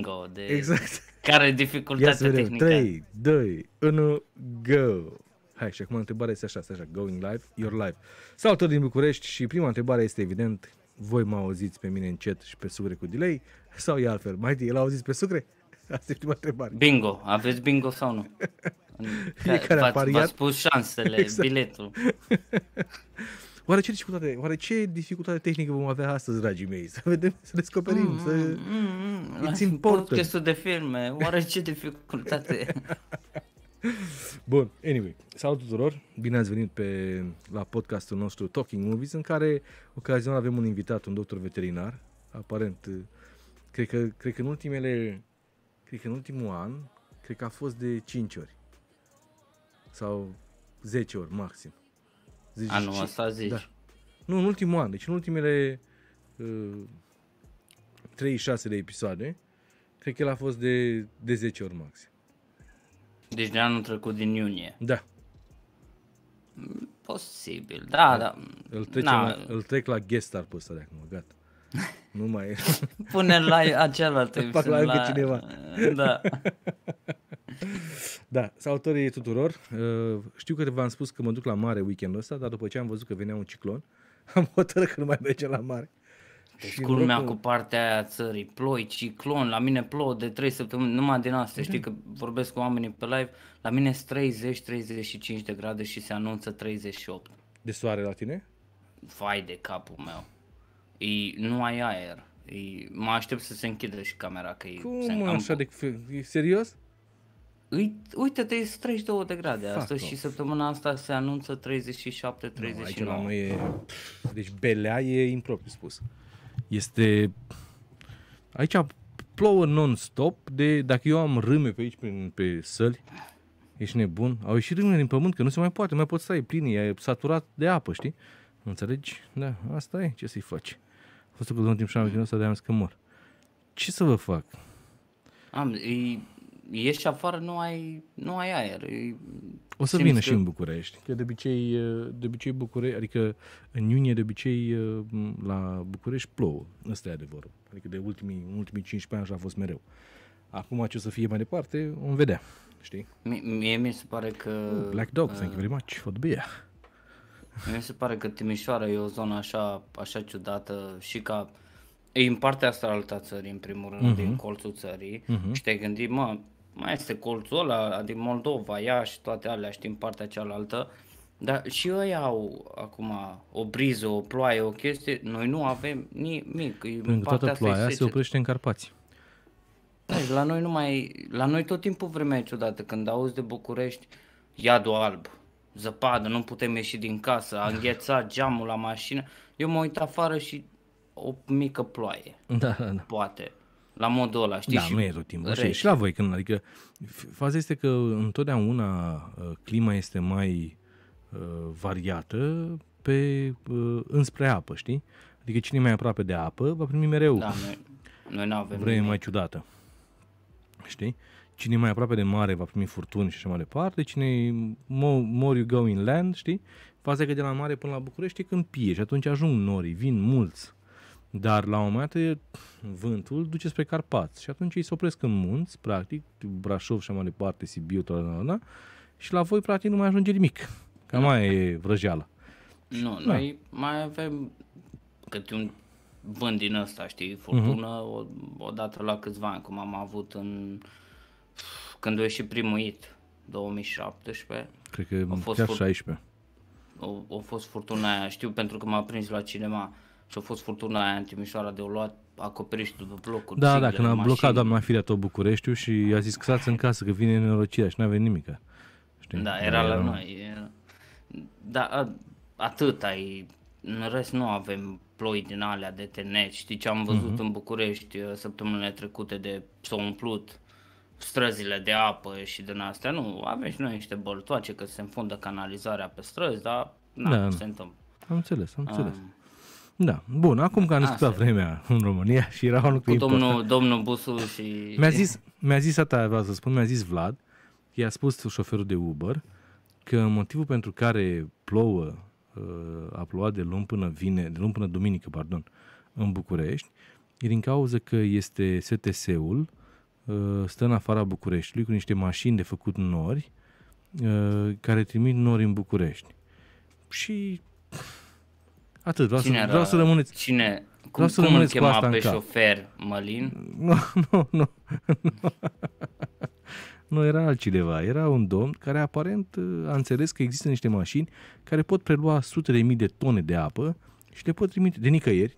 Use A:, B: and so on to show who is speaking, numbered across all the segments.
A: go de exact. care e dificultatea Ia tehnică. 3,
B: 2, 1, go! Hai, și acum întrebarea este așa, așa, going live, your live. Salutări din București și prima întrebare este evident, voi mă auziți pe mine încet și pe sucre cu delay sau e altfel? Mai tine, l auziți pe sucre? Asta e prima întrebare. Bingo,
A: aveți bingo sau nu? Fiecare v-ați, v-ați pus șansele, exact. biletul.
B: Oare ce dificultate, oare ce dificultate tehnică vom avea astăzi, dragii mei? Să vedem, să descoperim, mm, să... Mm, mm, important. Podcastul
A: de filme, oare ce dificultate...
B: Bun, anyway, salut tuturor, bine ați venit pe, la podcastul nostru Talking Movies, în care ocazional avem un invitat, un doctor veterinar, aparent, cred că, cred că în ultimele, cred că în ultimul an, cred că a fost de 5 ori sau 10 ori maxim. Zici, Anul ăsta zici? Da. Nu, în ultimul an, deci în ultimele uh, 3-6 de episoade, cred că el a fost de, de 10 ori maxim.
A: Deci de anul trecut din iunie. Da. Posibil, da, da. Îl, trecem la,
B: îl trec la guest star pe ăsta de acum, gata. Nu mai e. Pune la acela, te Fac la, la... cineva. Da. Da, salutări tuturor. Uh, știu că v-am spus că mă duc la mare weekendul ăsta, dar după ce am văzut că venea un ciclon, am hotărât că nu mai merge la mare. Deci și culmea locul... cu
A: partea aia țării, ploi, ciclon, la mine plouă de 3 săptămâni, numai din asta, da. știi că vorbesc cu oamenii pe live, la mine sunt 30-35 de grade și se anunță 38.
B: De soare la tine? Vai
A: de capul meu, e, nu ai aer, e, mă aștept să se închidă și camera că e... Cum se așa de...
B: E serios?
A: Uite-te, 32 de grade Fac astăzi off. și săptămâna asta se anunță 37-39. Nu, e...
B: Deci belea e impropriu spus. Este... Aici plouă non-stop de... Dacă eu am râme pe aici, prin, pe săli, ești nebun, au ieșit râmele din pământ, că nu se mai poate, nu mai poți să ai plin, e saturat de apă, știi? Înțelegi? Da, asta e, ce să-i faci? A fost trecut un timp și am ăsta de am zis că mor. Ce să vă fac?
A: Am, e ieși afară, nu ai,
B: nu ai aer. O să Simți vină că... și în București, că de obicei, de obicei București, adică în iunie de obicei la București plouă, ăsta e adevărul. Adică de ultimii, ultimii 15 ani așa a fost mereu. Acum ce o să fie mai departe, vom vedea, știi?
A: Mie mi se pare că... Oh, Black Dog, uh, thank you
B: very much for the beer.
A: Mi se pare că Timișoara e o zonă așa, așa ciudată și ca... E în partea asta alta țării, în primul rând, uh-huh. din mhm. colțul țării uh-huh. și te-ai gândit, mă, mai este colțul ăla din adică Moldova, ea și toate alea știi, în partea cealaltă, dar și ei au acum o briză, o ploaie, o chestie, noi nu avem nimic. Pentru toată ploaia se
B: oprește în Carpați.
A: Deci, la noi nu mai, la noi tot timpul vremea e ciudată, când auzi de București, iadul alb, zăpadă, nu putem ieși din casă, a înghețat geamul la mașină, eu mă uit afară și o mică ploaie. Da, da, da. Poate la modul ăla, știi? Da, și nu e tot timpul. Și, și la
B: voi când, adică, faza este că întotdeauna uh, clima este mai uh, variată pe uh, înspre apă, știi? Adică cine e mai aproape de apă va primi mereu da, noi, noi avem vreme nimic. mai ciudată, știi? Cine e mai aproape de mare va primi furtuni și așa mai departe, cine more you go inland, știi? Faza că de la mare până la București e când pie și atunci ajung norii, vin mulți dar la un moment dat vântul duce spre Carpați și atunci ei se opresc în munți, practic, Brașov și mai departe, Sibiu, toată și la voi, practic, nu mai ajunge nimic. Cam mai e vrăjeală. Nu, da. noi
A: mai avem câte un vânt din ăsta, știi, mhm. furtună, uh-huh. o, odată la câțiva ani, cum am avut în... când a ieșit primul IT, 2017. Cred că a fost chiar furt... 16. O, a fost furtuna aia, știu, pentru că m-a prins la cinema și a fost furtuna aia în Timișoara de o luat acoperiști după blocuri. Da, da, când a blocat doamna
B: Firea tot Bucureștiu și a zis că în casă că vine nenorocirea și nu avea nimic. Știi? Da, era, era la
A: noi. Era... Da, a, atât ai în rest nu avem ploi din alea de tenet. Știi ce am mhm. văzut uh-huh. în București uh, săptămânile trecute de s-au umplut străzile de apă și din astea. Nu, avem și noi niște băltoace că se înfundă canalizarea pe străzi, dar da, nu da, se întâmplă.
B: Am înțeles, am înțeles. Um, da, bun, acum că am discutat Așa. vremea în România și era un lucru Cu domnul, important.
A: domnul Busu și... Mi-a zis,
B: mi-a zis asta, vreau să spun, mi-a zis Vlad, i-a spus șoferul de Uber că motivul pentru care plouă, uh, a plouat de luni până vine, de luni până duminică, pardon, în București, e din cauza că este STS-ul, uh, stă în afara Bucureștiului cu niște mașini de făcut nori, uh, care trimit nori în București. Și Atât, vreau, cine să, vreau să rămâneți... Cine? Cum, vreau să cum rămâneți îl chema pe
A: șofer, Mălin?
B: Nu, nu, nu. Nu, nu era altcineva. Era un domn care aparent uh, a înțeles că există niște mașini care pot prelua sute de mii de tone de apă și le pot trimite de nicăieri,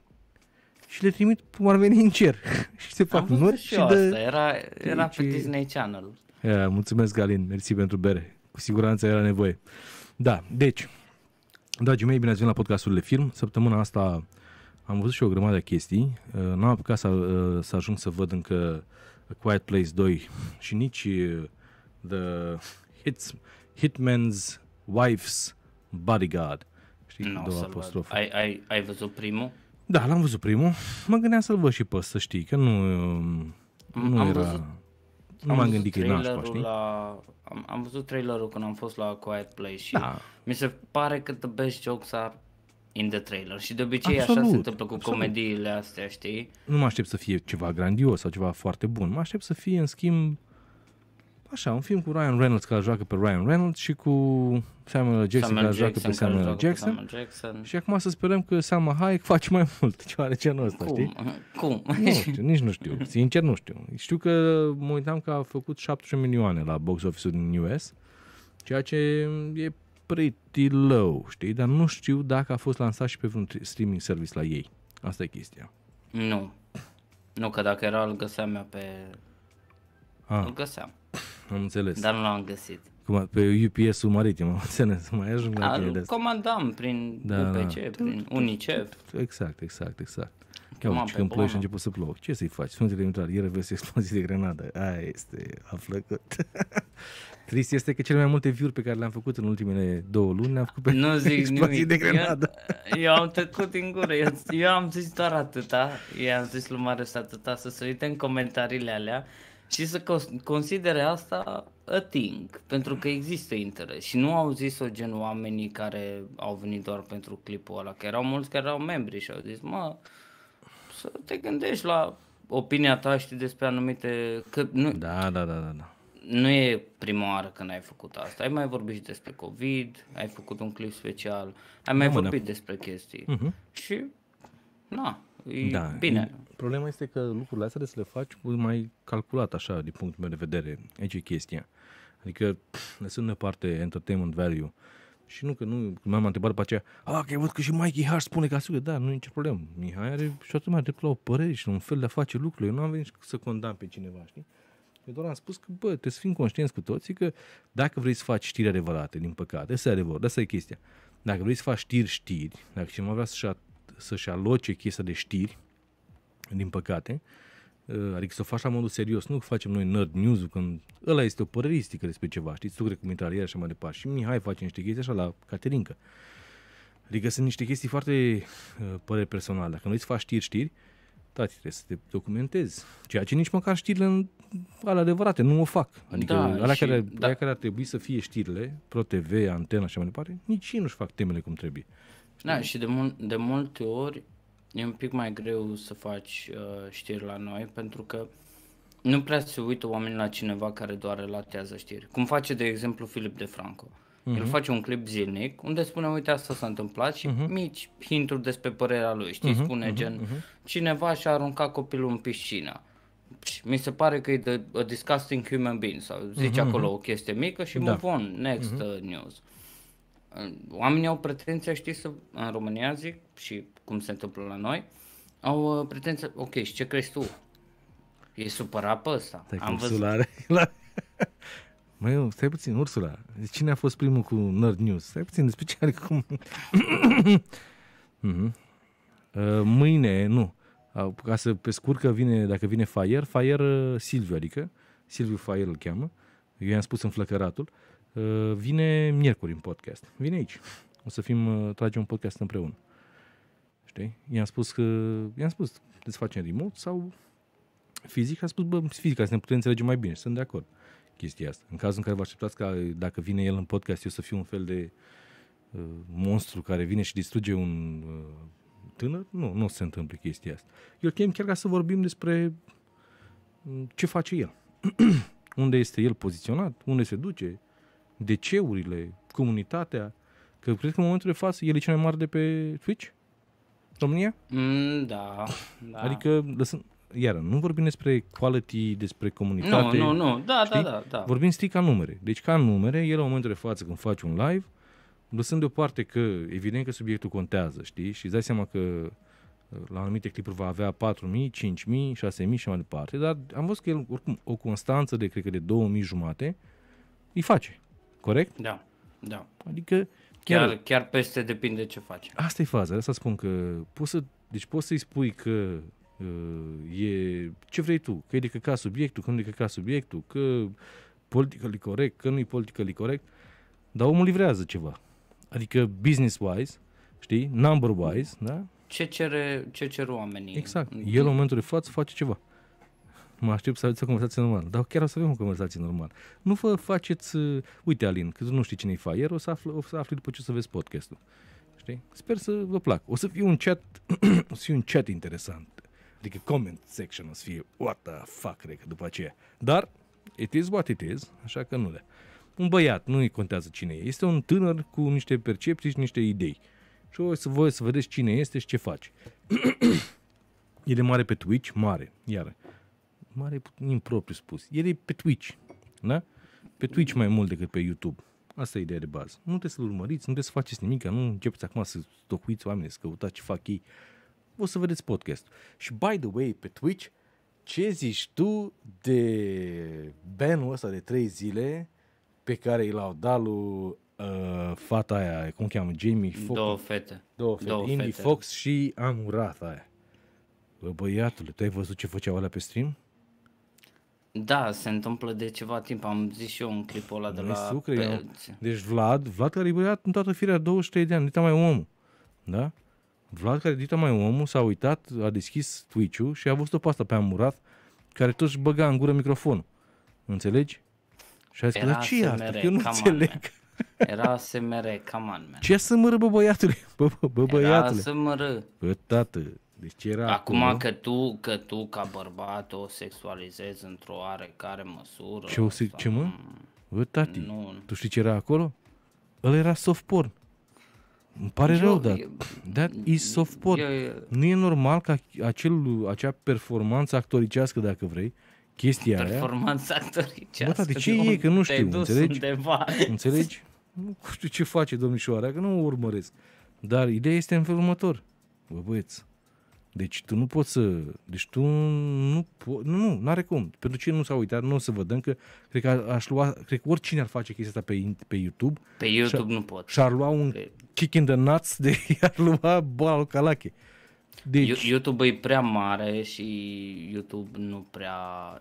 B: și le trimit cum ar veni în cer. și se fac Am văzut și, și de... asta, era, era pe deci
A: Disney Channel.
B: Era, mulțumesc, Galin, mersi pentru bere. Cu siguranță era nevoie. Da, deci, Dragii mei, bine ați venit la podcasturile film. Săptămâna asta am văzut și o grămadă de chestii. Uh, n-am apucat să, uh, să ajung să văd încă A Quiet Place 2 și nici uh, The Hits, Hitman's Wife's Bodyguard. Știi, no, două apostrofe.
A: Ai, ai, ai văzut primul?
B: Da, l-am văzut primul. Mă gândeam să-l văd și pe să știi, că nu, nu am era... Văzut, nu am am gândit că e nașpa, știi?
A: La... Am, am văzut trailerul când am fost la Quiet Place și da. mi se pare că the best jokes are in the trailer și de obicei absolut, așa se întâmplă cu absolut. comediile astea, știi?
B: Nu mă aștept să fie ceva grandios sau ceva foarte bun, mă aștept să fie în schimb Așa, un film cu Ryan Reynolds care joacă pe Ryan Reynolds și cu Samuel L. Jackson Samuel care joacă pe Samuel, Samuel Jackson. Jackson. Și acum să sperăm că Samuel Hayek face mai mult, ce de ce ăsta, Cum? știi? Cum? Nu știu, nici nu știu, sincer nu știu. Știu că mă uitam că a făcut 17 milioane la box office-ul din US, ceea ce e pretty low, știi? Dar nu știu dacă a fost lansat și pe un streaming service la ei. Asta e chestia.
A: Nu. Nu, că dacă era, îl găseam eu pe...
B: A. Ah. Îl găseam
A: am înțeles. Dar nu l-am găsit.
B: Cum, pe UPS-ul maritim, am înțeles, mai ajung la tine
A: Comandam prin da, da, UPC, da. prin
B: UNICEF. Exact, exact, exact. Chiar Cam când plouă și început să plouă. Ce să-i faci? Sfântele Mitral, ieri vezi explozii de grenadă. Aia este, a Trist este că cele mai multe view pe care le-am făcut în ultimele două luni le-am făcut pe nu zic explozii nimic. de grenadă.
A: Eu, eu am tăcut din gură. Eu, eu am zis doar atâta. Eu am zis lui Marius atâta să se uite în comentariile alea și să considere asta a thing, pentru că există interes și nu au zis-o gen oamenii care au venit doar pentru clipul ăla, că erau mulți care erau membri și au zis, mă, să te gândești la opinia ta și despre anumite... Că nu, da, da, da, da, da. Nu e prima oară când ai făcut asta. Ai mai vorbit și despre COVID, ai făcut un clip special, ai mai Rămâne. vorbit despre chestii. Uh-huh. Și, na, E da. bine.
B: Problema este că lucrurile astea să le faci mai calculat așa, din punctul meu de vedere. Aici e chestia. Adică, lăsând parte entertainment value, și nu că nu, m-am întrebat după aceea, a, că ai văzut că și Mikey Hart spune că asigură, da, nu e nicio problemă. Mihai are și atât mai drept la o părere și un fel de a face lucrurile. Eu nu am venit să condamn pe cineva, știi? Eu doar am spus că, bă, trebuie să fim conștienți cu toții că dacă vrei să faci știri adevărate, din păcate, asta e adevăr, asta e chestia. Dacă vrei să faci știri, știri, dacă cineva vrea să-și să-și aloce chestia de știri, din păcate, uh, adică să o faci la modul serios, nu facem noi nerd news când ăla este o păreristică despre ceva, știți, cred cu mitraliere și așa mai departe. Și Mihai face niște chestii așa la Caterinca. Adică sunt niște chestii foarte uh, păreri personale. Dacă nu îți faci știri, știri, tati, da, trebuie să te documentezi. Ceea ce nici măcar știrile ale adevărate nu o fac. Adică da, alea, și, care, da. alea care ar trebui să fie știrile, ProTV, Antena și mai departe, nici ei nu-și fac temele cum trebuie. Da, și de, mul- de multe ori
A: e un pic mai greu să faci uh, știri la noi pentru că nu prea se uită oamenii la cineva care doar relatează știri. Cum face, de exemplu, Filip de Franco. Mm-hmm. El mhm. face un clip zilnic unde spune, uite, asta s-a întâmplat și mm-hmm. mici hinturi despre părerea lui. Știi, mm-hmm. spune mm-hmm. gen, mhm. cineva și-a aruncat copilul în piscină. Mi se pare că e de a disgusting human being sau zice mm-hmm. acolo o chestie mică și da. move on, next mm-hmm. uh, news. Uh, oamenii au pretenția, știi, să, în România zic, și cum se întâmplă la noi, au uh, pretenția, ok, și ce crezi tu? E supărat pe ăsta.
B: Stai Am văzut. Are, la... eu, stai puțin, Ursula, deci cine a fost primul cu Nerd News? Stai puțin, despre ce are cum... uh-huh. uh, mâine, nu, uh, ca să pe scurt că vine, dacă vine Fire, Fire uh, Silviu, adică, Silviu Fire îl cheamă, eu i-am spus flăcăratul, uh, Uh, vine miercuri în podcast. Vine aici. O să fim, uh, tragem un podcast împreună. Știi? I-am spus că, i-am spus, să facem remote sau fizic? A spus, bă, fizic, să ne putem înțelege mai bine. Sunt de acord chestia asta. În cazul în care vă așteptați că dacă vine el în podcast, eu să fiu un fel de uh, monstru care vine și distruge un uh, tânăr, nu, nu se întâmplă chestia asta. Eu chem chiar ca să vorbim despre mm, ce face el. unde este el poziționat, unde se duce, DC-urile, comunitatea, că cred că în momentul de față el e cel mai mare de pe Twitch? România?
A: Mm, da, da. Adică,
B: lăsând, iară, nu vorbim despre quality, despre comunitate. Nu, nu, nu, da, da, da, da. Vorbim strict ca numere. Deci ca numere, el în momentul de față când faci un live, lăsând deoparte că evident că subiectul contează, știi? Și îți dai seama că uh, la anumite clipuri va avea 4.000, 5.000, 6.000 și mai departe, dar am văzut că el oricum o constanță de, cred că de 2.000 jumate îi face corect? Da, da. Adică chiar, chiar,
A: chiar peste depinde ce faci.
B: Asta e faza, să spun că poți să, deci poți să-i spui că uh, e ce vrei tu, că e de căcat subiectul, că nu e de căcat subiectul, că e corect, că nu e e corect, dar omul livrează ceva. Adică business-wise, știi, number-wise, da?
A: Ce, cere, ce cer oamenii. Exact.
B: El în momentul de față face ceva mă aștept să aveți o conversație normală. Dar chiar o să avem o conversație normală. Nu vă faceți, uh, uite Alin, că nu știi cine e Faier, o să, o să afli după ce o să vezi podcastul. Știi? Sper să vă plac. O să fie un chat, o să fie un chat interesant. Adică comment section o să fie what the fuck, cred că după aceea. Dar it is what it is, așa că nu le. Un băiat, nu-i contează cine e. Este un tânăr cu niște percepții și niște idei. Și o să voi să vedeți cine este și ce face. e de mare pe Twitch, mare, iară mare impropriu spus. El e pe Twitch, da? Pe Twitch mai mult decât pe YouTube. Asta e ideea de bază. Nu trebuie să-l urmăriți, nu trebuie să faceți nimic, nu începeți acum să stocuiți oameni, să căutați ce fac ei. O să vedeți podcast. Și by the way, pe Twitch, ce zici tu de banul ăsta de 3 zile pe care i l-au dat lui uh, fata aia, cum cheamă, Jamie Fox. Două fete. Două fete, Două Indy fete. Fox și Amurat aia. Bă, băiatule, tu ai văzut ce făceau alea pe stream?
A: Da, se întâmplă de ceva timp, am zis și eu un clipul ăla de la sucre, pe...
B: Deci Vlad, Vlad care e băiat în toată firea 23 de ani, dita mai omul, da? Vlad care dita mai omul s-a uitat, a deschis Twitch-ul și a văzut-o pasta pe Amurat, care tot își băga în gură microfonul, înțelegi? Și a zis, Era ce asta? Eu nu înțeleg. Man. Era
A: SMR, come on, man.
B: Ce SMR, bă, băiatule? Bă, bă, bă băiatule. Era SMR. Bă, tată, deci era Acum acolo. că
A: tu, că tu ca bărbat o sexualizezi într-o oarecare măsură. Ce, o se... ce
B: mă? Bă, tati, nu. tu știi ce era acolo? El era soft porn. Îmi pare eu, rău, dar that is soft porn. Eu, eu, nu e normal ca acel, acea performanță actoricească, dacă vrei, chestia performanța
A: aia... Performanța actoricească. Bă, tati, ce e? Că nu știu, înțelegi? Undeva. Înțelegi?
B: Nu știu ce face domnișoara, că nu o urmăresc. Dar ideea este în felul următor. Bă, băieți, deci tu nu poți să... Deci tu nu po- Nu, nu, are cum. Pentru cine nu s-a uitat, nu o să vedem că cred că aș lua... Cred că oricine ar face chestia asta pe, pe YouTube... Pe YouTube nu pot. Și-ar lua un pe... kick in the nuts de i-ar lua boala lui Calache.
A: Deci... YouTube e prea mare și YouTube nu prea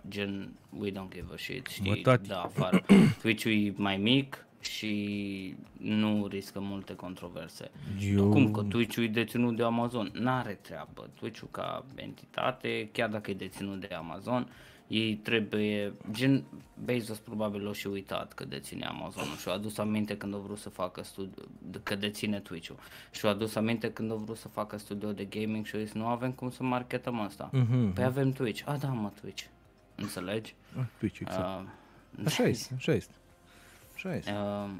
A: gen we don't give a shit, știi? Mă, Da, afară. Twitch-ul e mai mic, și nu riscă multe controverse. Eu... Cum că Twitch-ul e deținut de Amazon? N-are treabă. Twitch-ul ca entitate, chiar dacă e deținut de Amazon, ei trebuie, gen Bezos probabil l-a și uitat că deține Amazon și a adus aminte când a vrut să facă studiu, că deține Twitch-ul și a adus aminte când a vrut să facă studio de gaming și a zis nu avem cum să marketăm asta, uh-huh. păi avem Twitch, a da mă Twitch, înțelegi? Ah, Twitch, exact. Uh,
B: așa este, așa este.
A: Uh,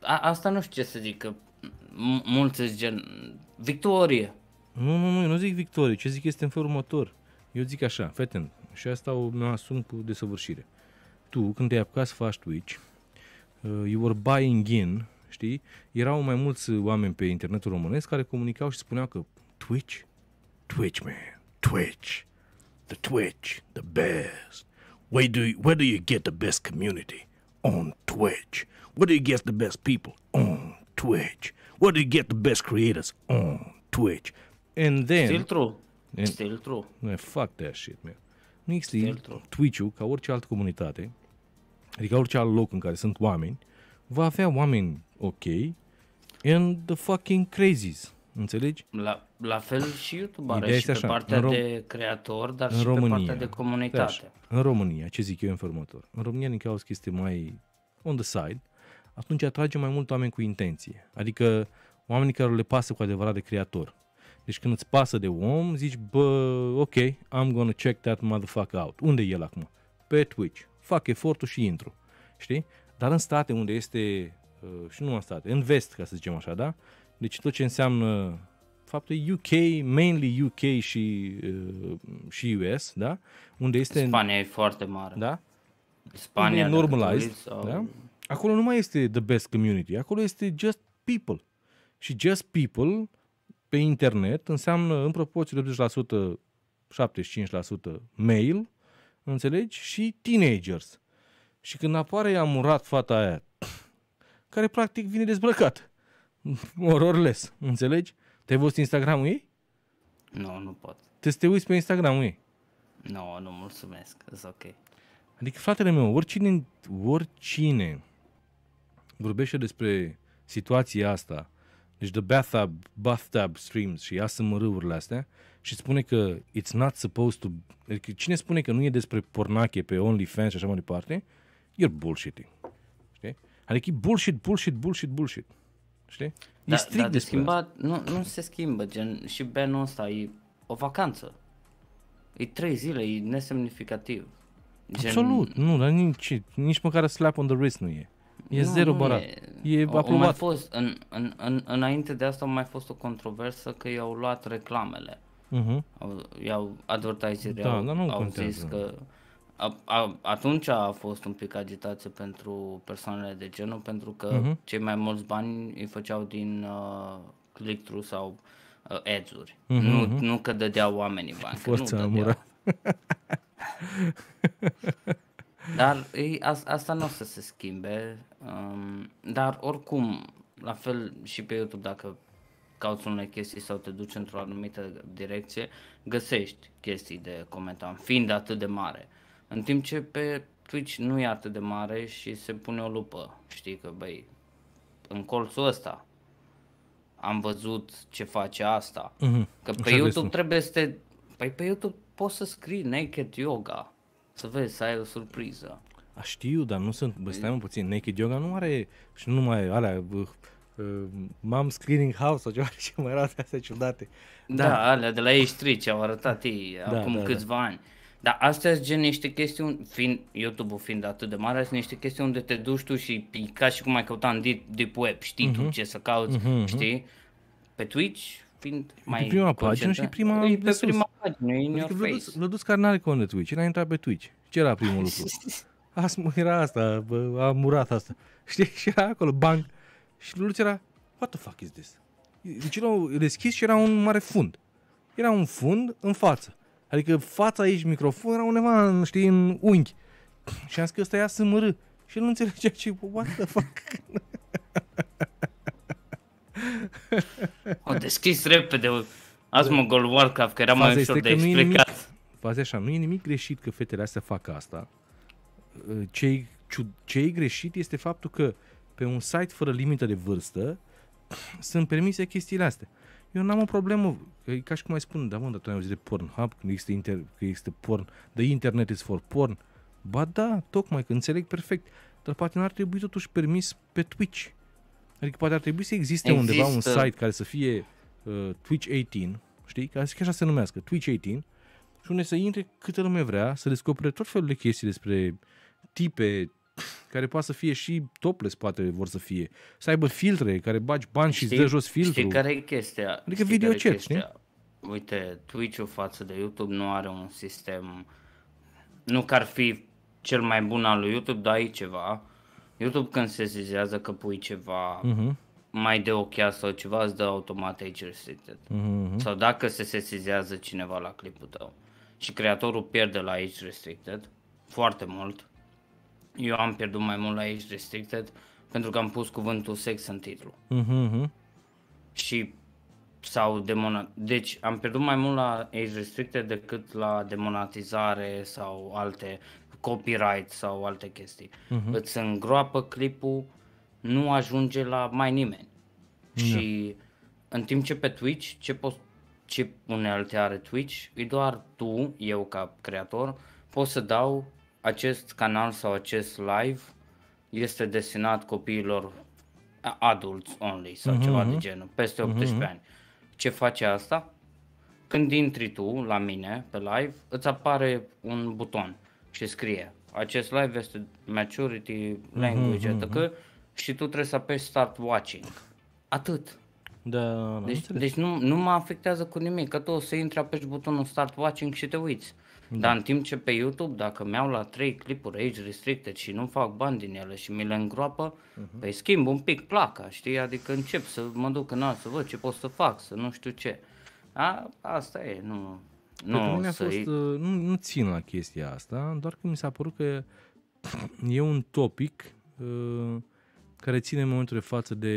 A: a, asta nu știu ce să zic, că mulți zic gen, victorie.
B: Nu, nu, nu, nu zic victorie, ce zic este în felul următor. Eu zic așa, feten, și asta o mi asum cu desăvârșire. Tu, când te-ai apucat să faci Twitch, uh, you were buying in, știi? Erau mai mulți oameni pe internetul românesc care comunicau și spuneau că Twitch, Twitch, man, Twitch, the Twitch, the best. Where do you, where do you get the best community? On Twitch. Where do you get the best people? On Twitch. Where do you get the best creators? On Twitch. And then... Still true. And, Still true. Man, fuck that shit, man. Nu există Twitch-ul, ca orice altă comunitate, adică orice alt loc în care sunt oameni, va avea oameni ok and the fucking crazies. Înțelegi? La, la fel și YouTube are și pe așa, partea Rom- de
A: creator, dar în și România, pe partea de comunitate. Așa,
B: în România, ce zic eu în următor? În România, din cauza că este mai on the side, atunci atrage mai mult oameni cu intenție. Adică oamenii care le pasă cu adevărat de creator. Deci când îți pasă de om, zici, bă, ok, I'm gonna check that motherfucker out. Unde e el acum? Pe Twitch. Fac efortul și intru. Știi? Dar în state unde este, uh, și nu în state, în vest, ca să zicem așa, da? Deci tot ce înseamnă faptul UK, mainly UK și, uh, și US, da? Unde este... Spania
A: e foarte mare. Da? Spania, unde normalized, sau... da?
B: Acolo nu mai este the best community, acolo este just people. Și just people pe internet înseamnă în proporție de 80%, 75% male, înțelegi? Și teenagers. Și când apare i-a murat fata aia, care practic vine dezbrăcată Ororles, înțelegi? Te-ai văzut Instagram-ul ei? Nu, no, nu pot. Te să te uiți pe Instagram-ul ei? Nu, no, nu, mulțumesc, e ok. Adică, fratele meu, oricine, oricine vorbește despre situația asta, deci the bathtub, bathtub streams și iasă râurile astea și spune că it's not supposed to... Adică cine spune că nu e despre pornache pe OnlyFans și așa mai departe, you're bullshitting. Okay? Adică e bullshit, bullshit, bullshit, bullshit
A: știi? Da, e da, strict da, de schimbat, nu, nu se schimbă, gen, și benul ăsta e o vacanță. E trei zile, e nesemnificativ.
B: Gen... Absolut, nu, dar nici, nici măcar slap on the wrist nu e. E nu, zero barat. E, e aprobat. O, mai
A: fost, în, în, în, înainte de asta a mai fost o controversă că i-au luat reclamele. Uh-huh. i-au advertiserii, da, au, dar nu au contează. zis că... Nu a, a, atunci a fost un pic agitație pentru persoanele de genul, pentru că uh-huh. cei mai mulți bani îi făceau din uh, click-through sau uh, ads-uri. Uh-huh. Nu, mhm. nu că dădeau oamenii bani. Forța nu mură. dar ei, a, asta nu o să se schimbe. Um, dar oricum, la fel și pe YouTube, dacă cauți unele chestii sau te duci într-o anumită direcție, găsești chestii de comentat, fiind atât de mare. În timp ce pe Twitch nu e atât de mare și se pune o lupă. Știi că, băi, în colțul ăsta am văzut ce face asta. Mm-hmm. Că pe Așa YouTube trebuie să te... Păi pe YouTube poți să scrii Naked Yoga. Să vezi, să ai o surpriză.
B: A, știu, dar nu sunt... Bă, stai mă puțin, Naked Yoga nu are... Și nu mai alea... Bă, uh, Mam Screening House sau ceva ce mai erau astea ciudate. Da, da,
A: alea de la ei strici au arătat ei da, acum da, da. câțiva da. ani. Dar astea sunt gen niște chestiuni, fiind, YouTube-ul fiind atât de mare, sunt niște chestiuni unde te duci tu și ca și cum ai căuta în deep, deep web, știi uh-huh. tu mhm. ce să cauți, uh-huh. știi? Pe Twitch, fiind mai... E prima pagină și prima... E pe prima pagină, e in adică your face.
B: Vlăduț care n-are cont de Twitch, el a intrat pe Twitch. Ce era primul lucru? As, era asta, bă, a murat asta. Știi? Și era acolo, bang. Și Vlăduț era, what the fuck is this? Deci l-au deschis și era un mare fund. Era un fund în față. Adică fața aici, microfon, era undeva, în, știi, în unghi. Și am zis că ăsta ia să mă Și el nu înțelegea ce, what the fuck? O deschis
A: repede World Cup că era mai ușor de explicat.
B: Faza așa, nu e nimic greșit că fetele astea fac asta. Ă, ce-i, ce greșit este faptul că pe un site fără limită de vârstă sunt permise chestiile astea. Eu n-am o problemă. E ca și cum ai spun, da mă, dar tu ai auzit de ha, că există, inter, că există porn, the internet is for porn. Ba da, tocmai, că înțeleg perfect. Dar poate n-ar trebui totuși permis pe Twitch. Adică poate ar trebui să existe Există. undeva un site care să fie uh, Twitch 18, știi? Ca așa se numească, Twitch 18, și unde să intre câtă lume vrea, să descopere tot felul de chestii despre tipe, care poate să fie și topless, poate vor să fie. Să aibă filtre, care bagi bani știi, și îți dă jos filtrul. Știi care e
A: chestia? Adică chat, știi? Uite, Twitch-ul față de YouTube nu are un sistem, nu că ar fi cel mai bun al lui YouTube, dar e ceva. YouTube când se zizează că pui ceva uh-huh. mai de ochea sau ceva, îți dă automat age restricted. Uh-huh. Sau dacă se sesizează cineva la clipul tău și creatorul pierde la age restricted foarte mult, eu am pierdut mai mult la Age Restricted pentru că am pus cuvântul sex în titlu. Mm-hmm. Și sau demona... Deci am pierdut mai mult la Age Restricted decât la demonatizare sau alte copyright sau alte chestii. Uh-huh. Îți îngroapă clipul, nu ajunge la mai nimeni. Uh-huh. Și în timp ce pe Twitch, ce, po- ce unealte are Twitch, e doar tu, eu ca creator, pot să dau acest canal sau acest live este destinat copiilor adults only sau uh-huh. ceva mhm. de genul, peste 18 mhm. uh-huh. ani. Ce face asta? Când intri tu la mine pe live, îți apare un buton și scrie acest live este maturity language, uh-huh. atât și tu trebuie să apeși start watching. Atât. Da, deci, deci nu, nu mă afectează cu nimic, că tu o să intri, apeși butonul start watching și te uiți. Da. Dar în timp ce pe YouTube, dacă mi-au la trei clipuri aici restricte și nu fac bani din ele și mi le îngroapă, uh-huh. păi schimb un pic placa, știi? Adică încep să mă duc în alt, să văd ce pot să fac, să nu știu ce. A, asta e, nu... Păi nu, mine a fost, e... Uh,
B: nu, nu țin la chestia asta, doar că mi s-a părut că e un topic uh, care ține în momentul de față de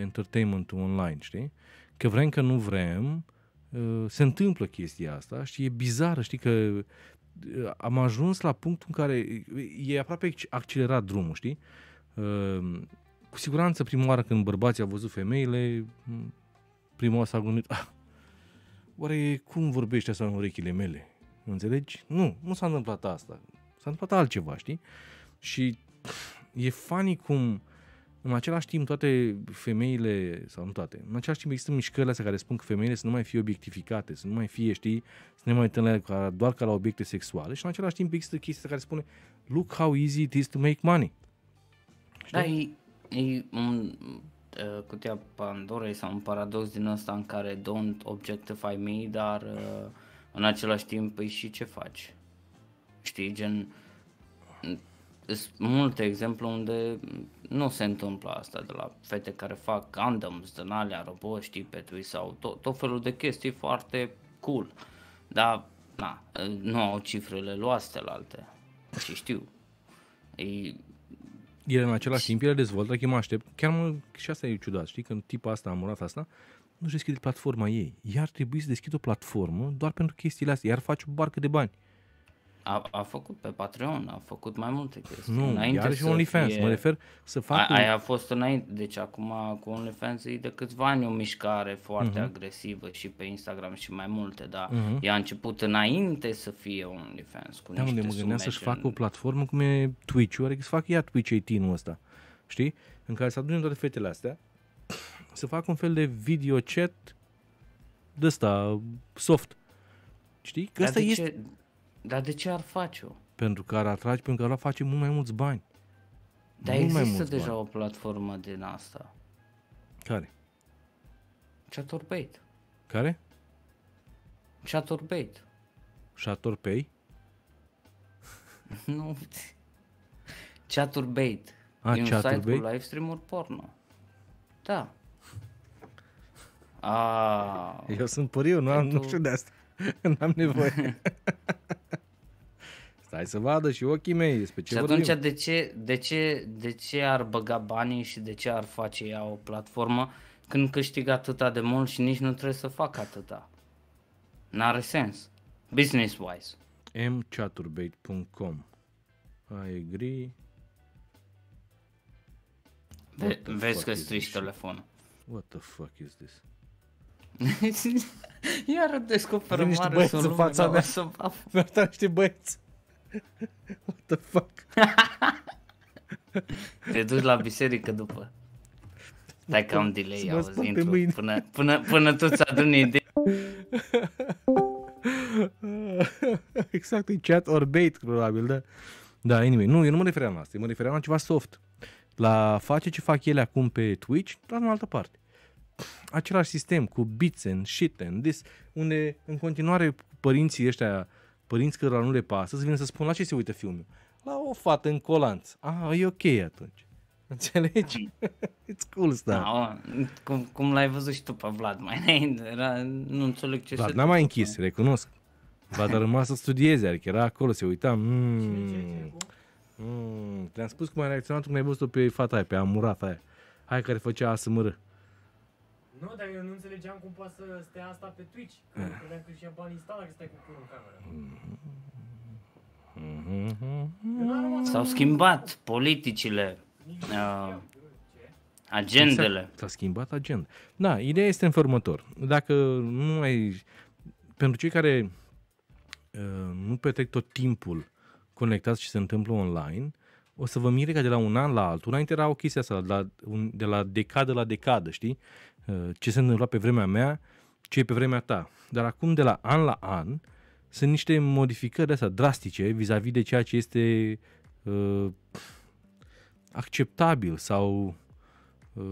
B: entertainment online, știi? Că vrem că nu vrem, Uh, se întâmplă chestia asta și e bizară, știi că uh, am ajuns la punctul în care e aproape accelerat drumul, știi? Uh, cu siguranță prima oară când bărbații au văzut femeile, prima oară s-a gândit, ah, oare cum vorbește asta în urechile mele? Înțelegi? Nu, nu s-a întâmplat asta. S-a întâmplat altceva, știi? Și e funny cum uh, în același timp, toate femeile, sau nu toate, în același timp există mișcările astea care spun că femeile să nu mai fie obiectificate, să nu mai fie, știi, să ne mai uităm doar ca la obiecte sexuale și în același timp există chestia care spune look how easy it is to make money. Da, știi? Da, e, e
A: un uh, cutia Pandorei sau un paradox din ăsta în care don't objectify me, dar uh, în același timp, păi și ce faci? Știi, gen, sunt multe exemple unde nu se întâmplă asta, de la fete care fac randoms din alea, roboști, pe sau tot, tot felul de chestii foarte cool, dar na, nu au cifrele luaste la alte și știu. E...
B: Ele în același timp, ele dezvoltă, că mă aștept, chiar mă, și asta e ciudat, știi, când tipul asta, amurat asta, nu-și deschide platforma ei. Iar trebuie să deschidă o platformă doar pentru chestiile astea, iar faci o barcă de bani.
A: A, a făcut pe Patreon, a făcut mai multe chestii. Nu, înainte are și OnlyFans, fie... mă refer să fac... A, aia a fost înainte, deci acum cu OnlyFans e de câțiva ani o mișcare foarte uh-huh. agresivă și pe Instagram și mai multe, dar uh-huh. ea a început înainte să fie OnlyFans cu da, niște unde mă gândeam să-și facă o
B: platformă cum e Twitch-ul, adică să fac ea Twitch-ul ăsta, știi? În care să adunem toate fetele astea, să fac un fel de video chat de ăsta soft. Știi? Că asta este...
A: Dar de ce ar face-o?
B: Pentru că ar atrage, pentru că ar face mult mai mulți bani. Dar mult există deja
A: bani. o platformă din asta. Care? Chatorbait. Care? Chatorbait.
B: Chatorbait? nu. Chatorbait.
A: A, ah, e un site bait? cu live stream-uri porno. Da.
B: A, Eu sunt pariu, nu, am, nu știu de asta. N-am nevoie. Stai să vadă și ochii mei despre ce și vorbim. atunci
A: de ce, de, ce, de ce ar băga banii și de ce ar face ea o platformă când câștigă atâta de mult și nici nu trebuie să facă atâta?
B: N-are sens. Business-wise. mchaturbate.com I agree. Ve- vezi că strici telefonul. What the fuck is this? Iar descoperă mare niște băieți în fața mea. Să... Mi-au dat niște băieți. What the fuck?
A: Te duci la biserică după. Stai că am delay, auzi, intru, mâine. până, până, până tu ți aduni idei.
B: exact, e chat or bait, probabil, da. Da, anyway, nu, eu nu mă refeream la asta, mă refeream la ceva soft. La face ce fac ele acum pe Twitch, dar în altă parte același sistem cu shit and this, unde în continuare părinții ăștia, părinți cărora nu le pasă, să vină să spun la ce se uită filmul. La o fată în colanț. Ah, e ok atunci. Înțelegi? It's cool Da, No, cum, cum l-ai văzut și tu pe Vlad mai înainte, era, nu înțeleg ce Vlad n am mai închis, mai. recunosc. Vlad a rămas să studieze, adică era acolo, se uita. Mm, mm, te-am spus cum ai reacționat, cum ai văzut-o pe fata aia, pe amurata aia. Hai care făcea ASMR. Nu, dar eu nu înțelegeam cum poate să stea asta pe Twitch. Eh. Credeam că și banii ăsta dacă stai cu curul în cameră.
A: Mm-hmm. S-au schimbat politicile, uh, agendele. Exact,
B: s-a schimbat agenda. Da, ideea este în următor. Dacă nu ai, Pentru cei care uh, nu petrec tot timpul conectați și se întâmplă online, o să vă mire că de la un an la altul, înainte era o chestie asta, de la, un, de la decadă la decadă, știi? Uh, ce se întâmpla pe vremea mea, ce e pe vremea ta. Dar acum, de la an la an, sunt niște modificări astea drastice vis-a-vis de ceea ce este uh, acceptabil sau, uh,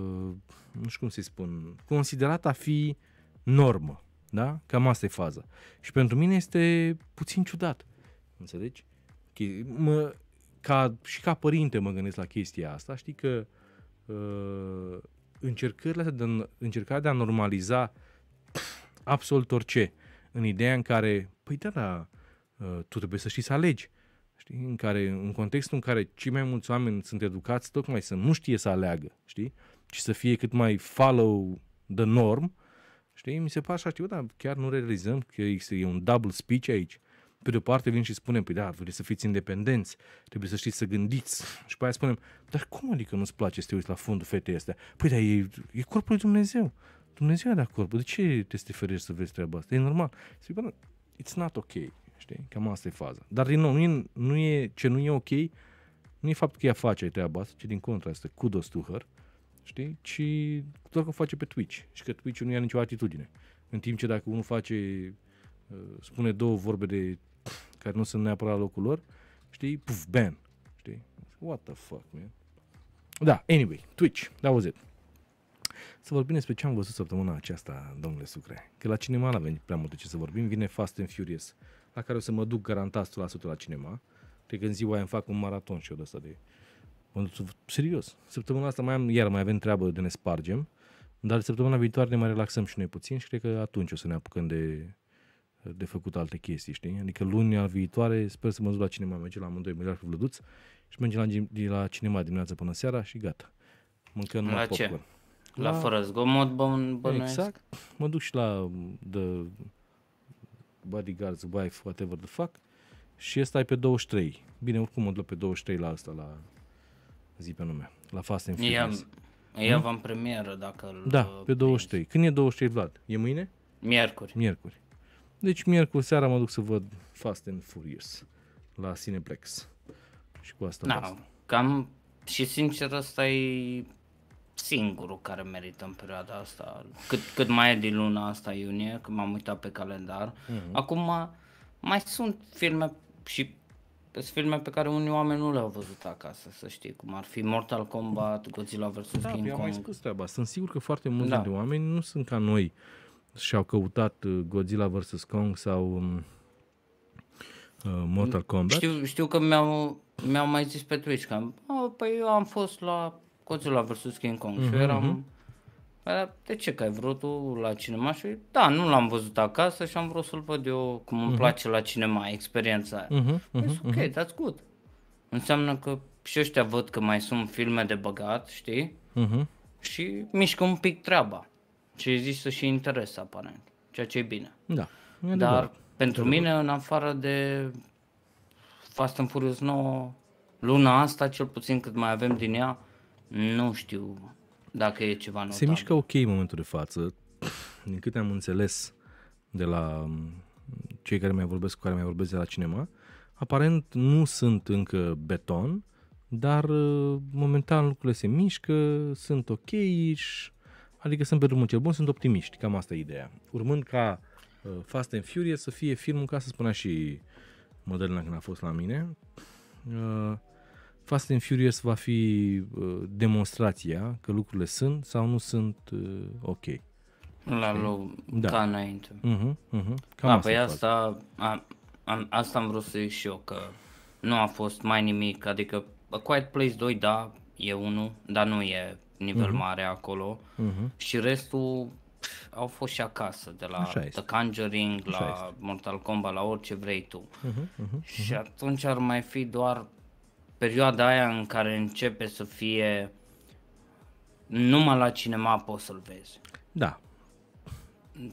B: nu știu cum să-i spun, considerat a fi normă. Da? Cam asta e faza. Și pentru mine este puțin ciudat. Înțelegi? Mă, ca, și ca părinte mă gândesc la chestia asta. Știi că uh, încercările astea de, încerca de a normaliza absolut orice, în ideea în care, păi da, da, uh, tu trebuie să știi să alegi, știi? În, care, în contextul în care cei mai mulți oameni sunt educați tocmai să nu știe să aleagă, știi? Ci să fie cât mai follow the norm, știi? Mi se pare așa, știu, dar chiar nu realizăm că e un double speech aici. Pe de o parte vin și spunem, păi da, vreți să fiți independenți, trebuie să știți să gândiți. Și pe aia spunem, dar cum adică nu-ți place să te uiți la fundul fetei astea? Păi da, e, e corpul lui Dumnezeu. Dumnezeu a dat corpul. De ce te te ferești să vezi treaba asta? E normal. Zic, bă, it's not ok. Știi? Cam asta e faza. Dar din nou, nu e, nu e, ce nu e ok, nu e faptul că ea face treaba asta, ci din contra asta, kudos to her, știi? Ci doar că o face pe Twitch și că Twitch nu ia nicio atitudine. În timp ce dacă unul face, uh, spune două vorbe de care nu sunt neapărat locul lor, știi, puf, ban, știi? What the fuck, man? Da, anyway, Twitch, that da, was it. Să vorbim despre ce am văzut săptămâna aceasta, domnule Sucre. Că la cinema nu avem venit prea multe ce să vorbim, vine Fast and Furious, la care o să mă duc garantat 100% la cinema. Cred că în ziua aia îmi fac un maraton și eu de asta de... Serios, săptămâna asta mai am, iar mai avem treabă de ne spargem, dar săptămâna viitoare ne mai relaxăm și noi puțin și cred că atunci o să ne apucăm de de făcut alte chestii, știi? Adică lunea viitoare sper să mă duc la cinema, merge la amândoi Meliar și Vlăduț și mergem la, la cinema dimineața până seara și gata. Mâncăm la popcorn. ce? La, la fără zgomot, bănuiesc? Exact. Mă duc și la The Bodyguards, Wife, whatever the fuck și ăsta e pe 23. Bine, oricum mă duc pe 23 la asta, la zi pe nume, la Fast and Furious. hmm? e avant premieră dacă Da, pe 23. Când e 23, Vlad? E mâine? Miercuri. Miercuri. Deci miercuri seara mă duc să văd Fast and Furious la Cineplex. Și cu asta. Da,
A: cam și sincer ăsta e singurul care merită în perioada asta. Cât, cât mai e din luna asta iunie, când m-am uitat pe calendar. Mm-hmm. Acum mai sunt filme și sunt filme pe care unii oameni nu le-au văzut acasă, să știi, cum ar fi Mortal Kombat, Godzilla vs. Da, King Kong. Da, mai spus
B: treaba. Sunt sigur că foarte mulți da. de oameni nu sunt ca noi uh, și-au căutat uh, Godzilla vs. Kong sau um, uh, Mortal Kombat.
A: Știu, știu că mi-au, mi-au mai zis pe Twitch că oh, păi eu am fost la Godzilla vs. King Kong mm-hmm. și eu mhm, eram mhm. de ce că ai vrut tu la cinema? Și da, nu l-am văzut acasă și am vrut să-l văd eu cum îmi uh-huh. place la cinema, experiența aia. Uh-huh. Uh-huh. ok, uh-huh. that's good. Înseamnă că și ăștia văd că mai sunt filme de băgat, știi? Uh-huh. Și mișcă un pic treaba. Și există și interes aparent, ceea ce e bine. Da. E Dar adevărat. pentru e mine, în afară de Fast and Furious 9, luna asta, cel puțin cât mai avem din ea, nu știu dacă e ceva notabil. Se mișcă
B: ok în momentul de față, din câte am înțeles de la mm, cei care mai vorbesc cu care mai vorbesc de la cinema, aparent nu sunt încă beton, dar mm, momentan lucrurile se mișcă, sunt ok și Adică sunt pe drumul cel bun, sunt optimiști, cam asta e ideea. Urmând ca uh, Fast and Furious să fie filmul, ca să spunea și modelul când a fost la mine, uh, Fast and Furious va fi uh, demonstrația că lucrurile sunt sau nu sunt uh, ok. La loc, da. ca înainte. Uh-huh, uh-huh. Cam da, asta păi
A: asta, a, a, asta am vrut să zic și eu, că nu a fost mai nimic, adică A Quiet Place 2, da, e unul, dar nu e nivel uh-huh. mare acolo uh-huh. și restul au fost și acasă, de la The Conjuring, Așa la este. Mortal Kombat, la orice vrei tu. Uh-huh,
B: uh-huh, și
A: atunci ar mai fi doar perioada aia în care începe să fie numai la cinema poți să-l vezi. Da.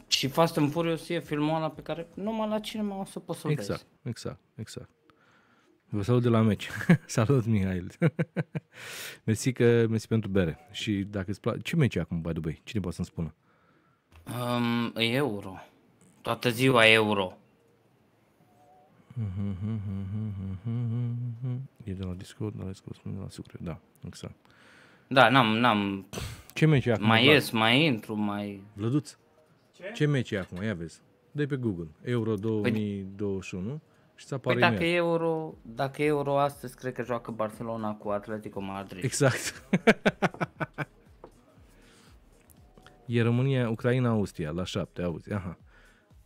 A: Și Fast and Furious e filmul ăla pe care numai la cinema o să poți să-l exact, vezi.
B: Exact, exact, exact. Vă salut de la meci. salut, Mihail. mersi, că, mersi pentru bere. Și dacă îți place... Ce meci e acum, by the Cine poate să-mi spună?
A: Um, e euro. Toată ziua e euro. E de la Discord, de la Discord, de la Sucre, da, exact. Da, n-am, n-am...
B: Ce meci e acum? Mai ies, mai intru, mai... Vlăduț, ce, ce meci e acum? Ia vezi. dă pe Google. Euro 2021. Păi... Și ți apare păi dacă
A: e euro, dacă e euro astăzi, cred că joacă Barcelona cu Atletico Madrid. Exact.
B: e România, Ucraina, Austria, la 7, auzi, aha.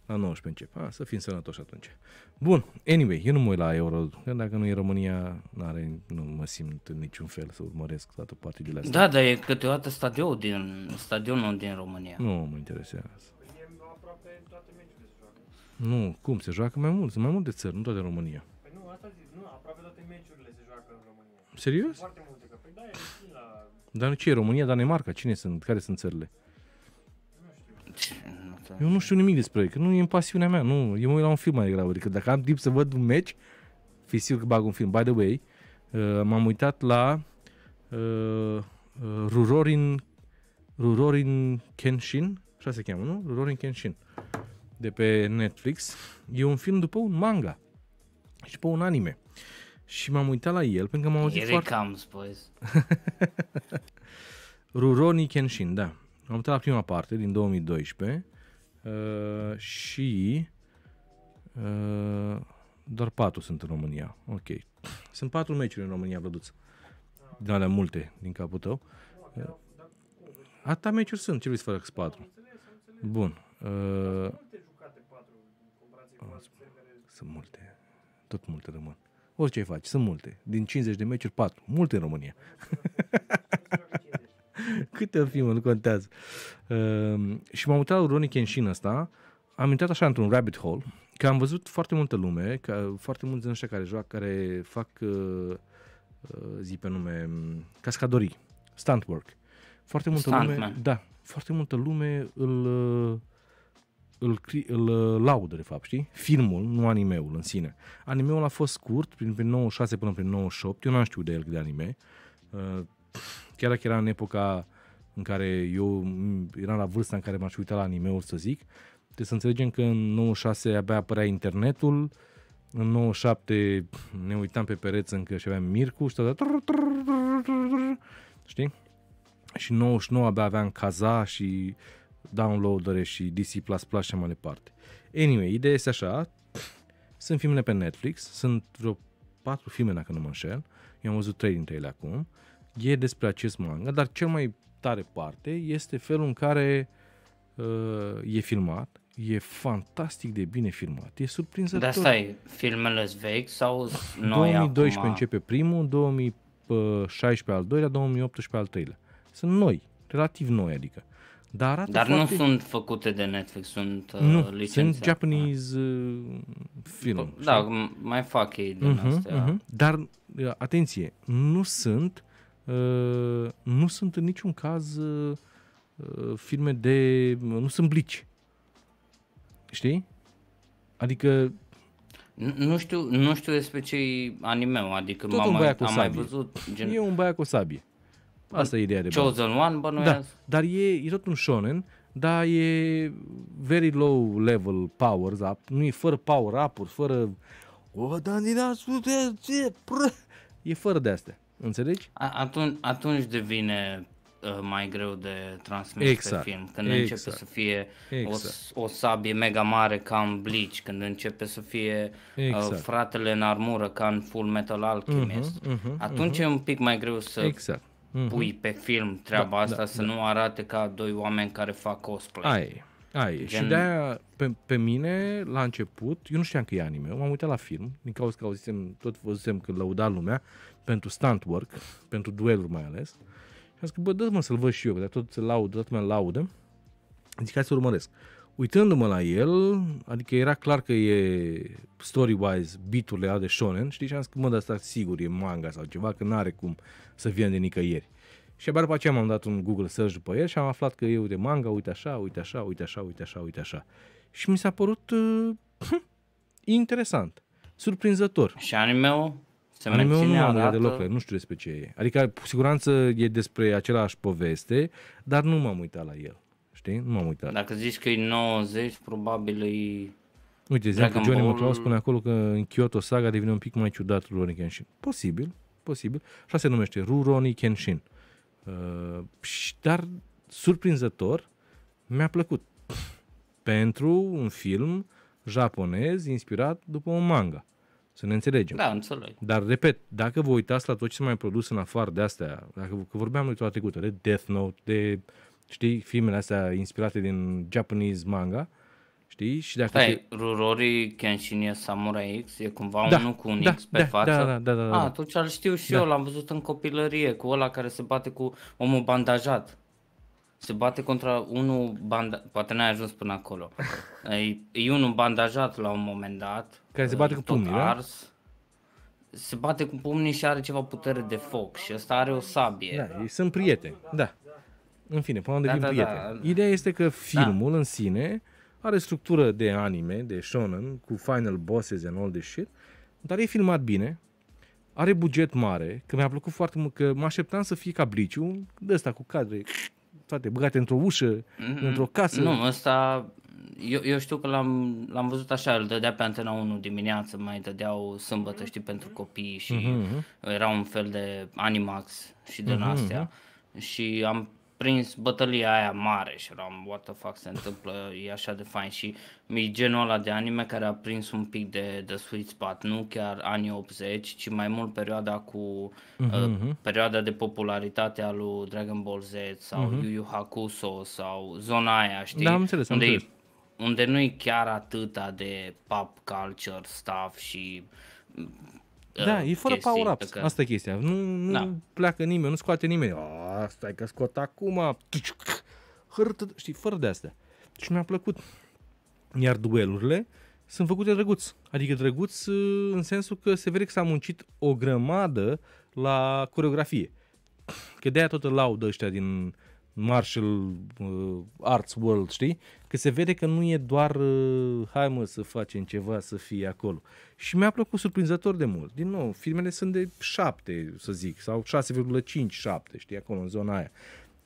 B: La 19 încep. Ah, să fim sănătoși atunci. Bun, anyway, eu nu mă uit la Euro, că dacă nu e România, n-are, nu mă simt în niciun fel să urmăresc toată partidele astea.
A: Da, dar e câteodată stadionul din, stadionul din România.
B: Nu mă interesează. Nu, cum? Se joacă mai mult. Sunt mai multe țări, nu toate în România. Păi nu, asta zic, nu, aproape toate meciurile se joacă în România. Serios? Foarte multe, că păi da, e la... Dar ce e România, Danemarca? Cine sunt? Care sunt țările? Nu știu. Eu nu știu nimic despre ei, că nu e în pasiunea mea, nu. Eu mă uit la un film mai degrabă, adică dacă am timp să văd un meci, fi sigur că bag un film. By the way, uh, m-am uitat la uh, uh, Rurorin Rurorin Kenshin, așa se cheamă, nu? Rurorin Kenshin de pe Netflix, e un film după un manga și după un anime. Și m-am uitat la el pentru că m-am auzit foarte... comes, boys. Ruroni Kenshin, da. Am uitat la prima parte din 2012 uh, și uh, doar patru sunt în România. Ok. Sunt patru meciuri în România, Vlăduț. Din alea multe, din capul tău. Uh, atâta meciuri sunt, ce vrei să fac patru? Bun. Uh, sunt multe. Tot multe rămân. Orice ce faci, sunt multe. Din 50 de meciuri, 4. Multe în România. Câte o fi, mă, nu contează. Uh, și m-am uitat la Ronnie Kenshin ăsta, am intrat așa într-un rabbit hole, că am văzut foarte multă lume, că, foarte mulți din ăștia care joacă, care fac, uh, uh zi pe nume, mm, cascadorii, stunt work. Foarte multă Stuntman. lume, da, foarte multă lume îl, uh, îl, îl uh, laudă, de fapt, știi? Filmul, nu animeul în sine. Animeul a fost scurt, prin, prin 96 până prin 98, eu n-am știut de el de anime. Uh, chiar dacă era în epoca în care eu eram la vârsta în care m-aș uita la animeul, să zic, trebuie să înțelegem că în 96 abia apărea internetul, în 97 ne uitam pe pereți încă și aveam Mircu și tot știi? Și 99 abia aveam Caza și downloadere și DC++ și mai departe. Anyway, ideea este așa, sunt filmele pe Netflix, sunt vreo patru filme dacă nu mă înșel, eu am văzut trei dintre ele acum, e despre acest manga, dar cel mai tare parte este felul în care uh, e filmat, e fantastic de bine filmat, e surprinzător. Dar stai,
A: filmele sunt vechi sau noi 2012 acum... începe
B: primul, 2016 uh, al doilea, 2018 al treilea. Sunt noi, relativ noi adică. Dar, arată Dar foarte... nu sunt
A: făcute de Netflix, sunt uh, nu, licențe. sunt
B: Japanese uh, film. Da,
A: mai fac ei din uh-huh, astea. Uh-huh. Dar,
B: uh, atenție, nu sunt uh, nu sunt în niciun caz uh, uh filme de... nu sunt blici. Știi? Adică nu știu, nu
A: știu despre ce anime adică Tot m-am, un băiat cu am sabie. mai văzut. Gen... E un
B: băiat cu sabie. Asta e ideea de base. Chosen One, bănuiesc. Da, dar e, e tot un shonen, dar e very low level powers up, nu e fără power up-uri, fără... O, E fără de astea, înțelegi?
A: Atunci, atunci devine uh, mai greu de transmis exact. pe film. Când exact. începe să fie exact. o, o sabie mega mare ca în Bleach, când începe să fie uh, exact. uh, fratele în armură ca în Full Metal Alchemist, uh-huh, uh-huh, atunci uh-huh. e un pic mai greu să exact mm-hmm. pui pe film treaba da, asta, da, să da. nu arate ca doi oameni care fac cosplay. Ai, ai. Gen... Și de-aia,
B: pe, pe mine, la început, eu nu știam că e anime, m-am uitat la film, din cauza că auzisem, tot văzusem că lăuda lumea pentru stunt work, pentru dueluri mai ales. Și am zis că, bă, dă-mă să-l văd și eu, că tot se laudă, tot mă laudă. Zic, hai să urmăresc uitându-mă la el, adică era clar că e story-wise biturile de shonen, știi, și am zis că mă, dar asta sigur e manga sau ceva, că n-are cum să vină de nicăieri. Și abia după aceea m-am dat un Google search după el și am aflat că e, de manga, uite așa, uite așa, uite așa, uite așa, uite așa. Și mi s-a părut uh, hm, interesant, surprinzător. Și anime-ul? Se Anime-ul nu am deloc, nu știu despre ce e. Adică, cu siguranță, e despre același poveste, dar nu m-am uitat la el știi? Nu m-am uitat.
A: Dacă zici că e 90, probabil e... Uite, zic că Johnny Ball... McLaughlin spune
B: acolo că în Kyoto saga devine un pic mai ciudat Rurouni Kenshin. Posibil, posibil. Așa se numește, Rurouni Kenshin. Uh, dar, surprinzător, mi-a plăcut. Pentru un film japonez inspirat după un manga. Să ne înțelegem. Da, înțeleg. Dar, repet, dacă vă uitați la tot ce s-a mai produs în afară de astea, dacă că vorbeam noi toată trecută, de Death Note, de uh, știi, filmele astea inspirate din Japanese manga, știi? Și dacă Stai,
A: te... Rurori Kenshin e Samurai X? E cumva da, unul cu un da, X pe da, da față? Da, da, da, da, da. Ah, A, atunci îl știu și da. eu, l-am văzut în copilărie, cu ăla care se bate cu omul bandajat. Se bate contra unul bandajat, poate n-ai ajuns până acolo. e, e unul bandajat la un moment dat. Care se bate cu pumnii, da? ars. Da? Se bate cu pumnii și are ceva putere de foc și ăsta are o sabie. Da, ei sunt prieteni,
B: da. În fine, până unde da, vin da, da. prieteni. Da. Ideea este că da. filmul da. în sine are structură de anime, de shonen, cu final bosses and all this shit, dar e filmat bine, are buget mare, că mi-a plăcut foarte mult, că mă așteptam să fie ca Bliciu, de ăsta cu cadre, toate băgate într-o ușă, mm-hmm. într-o casă. Nu,
A: ăsta, eu, eu știu că l-am, l-am văzut așa, îl dădea pe Antena 1 dimineață, mai dădeau sâmbătă, mm-hmm. știi, pentru copii și mm-hmm. era un fel de Animax și de mm-hmm. astea. Și am prins bătălia aia mare și eram, what the fuck se întâmplă, e așa de fain și mi genul ăla de anime care a prins un pic de, de sweet spot, nu chiar anii 80, ci mai mult perioada cu
B: uh-huh. uh, mhm.
A: perioada de popularitate a lui Dragon Ball Z sau uh-huh. Yu Yu Hakusho sau zona aia, știi? Da, am înțeles, unde am înțeles. E, unde nu e chiar atâta de pop culture stuff și da, uh, e fără power ups. Că... Asta e chestia. Nu, nu da.
B: pleacă nimeni, nu scoate nimeni. A, stai că scot acum. Hârtă, știi, fără de astea. Și mi-a plăcut. Iar duelurile sunt făcute drăguț. Adică drăguț uh, în sensul că se vede că s-a muncit o grămadă la coreografie. Că de-aia tot laudă ăștia din Martial uh, Arts World, știi? Că se vede că nu e doar uh, hai mă să facem ceva să fie acolo. Și mi-a plăcut surprinzător de mult. Din nou, filmele sunt de 7, să zic, sau 6,5-7, știi, acolo în zona aia.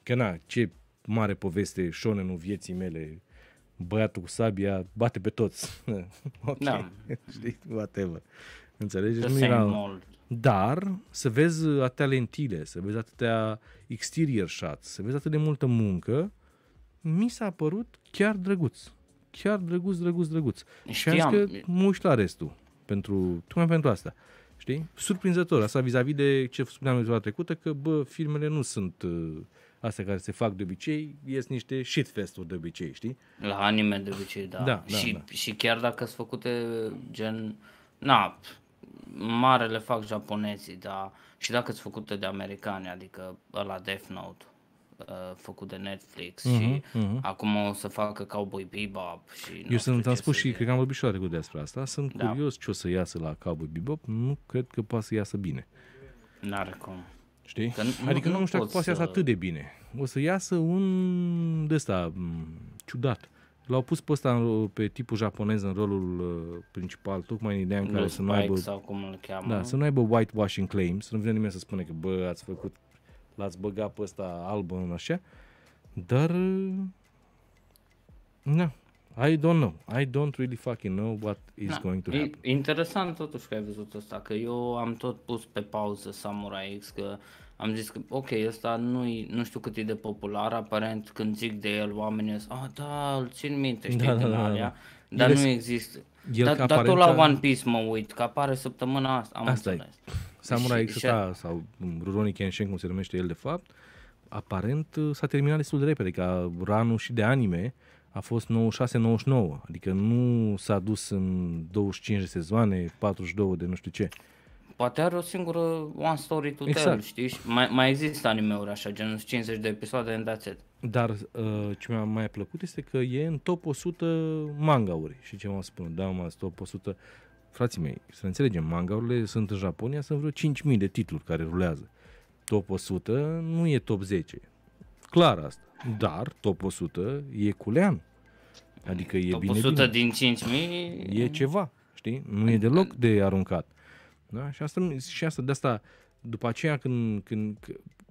B: Că na, ce mare poveste shonen vieții mele, băiatul cu sabia bate pe toți. ok, da. știi, whatever. Înțelegi? nu era... Dar să vezi atâtea lentile, să vezi atâtea uh, exterior shot, să vezi atât de multă muncă, mi s-a părut chiar drăguț. Chiar drăguț, drăguț, drăguț. Știam. Și am că mă la restul. Pentru, tocmai pentru asta. Știi? Surprinzător. Asta vis-a-vis de ce spuneam la trecută, că, bă, filmele nu sunt uh, astea care se fac de obicei, ies niște shitfest-uri de obicei, știi?
A: La anime de obicei, da. da. da, și, da, și chiar dacă sunt făcute gen... Na, marele le fac japonezii, dar și dacă sunt făcute de americani, adică la Death Note, uh, făcut de Netflix uh-huh, și uh-huh. acum o să facă Cowboy Bebop. Și Eu sunt, am
B: spus și, e. cred că am vorbit și cu despre asta, sunt da. curios ce o să iasă la Cowboy Bebop, nu cred că poate să iasă bine. N-are cum. Știi? Că nu, adică nu, nu știu dacă poate să iasă atât de bine. O să iasă un de ăsta mm, ciudat. L-au pus pe ăsta, pe tipul japonez în rolul uh, principal, tocmai în ideea în care să nu aibă... sau cum îl cheamă. Da, să nu aibă whitewashing claims, să nu vină nimeni să spune că, bă, ați făcut, l-ați băgat pe ăsta albă în așa, dar... Uh, na, I don't know. I don't really fucking know what is Na, going to happen.
A: E interesant totuși că ai văzut asta, că eu am tot pus pe pauză Samurai X, că am zis că ok, ăsta nu nu știu cât e de popular, aparent când zic de el oamenii ăsta, ah da, îl țin minte, da, știi, da, din da, da. alea, da. dar el nu există. El dar, aparenta... tot la One Piece mă uit, că apare săptămâna asta, am asta înțeles. E. Samurai X
B: sau Ruroni Kenshin, cum se numește el de fapt, aparent uh, s-a terminat destul de repede, ca ranul și de anime a fost 96-99, adică nu s-a dus în 25 de sezoane, 42 de nu știu ce
A: poate are o singură one story to exact. tell, știi? Și mai, mai există anime-uri așa, gen 50 de episoade în that's it.
B: Dar uh, ce mi-a mai plăcut este că e în top 100 mangauri. Și ce mă am da, mă, top 100. Frații mei, să înțelegem, mangaurile sunt în Japonia, sunt vreo 5.000 de titluri care rulează. Top 100 nu e top 10. Clar asta. Dar top 100 e culean. Adică e top bine, 100 bine. din 5.000 e ceva, știi? Nu e adică deloc de aruncat. Da? Și asta, și asta de asta, după aceea când, când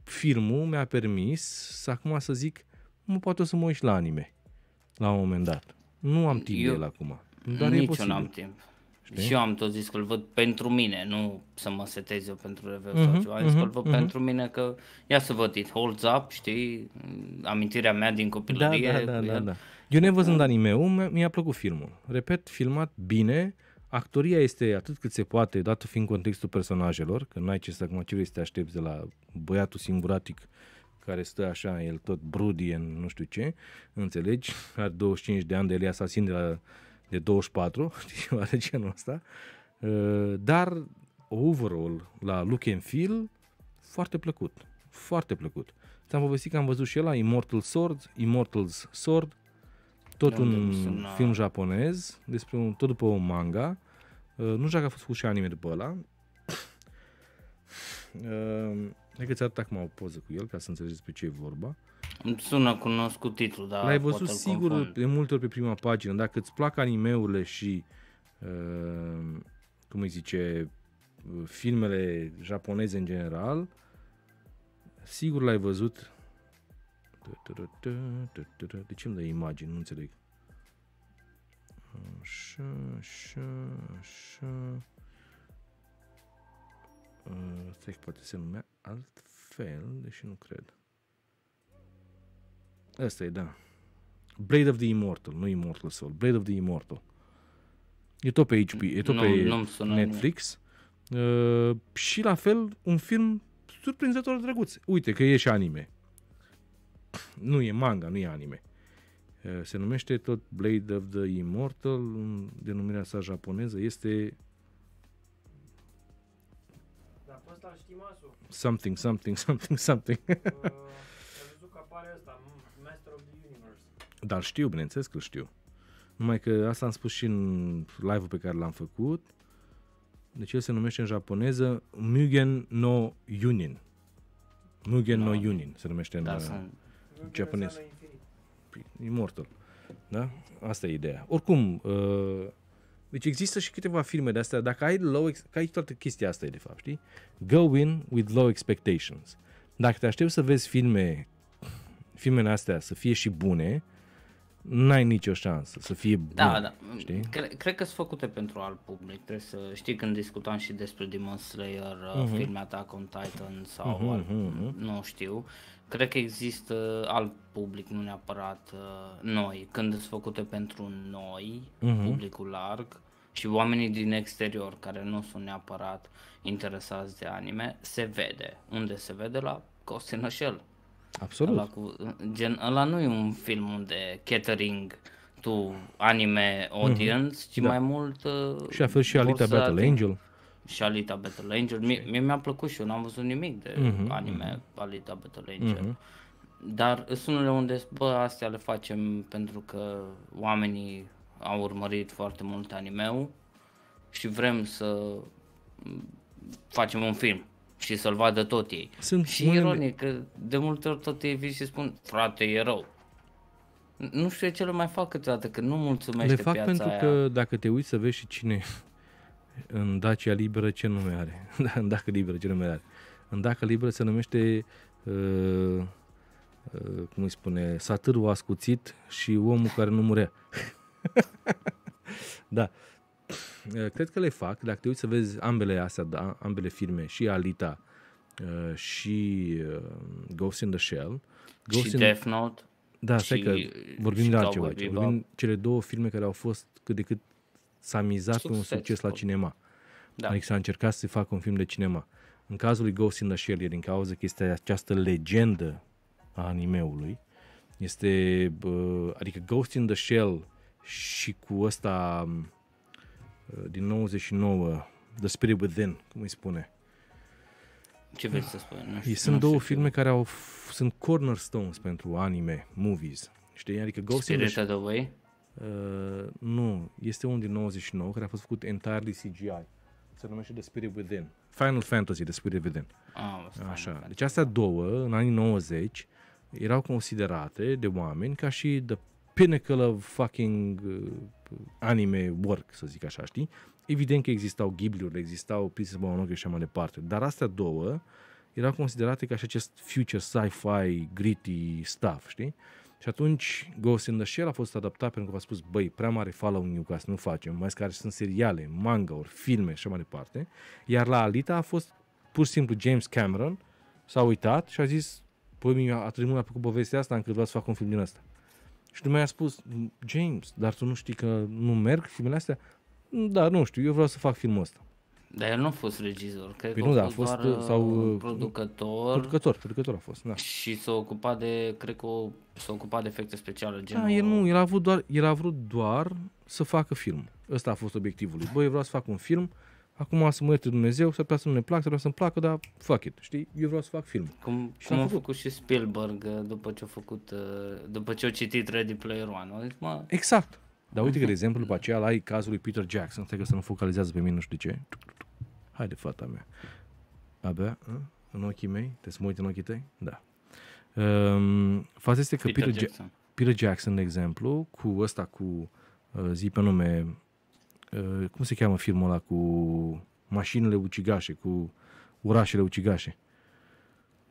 B: filmul mi-a permis să acum să zic, mă, poate o să mă uiți la anime la un moment dat. Nu am timp eu, de el acum. Dar nici e posibil. n-am timp.
A: Știi? Și eu am tot zis că îl văd pentru mine, nu să mă setez eu pentru reveu uh-huh, sau mhm, ceva. Am uh-huh, zis că îl mhm, văd uh-huh. pentru mine că ia să văd It Holds Up, știi, amintirea mea din copilărie. Da, da, da, da, da.
B: Eu nevăzând uh. anime-ul, mi-a plăcut filmul. Repet, filmat bine, uh, Actoria este atât cât se poate, dată fiind contextul personajelor, că n-ai ce să acum ce vrei să te aștepți de la băiatul singuratic care stă așa, el tot în nu știu ce, înțelegi? Are 25 de ani, de el e asasin de, la, de 24, știi, are genul ăsta. Uh, dar overall, la look and feel, foarte plăcut, foarte plăcut. Ți-am povestit că am văzut și el la Immortal Sword, Immortal's Sword, tot un film japonez, despre un, tot după un manga, Uh, nu știu dacă a fost făcut și anime după ăla. Uh, hai că ți arăt acum o poză cu el ca să înțelegeți pe ce e vorba. Îmi sună cunoscut titlul, dar L-ai văzut sigur confund. de multe ori pe prima pagină. Dacă îți plac animeurile și uh, cum îi zice uh, filmele japoneze în general, sigur l-ai văzut. De ce îmi dai imagini? Nu înțeleg. Așa, așa, așa. Asta că poate se numea altfel, deși nu cred. Asta e, da. Blade of the Immortal, nu Immortal Soul, Blade of the Immortal. E tot pe HP, e tot nu, pe Netflix. Uh, și la fel, un film surprinzător drăguț. Uite că e și anime. Nu e manga, nu e anime. Uh, se numește tot Blade of the Immortal, denumirea sa japoneză este Something, something, something, something. văzut că apare ăsta, Master of the Universe. Dar știu, bineînțeles că știu. Numai că asta am spus și în live-ul pe care l-am făcut. Deci el se numește în japoneză Mugen no Yunin. Mugen no, da. no Yunin se numește în, în da, uh, japonez e mortul. Da? Asta e ideea. Oricum, uh, deci există și câteva firme de astea, dacă ai low, ex- ai toată chestia asta e de fapt, știi? Go in with low expectations. Dacă te aștepți să vezi filme, filmele astea să fie și bune, n-ai nicio șansă să fie da, bune, Da, da. Știi?
A: Cre- cred că sunt făcute pentru alt public. Trebuie să știi când discutam și despre Demon Slayer, uh-huh. filmea Attack on Titan sau uh-huh, mhm, al, uh-huh. Mhm, nu știu, Cred că există alt public, nu neapărat uh, noi. Când sunt făcute pentru noi, uh-huh. publicul larg, și oamenii din exterior care nu sunt neapărat interesați de anime, se vede. Unde se vede? La cost in Absolut. Ăla cu, gen, ăla nu e un film unde catering tu anime audience, mm-hmm. ci da. mai mult... Uh, și a fost și Alita Battle Angel și Alita Battle Angel. Mie, mi-a plăcut și eu, n-am văzut nimic de mhm. anime Alita Battle Angel. Mhm. Dar sunt unele unde, bă, astea le facem pentru că oamenii au urmărit foarte mult anime-ul și vrem să facem un film și să-l vadă tot ei. Sunt și unele... ironic că de multe ori tot ei vin și spun, frate, e rău. Nu știu ce le mai fac câteodată, că nu mulțumește Le fac piața pentru aia. că
B: dacă te uiți să vezi și cine în Dacia Liberă ce nume are? Da, în dacă Liberă ce nume are? În dacă Liberă se numește, uh, uh, cum îi spune, satârul ascuțit și omul care nu murea. da. Uh, cred că le fac, dacă te uiți să vezi ambele astea, da, ambele firme, și Alita uh, și uh, Ghost in the Shell. Ghost și in... Death Note. Da, și, stai că vorbim de altceva. Vorbim cele două filme care au fost cât de cât s-a mizat pe un succes la cinema. Da. Adică s-a încercat să se facă un film de cinema. În cazul lui Ghost in the Shell din cauza că este această legendă a animeului. Este, adică Ghost in the Shell și cu ăsta uh, din 99, The Spirit Within, cum îi spune. Ce vrei să spui? Nu știu, sunt nu două știu. filme care au, sunt cornerstones pentru anime, movies. Știi? Adică Ghost Spirit in the Shell... Uh, nu, este unul din 99 care a fost făcut entirely CGI. Se numește The Spirit Within. Final Fantasy The Spirit Within. Ah, Așa. Deci astea două, în anii 90, erau considerate de oameni ca și the pinnacle of fucking uh, anime work, să zic așa, știi? Evident că existau ghibliuri, existau Princess Mononoke și așa mai departe, dar astea două erau considerate ca și acest future sci-fi gritty stuff, știi? Și atunci Ghost in the Shell a fost adaptat pentru că v-a spus, băi, prea mare fală un ca să nu facem, mai care sunt seriale, manga, ori filme și așa mai departe. Iar la Alita a fost pur și simplu James Cameron s-a uitat și a zis, păi mi a de mult a plăcut povestea asta încât vreau să fac un film din asta. Și nu mi-a spus, James, dar tu nu știi că nu merg filmele astea? Da, nu știu, eu vreau să fac filmul ăsta.
A: Dar el nu a fost regizor, cred păi că nu, a da, fost, a fost doar sau, uh, uh, producător. Producător,
B: producător a fost, da.
A: Și s-a ocupat de, cred că s-a ocupat de efecte speciale. Da, genul... Da, el nu,
B: el a, avut doar, el a vrut doar să facă film. Ăsta a fost obiectivul lui. Băi, vreau să fac un film, acum să mă ierte Dumnezeu, să ar putea să nu ne plac, să ar să-mi placă, dar fuck it, știi? Eu vreau să fac film. Cum, și cum a făcut.
A: făcut și Spielberg uh, după ce a făcut, după ce a citit Ready Player One. A zis, mă...
B: Exact, dar uite că, de exemplu, după aceea ai cazul lui Peter Jackson. Stai că să nu focalizează pe mine, nu știu de ce. Haide, fata mea. Abia, ă? în ochii mei? Te să în ochii tăi? Da. Um, Faza este că Peter, Peter Jackson. Ja- Peter Jackson, de exemplu, cu ăsta cu uh, zi pe nume, uh, cum se cheamă filmul ăla cu mașinile ucigașe, cu orașele ucigașe.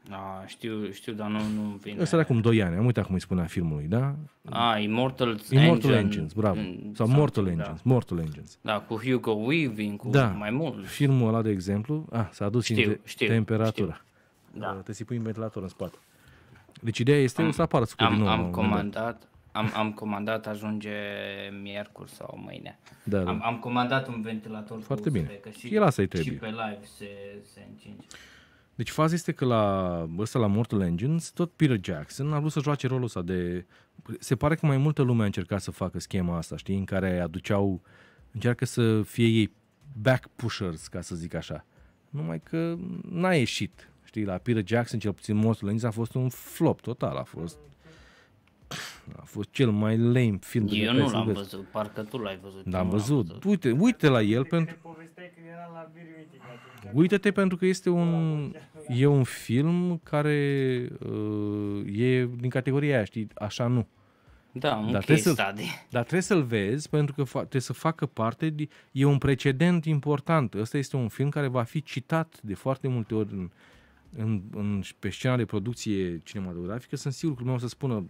A: A, știu, știu, dar nu, nu vine. Ăsta
B: era acum 2 ani, am uitat cum îi spunea filmului, da?
A: A, Immortal, Engines. Immortal Engine. Engines,
B: bravo. Mm, sau Mortal da. Engines, da. Mortal Engines. Da, cu Hugo Weaving, cu da. mai mult. Filmul ăla, de exemplu, a, s-a adus în știu, temperatura. Știu. Da. te să pui în ventilator în spate. Deci ideea este am, să apară sucul am, din nou. Am comandat,
A: am, am comandat, ajunge miercuri sau mâine. Da, da. Am, am comandat un ventilator Foarte cu USB, bine. că și, El asta și pe live se, se încinge.
B: Deci faza este că la ăsta, la Mortal Engines, tot Peter Jackson a vrut să joace rolul ăsta de... Se pare că mai multă lume a încercat să facă schema asta, știi, în care aduceau... Încearcă să fie ei back pushers, ca să zic așa. Numai că n-a ieșit. Știi, la Peter Jackson, cel puțin Mortal Engines, a fost un flop total. A fost a fost cel mai lame film. Eu nu l-am văzut,
A: parcă tu l-ai văzut. L-am văzut. văzut.
B: Uite, uite la el pentru... Uită-te pentru că este un, e un film care uh, e din categoria aia, știi, așa nu. Da, un dar trebuie, să, dar trebuie să-l vezi pentru că fa- trebuie să facă parte, de, e un precedent important. Ăsta este un film care va fi citat de foarte multe ori în, în, în, pe scena de producție cinematografică. Sunt sigur că lumea o să spună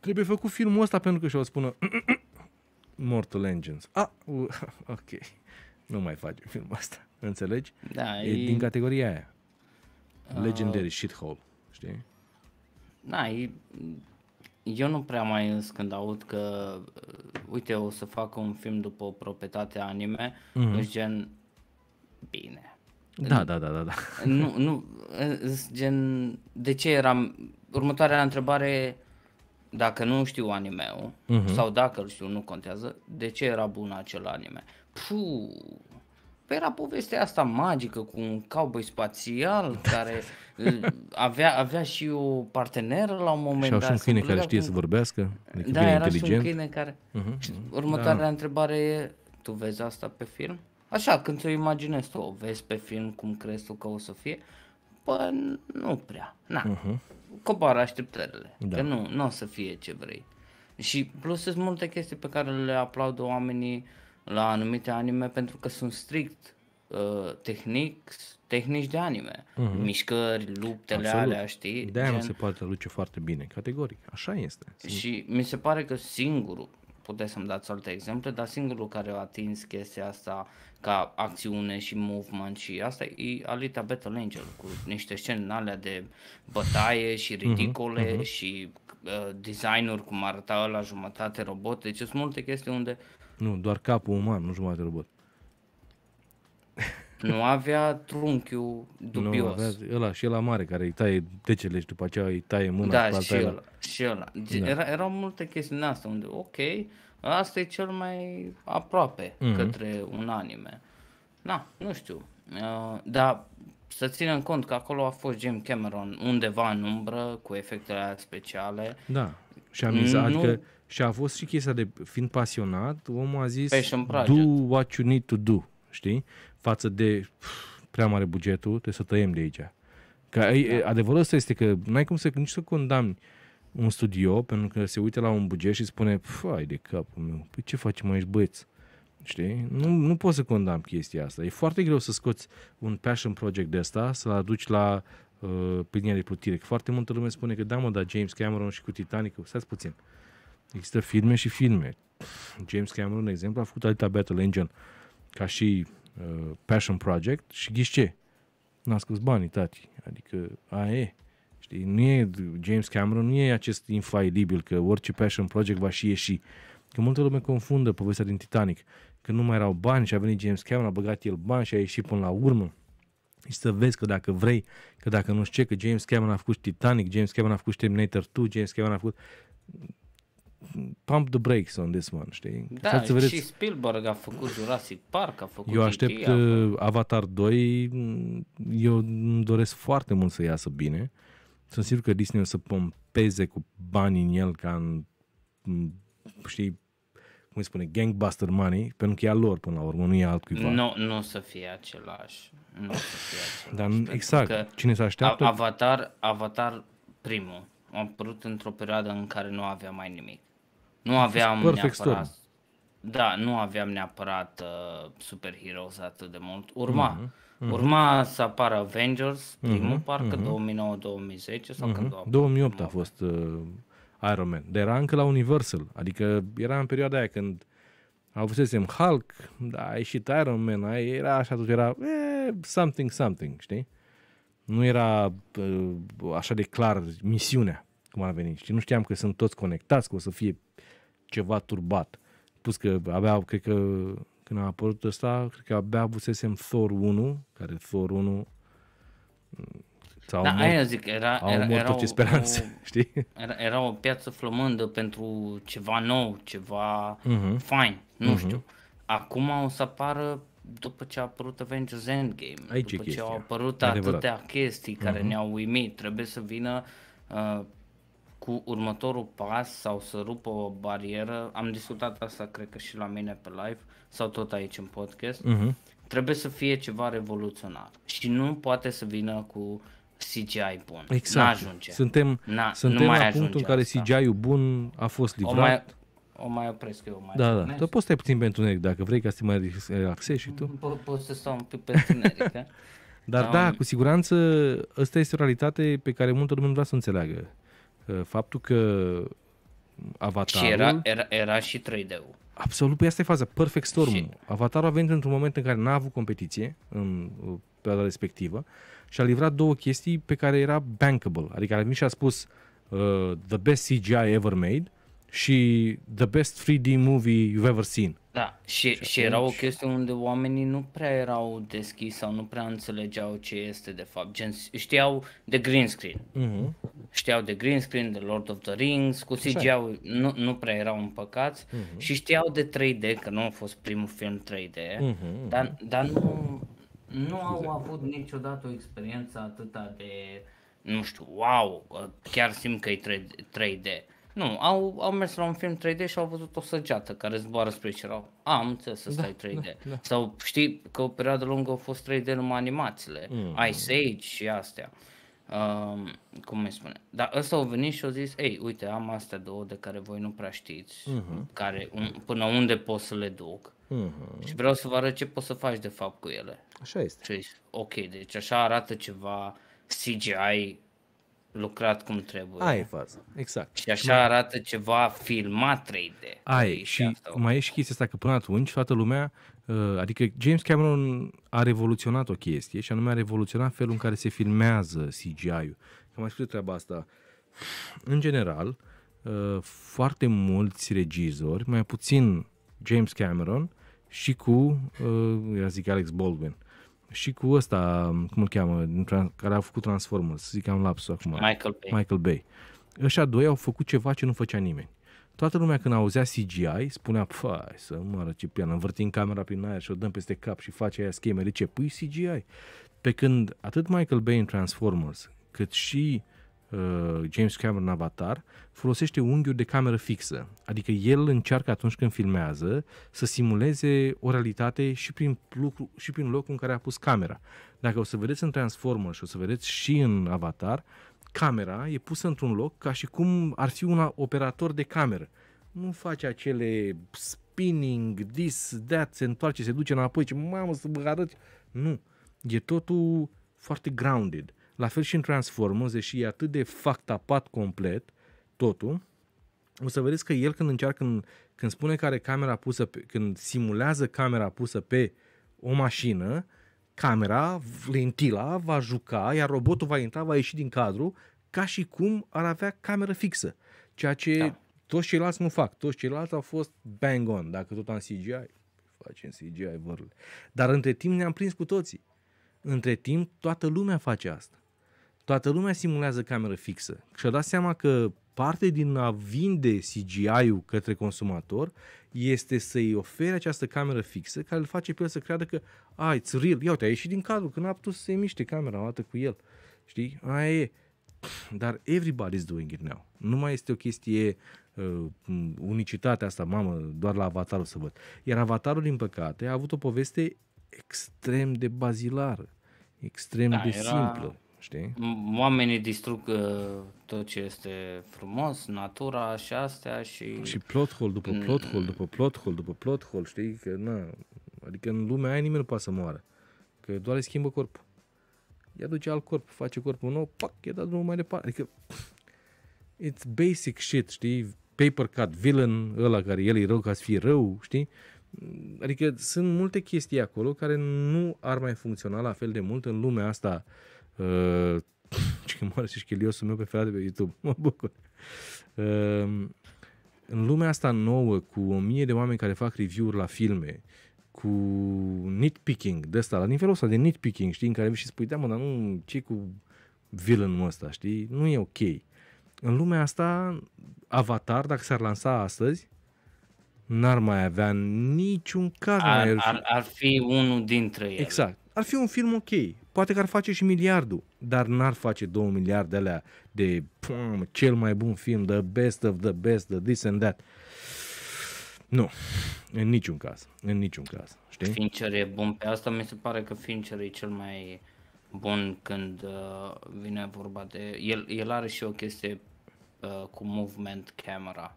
B: trebuie făcut filmul ăsta pentru că și-o spună Mortal Engines. Ah, ok. Nu mai facem filmul ăsta. Înțelegi? Da, e, e din categoria aia. Ah, Legendary uh, shithole, știi? Da, e,
A: eu nu prea mai îns când aud că, uh, uite, o să fac un film după o proprietate anime, mm-hmm. gen, bine.
B: Da, da, da, da, da. Nu,
A: nu, gen, de ce eram, următoarea întrebare dacă nu știu anime-ul, uh-huh. sau dacă îl știu, nu contează, de ce era bun acel anime? Puh, Păi era povestea asta magică cu un cowboy spațial care avea, avea și o parteneră la un moment dat. Și un câine care știe cu... să vorbească, da, adică da, era inteligent. și un câine care... Uh-huh. Următoarea da. întrebare e, tu vezi asta pe film? Așa, când ți-o imaginezi tu, o vezi pe film cum crezi tu că o să fie? Păi nu prea, na. Uh-huh coboară așteptările, da. că nu, nu o să fie ce vrei. Și plus sunt multe chestii pe care le aplaudă oamenii la anumite anime pentru că sunt strict uh, tehnic, tehnici de anime. Uh-huh. Mișcări, luptele Absolut. alea, știi? De-aia gen... nu se
B: poate luce foarte bine, categoric. Așa este.
A: Sunt... Și mi se pare că singurul puteți să-mi dați alte exemple, dar singurul care a atins chestia asta ca acțiune și movement și asta e Alita Battle Angel cu niște scene în alea de bătaie și mhm, ridicole uh-huh, uh-huh. și uh, designuri cum arăta la jumătate robot, deci sunt multe chestii unde...
B: Nu, doar capul uman, nu jumătate robot.
A: Nu avea trunchiul dubios. Nu, avea
B: ăla și la mare care îi taie decele și după aceea îi taie mâna. Da, și ăla. ăla. Și ăla. Deci da. Era,
A: erau multe chestiuni astea unde, ok, asta e cel mai aproape mm-hmm. către un anime. Na, nu știu. Uh, dar să ținem cont că acolo a fost Jim Cameron undeva în umbră cu efectele speciale.
B: Da. Și am zis, nu... adică și a fost și chestia de, fiind pasionat, omul a zis, do what you need to do, știi? față de pf, prea mare bugetul, trebuie să tăiem de aici. Că da. adevărul ăsta este că n-ai cum să, nici să condamni un studio pentru că se uită la un buget și spune, fai de capul meu, păi ce facem aici băieți? Știi? Nu, nu poți să condamn chestia asta. E foarte greu să scoți un passion project de asta, să-l aduci la uh, linia de plutire. Că foarte multă lume spune că da, mă, dar James Cameron și cu Titanic, stați puțin. Există filme și filme. James Cameron, de exemplu, a făcut Alita Battle Angel ca și uh, passion project și ce? n-a scos banii, tati. Adică, a, e. Știi, nu e James Cameron, nu e acest infailibil că orice passion project va și ieși. Că multă lume confundă povestea din Titanic, că nu mai erau bani și a venit James Cameron, a băgat el bani și a ieșit până la urmă. Și să vezi că dacă vrei, că dacă nu știi că James Cameron a făcut Titanic, James Cameron a făcut Terminator 2, James Cameron a făcut pump the brakes on this one, știi? Da, să vedeți. și Spielberg
A: a făcut Jurassic Park, a făcut Eu aștept GTA, uh,
B: Avatar 2, eu îmi doresc foarte mult să iasă bine. Sunt sigur că Disney o să pompeze cu bani în el ca în, știi, cum spune, gangbuster money, pentru că e a lor până la urmă, nu e altcuiva. Nu,
A: nu o să fie același. Nu o să fie
B: același. Dar, exact, cine se așteaptă?
A: Avatar, Avatar primul Am apărut într-o perioadă în care nu avea mai nimic. Nu aveam Perfect neapărat... Storm. Da, nu aveam neapărat uh, superheroes atât de mult. Urma. Mm-hmm. Mm-hmm. Urma să apară Avengers, mhm, primul mm-hmm. parcă mm-hmm. 2009-2010 sau mm-hmm. când
B: 2008 a fost uh, Iron Man. Dar era încă la Universal. Adică era în perioada aia când avusesem Hulk, da, a ieșit Iron Man, a, era așa tot, era eh, something, something, știi? Nu era uh, așa de clar misiunea cum a venit. Și nu știam că sunt toți conectați, că o să fie ceva turbat. Plus că abia, cred că când a apărut ăsta, cred că abia avusesem Thor 1, care Thor 1 mm, sau da, mor, zic, era, au era, era orice o, speranță, o, uh, știi?
A: Era, era o piață flămândă pentru ceva nou, ceva uh-huh. fain, nu uh-huh. știu. Acum o să apară după ce a apărut Avengers Endgame, Aici după ce au apărut Adevărat. atâtea chestii care uh-huh. ne-au uimit, trebuie să vină uh, cu următorul pas sau să rupă o barieră, am discutat asta cred că și la mine pe live sau tot aici în podcast, uh-huh. trebuie să fie ceva revoluționar și nu poate să vină cu CGI bun. Exact. N-ajunge. Suntem, Na, suntem la punctul în care
B: CGI-ul bun a fost livrat. O mai,
A: o mai opresc eu. Mai da, da. Dar poți
B: să stai puțin pe întuneric dacă vrei ca să te mai relaxezi și tu.
A: Po- poți să stau un pic pe întuneric. Eh? Dar da, cu
B: siguranță asta este o realitate pe care multă lume nu vrea să înțeleagă faptul că avatarul... Și era,
A: era, era și 3D-ul.
B: Absolut, pe păi asta e faza, perfect storm și... Avatarul a venit într-un moment în care n-a avut competiție în uh, perioada respectivă și a livrat două chestii pe care era bankable, adică a venit și a spus uh, the best CGI ever made și the best 3D movie you've ever seen. Da,
A: și, și, și era o chestie unde oamenii nu prea erau deschiși sau nu prea înțelegeau ce este de fapt. Gen, știau de green screen. Mm-hmm. Știau de green screen, de Lord of the Rings, cu cgi nu, nu prea erau împăcați mm-hmm. și știau de 3D, că nu a fost primul film 3D, mm-hmm. dar, dar nu, nu au avut niciodată o experiență atâta de, nu știu, wow, chiar simt că e 3D. Nu, au, au mers la un film 3D și au văzut o săgeată care zboară spre A, Am înțeles să stai da, 3D. Da, da. Sau știi că o perioadă lungă au fost 3D numai animațiile, mm. Ice Age și astea. Um, cum îi spune? Dar ăsta au venit și au zis, ei, uite, am astea două de care voi nu prea știți, mm-hmm. care, un, până unde pot să le duc. Mm-hmm. Și vreau să vă arăt ce poți să faci de fapt cu ele. Așa este. Și, ok, deci așa arată ceva CGI lucrat cum trebuie. Aia e faza, exact. Și așa arată ceva filmat 3D.
B: Aia și și mai e și chestia asta că până atunci toată lumea, uh, adică James Cameron a revoluționat o chestie și anume a revoluționat felul în care se filmează CGI-ul. Am mai spus treaba asta. În general, uh, foarte mulți regizori, mai puțin James Cameron și cu, eu uh, zic Alex Baldwin, și cu ăsta, cum îl cheamă, care a făcut Transformers, zic că am lapsul acum. Michael Bay. Michael Bay. Așa doi au făcut ceva ce nu făcea nimeni. Toată lumea când auzea CGI spunea, păi, să moară pian, învârtim camera prin aer și o dăm peste cap și face aia schemele, ce pui CGI. Pe când atât Michael Bay în Transformers, cât și uh, Uh, James Cameron Avatar, folosește unghiuri de cameră fixă. Adică el încearcă atunci când filmează să simuleze o realitate și prin, lucru, și prin locul în care a pus camera. Dacă o să vedeți în Transformers și o să vedeți și în Avatar, camera e pusă într-un loc ca și cum ar fi un operator de cameră. Nu face acele spinning, this, that, se întoarce, se duce înapoi, ce mamă să vă arăt. Nu. E totul foarte grounded. Uh, la fel și în Transformers, deși e atât de factapat complet totul, o să vedeți că el când încearcă, când, când spune că are camera pusă, pe, când simulează camera pusă pe o mașină, camera, lentila va juca, iar robotul va intra, va ieși din cadru, ca și cum ar avea cameră fixă. Ceea ce da. toți ceilalți nu fac. Toți ceilalți au fost bang on. Dacă tot am CGI, facem CGI, vărule. Dar între timp ne-am prins cu toții. Între timp, toată lumea face asta toată lumea simulează cameră fixă și a dat seama că parte din a vinde CGI-ul către consumator este să-i ofere această cameră fixă care îl face pe el să creadă că ai, ah, it's real, ia uite, a ieșit din cadru, că n-a putut să se miște camera o dată cu el. Știi? Aia e. Dar everybody's doing it now. Nu mai este o chestie uh, unicitatea asta, mamă, doar la avatarul să văd. Iar avatarul, din păcate, a avut o poveste extrem de bazilară, extrem da, de era... simplă
A: știi? Oamenii distrug uh, tot ce este frumos, natura și astea și... Și
B: plot hole după mm. plot hole după plot hole după plot hole, știi? Că, na, adică în lumea aia nimeni nu poate să moară, că doar îi schimbă corpul. Ea duce alt corp, face corpul nou, pac, e dat drumul mai departe. Adică, it's basic shit, știi? Paper cut, villain, ăla care el e rău ca să fie rău, știi? Adică sunt multe chestii acolo care nu ar mai funcționa la fel de mult în lumea asta uh, Uh, că moare și șcheliosul meu preferat de pe YouTube. Mă bucur. Uh, în lumea asta nouă, cu o mie de oameni care fac review-uri la filme, cu nitpicking de ăsta, la nivelul ăsta de nitpicking, știi, în care vii și spui, da mă, dar nu, ce cu villainul ăsta, știi, nu e ok. În lumea asta, Avatar, dacă s-ar lansa astăzi, n-ar mai avea niciun caz. Ar, ar, fi.
A: ar fi unul dintre ele. Exact.
B: Ar fi un film ok, Poate că ar face și miliardul, dar n-ar face 2 miliarde alea de pum, cel mai bun film, the best of the best, the this and that. Nu, în niciun caz, în niciun caz, știi?
A: Fincher e bun pe asta, mi se pare că Fincher e cel mai bun când uh, vine vorba de... El, el are și o chestie uh, cu movement camera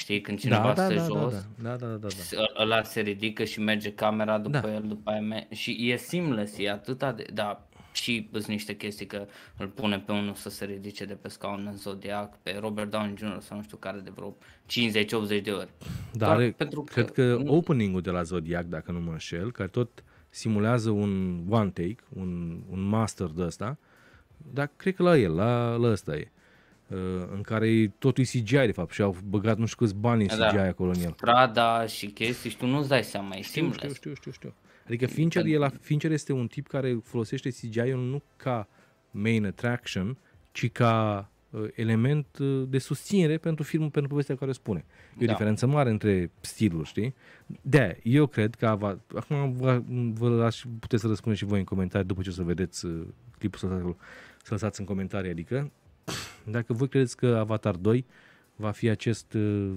A: Știi, când cineva da, da stă da, da, jos, da, da, da, da, da, da. Ă, ăla se ridică și merge camera după da. el, după aia și e seamless, e atâta de... Da, și sunt niște chestii că îl pune pe unul să se ridice de pe scaun în Zodiac, pe Robert Downey Jr. sau nu știu care de vreo 50-80 de ori. Dar pentru cred
B: că, că nu... opening-ul de la Zodiac, dacă nu mă înșel, care tot simulează un one take, un, un master de ăsta, dar cred că la el, la, la ăsta e. Uh, în care totul CGI de fapt și au băgat nu știu câți bani în CGI da. acolo în el.
A: Strada și chestii și tu nu-ți dai seama, e
B: știu, știu, știu, știu, știu. Adică Fincher, e la, Fincher este un tip care folosește CGI-ul nu ca main attraction, ci ca uh, element uh, de susținere pentru filmul, pentru povestea care o spune. E o da. diferență mare între stiluri, știi? de eu cred că va, Acum vă, vă las, puteți să răspundeți și voi în comentarii după ce o să vedeți clipul, să să lăsați în comentarii, adică dacă voi credeți că Avatar 2 va fi acest uh,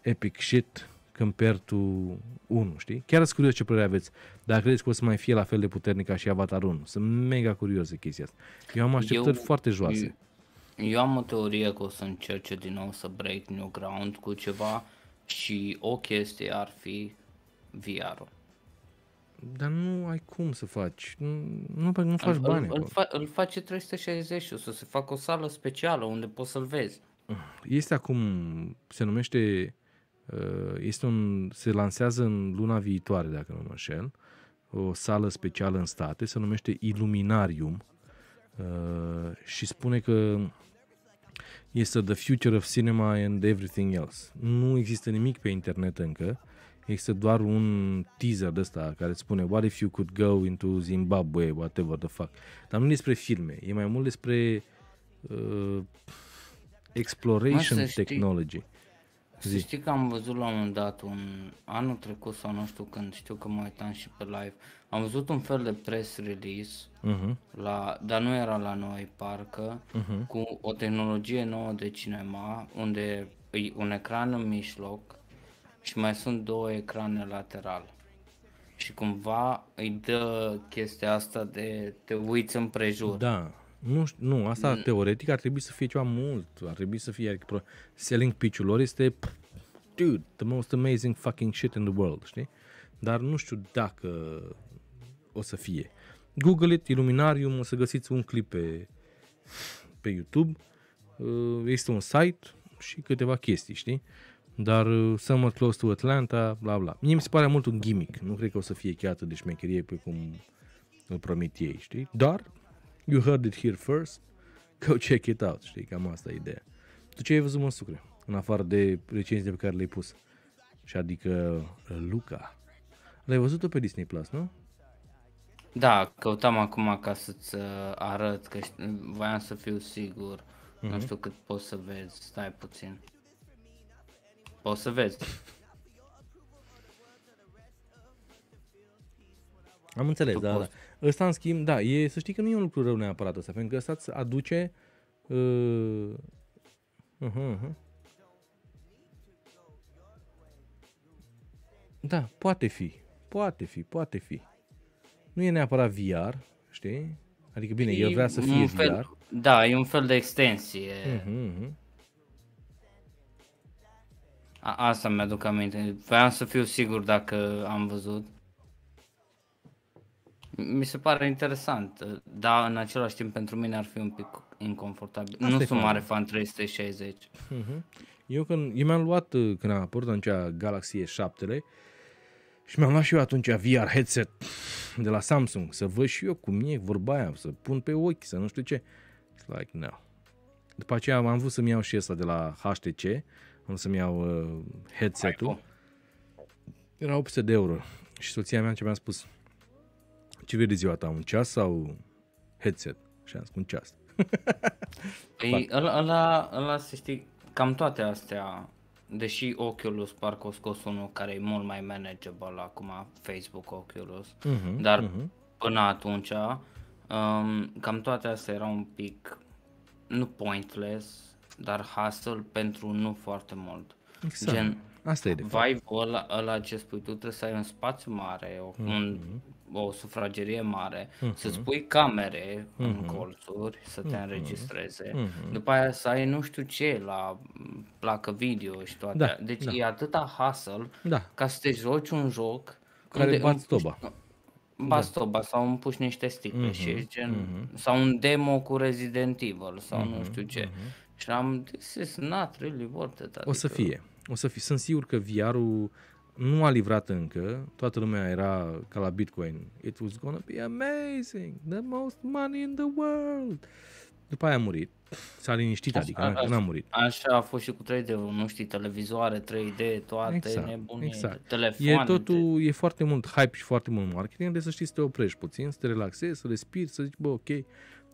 B: epic shit compare to 1, știi? Chiar sunt curios ce părere aveți. Dacă credeți că o să mai fie la fel de puternic ca și Avatar 1. Sunt mega curios de chestia asta. Eu am așteptări eu, foarte joase.
A: Eu, eu am o teorie că o să încerce din nou să break new ground cu ceva și o chestie ar fi VR-ul.
B: Dar nu ai cum să faci. Nu, nu, nu faci bani. Îl,
A: fa- îl face 360 o să se facă o sală specială unde poți să-l vezi.
B: Este acum, se numește, uh, este un, se lansează în luna viitoare, dacă nu mă înșel, o sală specială în state, se numește Illuminarium uh, și spune că este the future of cinema and everything else. Nu există nimic pe internet încă, uh, există doar un teaser de ăsta care spune What if you could go into Zimbabwe, whatever the fuck. Dar nu despre filme, e mai mult despre uh, exploration Asta technology. Știi, știi
A: că am văzut la un moment dat, un anul trecut sau nu știu când, știu că mă uitam și pe live, am văzut un fel de press release, uh-huh. la, dar nu era la noi parcă, uh-huh. cu o tehnologie nouă de cinema, unde e un ecran în mijloc, și mai sunt două ecrane laterale. Și cumva îi dă chestia asta de te uiți prejur Da,
B: nu, nu, asta mm. teoretic ar trebui să fie ceva mult, ar trebui să fie, adică selling pitch lor este dude, the most amazing fucking shit in the world, știi? Dar nu știu dacă o să fie. Google it, Illuminarium, o să găsiți un clip pe, pe YouTube, este un site și câteva chestii, știi? dar uh, Summer Close to Atlanta, bla bla. Mie mi se pare mult un gimmick, nu cred că o să fie chiar atât de șmecherie pe cum îl promit ei, știi? Dar, you heard it here first, go check it out, știi, cam asta e ideea. Tu ce ai văzut, mă, Sucre? În afară de recenziile pe care le-ai pus. Și adică uh, Luca. L-ai văzut-o pe Disney Plus, nu?
A: Da, căutam acum ca să-ți uh, arăt, că voiam să fiu sigur. Mm-hmm. Nu mhm. știu cât poți să vezi, stai puțin. O să vezi.
B: Am înțeles, da, da. Ăsta, în schimb, da, e, să știi că nu e un lucru rău neapărat ăsta, pentru că ăsta îți aduce... Uh, uh-huh, uh-huh. Da, poate fi. Poate fi, poate fi. Nu e neapărat VR, știi? Adică, bine, e el vrea să fie fel, VR. Da, e un fel de extensie. Uh-huh, uh-huh.
A: A, asta mi-aduc aminte. Vreau să fiu sigur dacă am văzut. Mi se pare interesant, dar în același timp pentru mine ar fi un pic inconfortabil. Asta nu sunt mare fan 360. Uh-huh. Mhm.
B: Eu când eu mi-am luat uh, când a apărut atunci Galaxy S7 și mi-am luat și eu atunci VR headset de la Samsung să văd și eu cum e vorba aia, să pun pe ochi, să nu știu ce. It's like, no. După aceea am vrut să-mi iau și asta de la HTC, am să-mi iau uh, headset-ul. Era 800 de euro și soția mea ce mi-a spus, ce vrei de ziua ta, un ceas sau headset? Și am spus, un ceas.
A: Păi, ăla, ăla, ăla să știi, cam toate astea, deși Oculus parcă o scos unul care e mult mai manageable acum, Facebook Oculus, uh-huh, mhm, dar uh-huh. până atunci, um, cam toate astea erau un pic, nu pointless, dar hustle pentru nu foarte mult. Exact. Gen, Asta e de Vibe-ul ăla, ăla ce spui tu, trebuie să ai un spațiu mare, o, mm-hmm. un, o sufragerie mare, mm-hmm. să-ți pui camere mm-hmm. în mhm. colțuri, să te mm-hmm. înregistreze, mm-hmm. după aia să ai nu știu ce la placă video și toate. Da, deci da. e atâta hustle da. ca să te joci un joc care bați toba. Bastoba da. sau îmi puși niște sticle uh-huh, și gen, uh-huh. sau un demo cu Resident Evil sau uh-huh, nu știu ce. Uh-huh. Și am this is not really
B: worth it. Adică... O să adică fie. O să fie. Sunt sigur că vr nu a livrat încă, toată lumea era ca la Bitcoin. It was gonna be amazing, the most money in the world. După aia a murit, s-a liniștit, adică a, n-a murit.
A: Așa a fost și cu 3D, nu știi, televizoare, 3D, toate exact, nebunii, exact. telefoane. E
B: totul, de... e foarte mult hype și foarte mult marketing, de să știi să te oprești puțin, să te relaxezi, să respiri, să zici, bă, ok,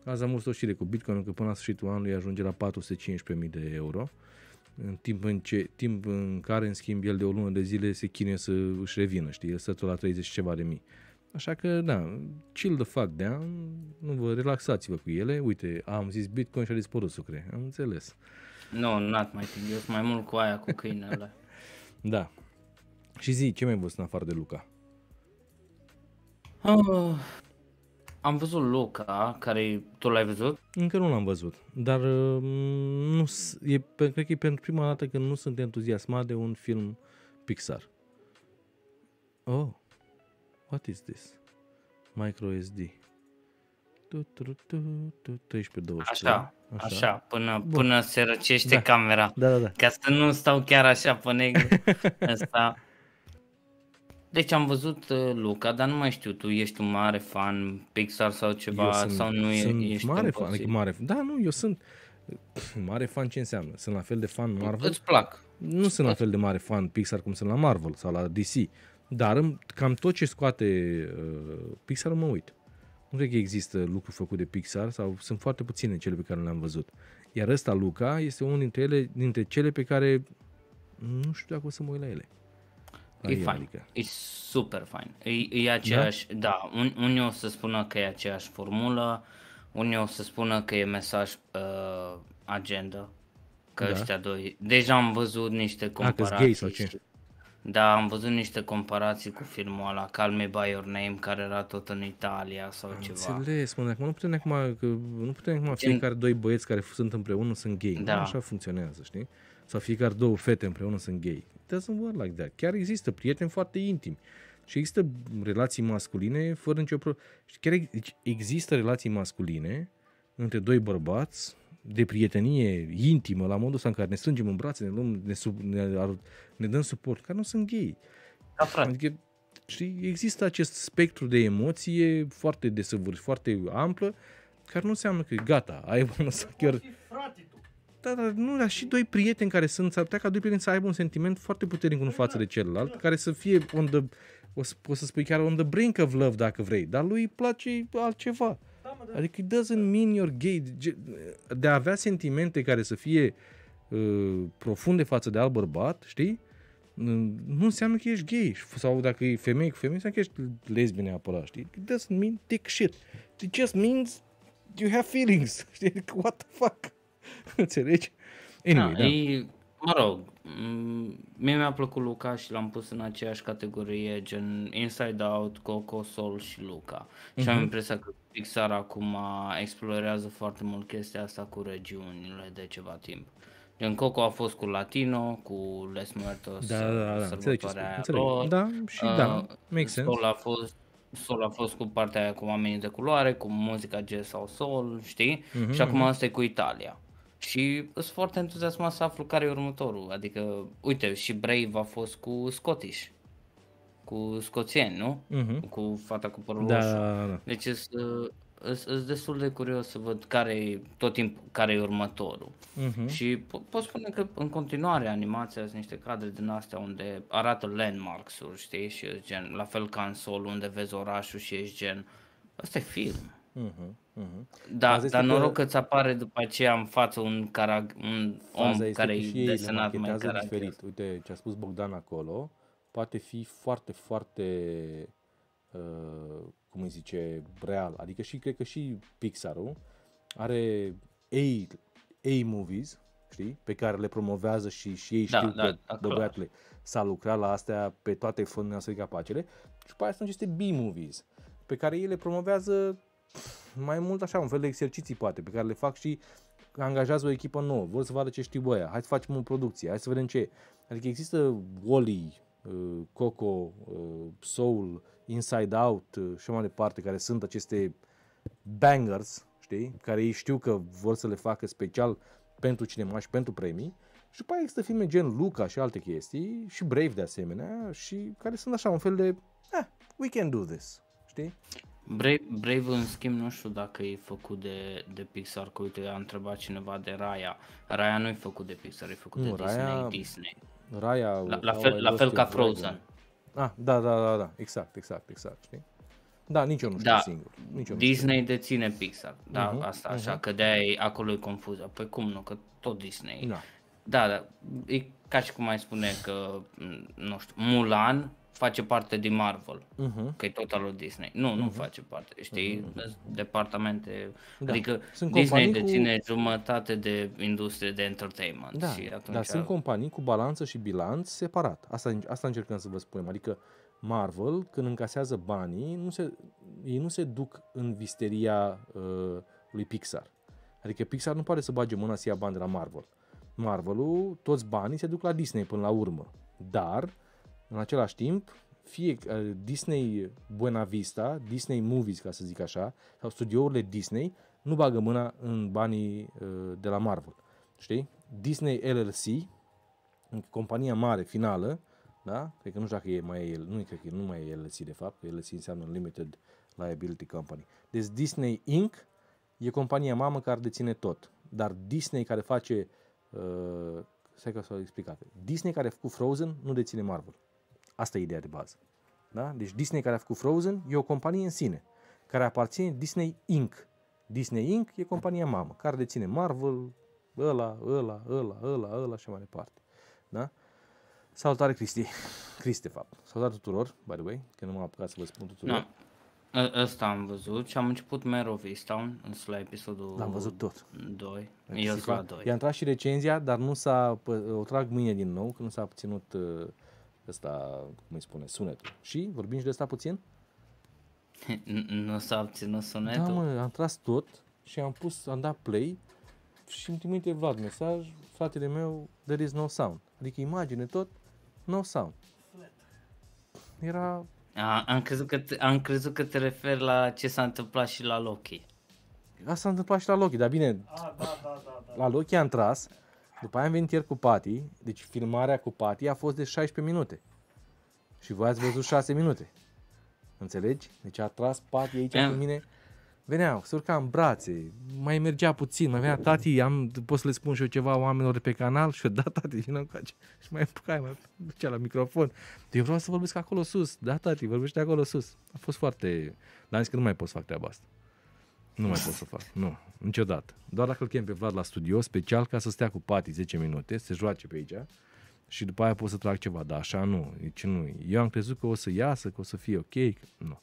B: Azi am o știre cu Bitcoin că până la sfârșitul anului ajunge la 415.000 de euro în timp în, ce, timp în care, în schimb, el de o lună de zile se chine să își revină, știi, el stă tot la 30 ceva de mii. Așa că, da, chill the fuck down, da, nu vă relaxați-vă cu ele. Uite, am zis Bitcoin și a dispărut sucre, am înțeles.
A: Nu, no, not mai thing, eu mai mult cu aia, cu câinele.
B: da. Și zi, ce mai ai văzut în afară de Luca?
A: Oh, am văzut Luca, care tu l-ai văzut?
B: Încă nu l-am văzut, dar mm, nu, e, cred că e pentru prima dată când nu sunt entuziasmat de un film Pixar. Oh, what is this? Micro SD. Tu 13-20. Așa, așa, așa,
A: până, Bun. până se răcește da. camera. Da, da, da. Ca să nu stau chiar așa pe negru. Asta deci am văzut uh, Luca, dar nu mai știu, tu ești un mare fan Pixar sau ceva, eu sunt, sau nu sunt ești mare fan, adică
B: mare, da, nu, eu sunt mare fan ce înseamnă? Sunt la fel de fan Marvel? Îți plac. Nu sunt la fel de mare fan Pixar cum sunt la Marvel sau la DC, dar cam tot ce scoate uh, Pixar mă uit. Nu cred că există lucruri făcute de Pixar sau sunt foarte puține cele pe care le-am văzut. Iar ăsta, Luca, este unul dintre ele, dintre cele pe care nu știu dacă o să mă uit la ele. E fain,
A: adică. e super fain. E, e aceeași, da, da un, unii o să spună că e aceeași formulă, unii o să spună că e mesaj uh, agenda, că da. ăștia doi. Deja am văzut niște comparații. Da, gay sau ce? Da, am văzut niște comparații cu filmul ăla, Call Me By Your Name, care era tot în Italia sau am ceva.
B: Înțeles, mă, acum nu putem acum, nu putem acum Gen... fiecare doi băieți care sunt împreună sunt gay. Da. Nu așa funcționează, știi? Sau fiecare două fete împreună sunt gay doesn't work like that. Chiar există prieteni foarte intimi. Și există relații masculine fără nicio problemă. Chiar deci există relații masculine între doi bărbați de prietenie intimă, la modul ăsta în care ne strângem în brațe, ne, luăm, ne, sub, ne, ne dăm suport, care nu sunt gay. Da, frate. Adică, și există acest spectru de emoție foarte desăvârșit, foarte amplă, care nu înseamnă că gata, ai lăsat chiar... Fi da, dar nu, dar și doi prieteni care sunt, s-ar putea ca doi prieteni să aibă un sentiment foarte puternic unul față de celălalt, care să fie on the, o să, o să spui chiar on the brink of love dacă vrei, dar lui îi place altceva. Da, da. Adică it doesn't mean you're gay. De a avea sentimente care să fie uh, profunde față de alt bărbat, știi? nu înseamnă că ești gay sau dacă e femeie cu femeie, înseamnă că ești lesbian neapărat, știi? It doesn't mean dick shit. It just means you have feelings. What the fuck? Înțelegi? Anyway, da, da. E,
A: mă rog, mie mi-a plăcut Luca și l-am pus în aceeași categorie, gen Inside Out, Coco, Soul și Luca. Și uh-huh. am mhm. impresia că Pixar acum explorează foarte mult chestia asta cu regiunile de ceva timp. Gen Coco a fost cu Latino, cu Les Muertos, da, da, da, sărbătoarea înțeleg, lor. Da, și da, uh, da, make sense. Soul a fost Soul a fost cu partea aia cu oamenii de culoare, cu muzica jazz sau soul, știi? Mm-hmm. Și acum mhm. asta e cu Italia. Și sunt foarte entuziasmat să aflu care e următorul. Adică, uite, și Brave a fost cu Scottish. Cu scoțieni, nu? Uh-huh. Cu fata cu părul da, roșu. Da, da, Deci sunt destul de curios să văd care e tot timpul care e următorul. Uh-huh. Și po- pot spune că în continuare animația sunt niște cadre din astea unde arată landmarks-uri, știi? Și gen, la fel ca în sol unde vezi orașul și ești gen, asta e film.
B: Uh-huh. Mhm. Da, Azi dar noroc că îți
A: apare după aceea în față un, carag- un om care e desenat mai caracter. diferit.
B: Uite, ce a spus Bogdan acolo, poate fi foarte, foarte, uh, cum îi zice, real. Adică și, cred că și Pixar-ul are A, A-movies, știi, pe care le promovează și, și ei da, știu da, că, da, de s-a lucrat la astea pe toate fondurile noastre capacele și pe aia sunt aceste B-movies pe care ei le promovează mai mult așa, un fel de exerciții poate, pe care le fac și angajează o echipă nouă, vor să vadă ce știu băia, hai să facem o producție, hai să vedem ce e. Adică există Wally, uh, Coco, uh, Soul, Inside Out uh, și mai departe, care sunt aceste bangers, știi, care ei știu că vor să le facă special pentru cinema și pentru premii. Și după aia există filme gen Luca și alte chestii și Brave de asemenea și care sunt așa un fel de eh, we can do this, știi?
A: Brave, Brave, în schimb, nu știu dacă e făcut de, de Pixar, că uite, a întrebat cineva de Raya. Raya nu e făcut de Pixar, e făcut nu, de Raya, Disney. Raya, la, la fel, la fel ca Frozen.
B: Ah, da, da, da, da, exact, exact, exact, știi? Da, nici eu nu știu da. singur. Nici eu Disney
A: știu. deține Pixar, da, uh-huh, asta uh-huh. așa, că de-aia acolo e confuză. Păi cum nu, că tot Disney. Da. da, da, e ca și cum mai spune că, nu știu, Mulan face parte din Marvel, uh-huh. că e tot al lui Disney. Nu, uh-huh. nu mhm. face parte, știi, uh-huh. departamente, da. adică sunt Disney deține cu... jumătate de industrie de entertainment. Da, și atunci... dar sunt
B: companii cu balanță și bilanț separat, asta, asta încercăm să vă spunem, adică Marvel, când încasează banii, nu se, ei nu se duc în visteria uh, lui Pixar. Adică Pixar nu pare să bage mâna să ia bani de la Marvel. Marvelul, toți banii se duc la Disney până la urmă. Dar în același timp, fie uh, Disney Buena Vista, Disney Movies, ca să zic așa, sau studiourile Disney, nu bagă mâna în banii uh, de la Marvel. Știi? Disney LLC, compania mare finală, da? Cred că nu știu dacă e mai el, nu cred că nu mai e LLC de fapt, LLC înseamnă Limited Liability Company. Deci Disney Inc. e compania mamă care deține tot, dar Disney care face, uh, stai că s-au explicat, Disney care a făcut Frozen nu deține Marvel. Asta e ideea de bază. Da? Deci Disney care a făcut Frozen e o companie în sine, care aparține Disney Inc. Disney Inc. e compania mamă, care deține Marvel, ăla, ăla, ăla, ăla, ăla și mai departe. Da? Salutare Cristi. Cristi, de fapt. Salutare tuturor, by the way, că nu m-am apucat să vă spun tuturor. No. Da.
A: Asta am văzut și am început Mare of Easttown, însă la episodul L-am văzut
B: tot. 2. Exact. Eu la 2. I-a intrat și recenzia, dar nu s-a, o trag mâine din nou, că nu s-a obținut uh, ăsta, cum îi spune, sunetul. Și vorbim și de asta puțin?
A: Nu
B: s-a obținut sunetul? Da, mă, am tras tot și am pus, am dat play și îmi trimite Vlad mesaj, fratele meu, there is no sound. Adică imagine tot, no sound. Era...
A: A, am, crezut că te, am crezut că te refer la ce s-a întâmplat și la Loki.
B: Asta s-a întâmplat și la Loki, dar bine, A, ah, da, da, da, da. la Loki am tras, după aia am venit ieri cu Pati, deci filmarea cu Pati a fost de 16 minute. Și voi ați văzut 6 minute. Înțelegi? Deci a tras Pati aici yeah. cu mine. Veneau, se urca în brațe, mai mergea puțin, mai venea, tati, am, pot să le spun și eu ceva oamenilor pe canal? Și o da, tati, vină încoace. Și mai împucai, mai ducea la microfon. Eu vreau să vorbesc acolo sus, da, tati, vorbește acolo sus. A fost foarte... Dar am zis că nu mai pot să fac treaba asta. Nu mai pot să fac, nu, niciodată. Doar dacă îl chem pe Vlad la studio, special ca să stea cu Pati 10 minute, să joace pe aici și după aia pot să trag ceva, dar așa nu, deci nu. Eu am crezut că o să iasă, că o să fie ok, nu.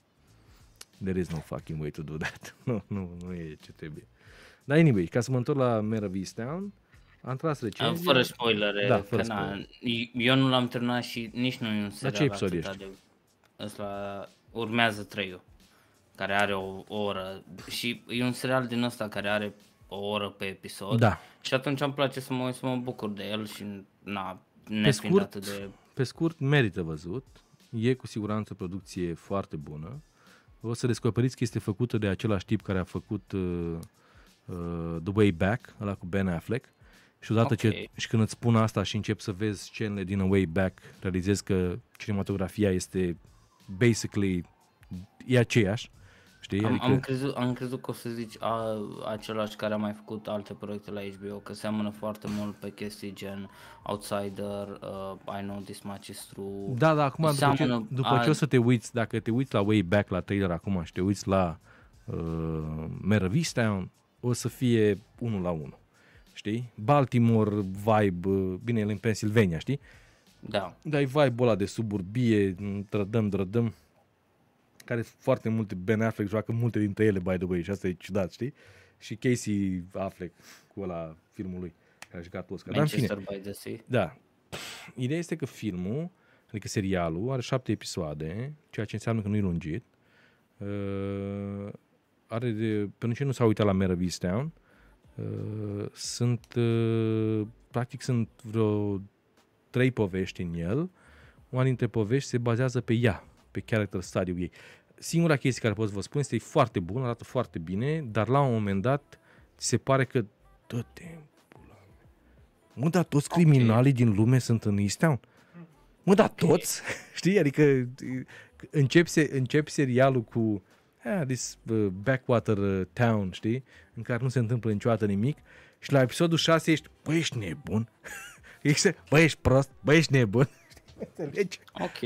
B: There is no fucking way to do that. Nu, nu, nu e ce trebuie. Dar anyway, ca să mă întorc la Mera Vistown, am tras recenzia. Fără spoilere, da, fără spoiler. Na,
A: eu nu l-am terminat și nici nu serial. La ce episod ești? De, ăsta urmează 3 care are o, o oră și e un serial din ăsta care are o oră pe episod da. și atunci îmi place să mă, să mă bucur de el și na, pe scurt, atât de...
B: Pe scurt, merită văzut, e cu siguranță o producție foarte bună, o să descoperiți că este făcută de același tip care a făcut uh, uh, The Way Back, ăla cu Ben Affleck, și odată okay. ce, și când îți spun asta și încep să vezi scenele din A Way Back, realizezi că cinematografia este basically e aceeași. Știi? Am, adică... am,
A: crezut, am crezut că o să zici a, același care a mai făcut alte proiecte la HBO, că seamănă foarte mult pe chestii gen Outsider, uh, I Know This Much Is True. Da, da, acum seamănă, după, ce, după a... ce o să
B: te uiți, dacă te uiți la Way Back, la trailer acum și te uiți la uh, Meravista, o să fie unul la unul. Știi? Baltimore vibe, uh, bine, el în Pennsylvania, știi? Da. Dar e vibe-ul ăla de suburbie, trădăm, trădăm care sunt foarte multe, Ben Affleck joacă multe dintre ele, by the way, și asta e ciudat, știi? Și Casey Affleck cu ăla filmul lui, care a jucat Oscar. Manchester Dar, the Sea. Da. Ideea este că filmul, adică serialul, are șapte episoade, ceea ce înseamnă că nu e lungit. Uh, are de, pentru ce nu s-a uitat la Mera of uh, sunt, uh, practic sunt vreo trei povești în el, una dintre povești se bazează pe ea, pe character study-ul ei singura chestie care pot să vă spun este e foarte bun, arată foarte bine, dar la un moment dat se pare că tot timpul. Mă, dar toți criminalii okay. din lume sunt în East Town. Mă, dar okay. toți? Știi? Adică încep, se, încep serialul cu yeah, this uh, backwater uh, town, știi? În care nu se întâmplă niciodată nimic și la episodul 6 ești, bă, ești nebun. ești, ești prost, băi, ești nebun.
A: Înțelegi? Ok.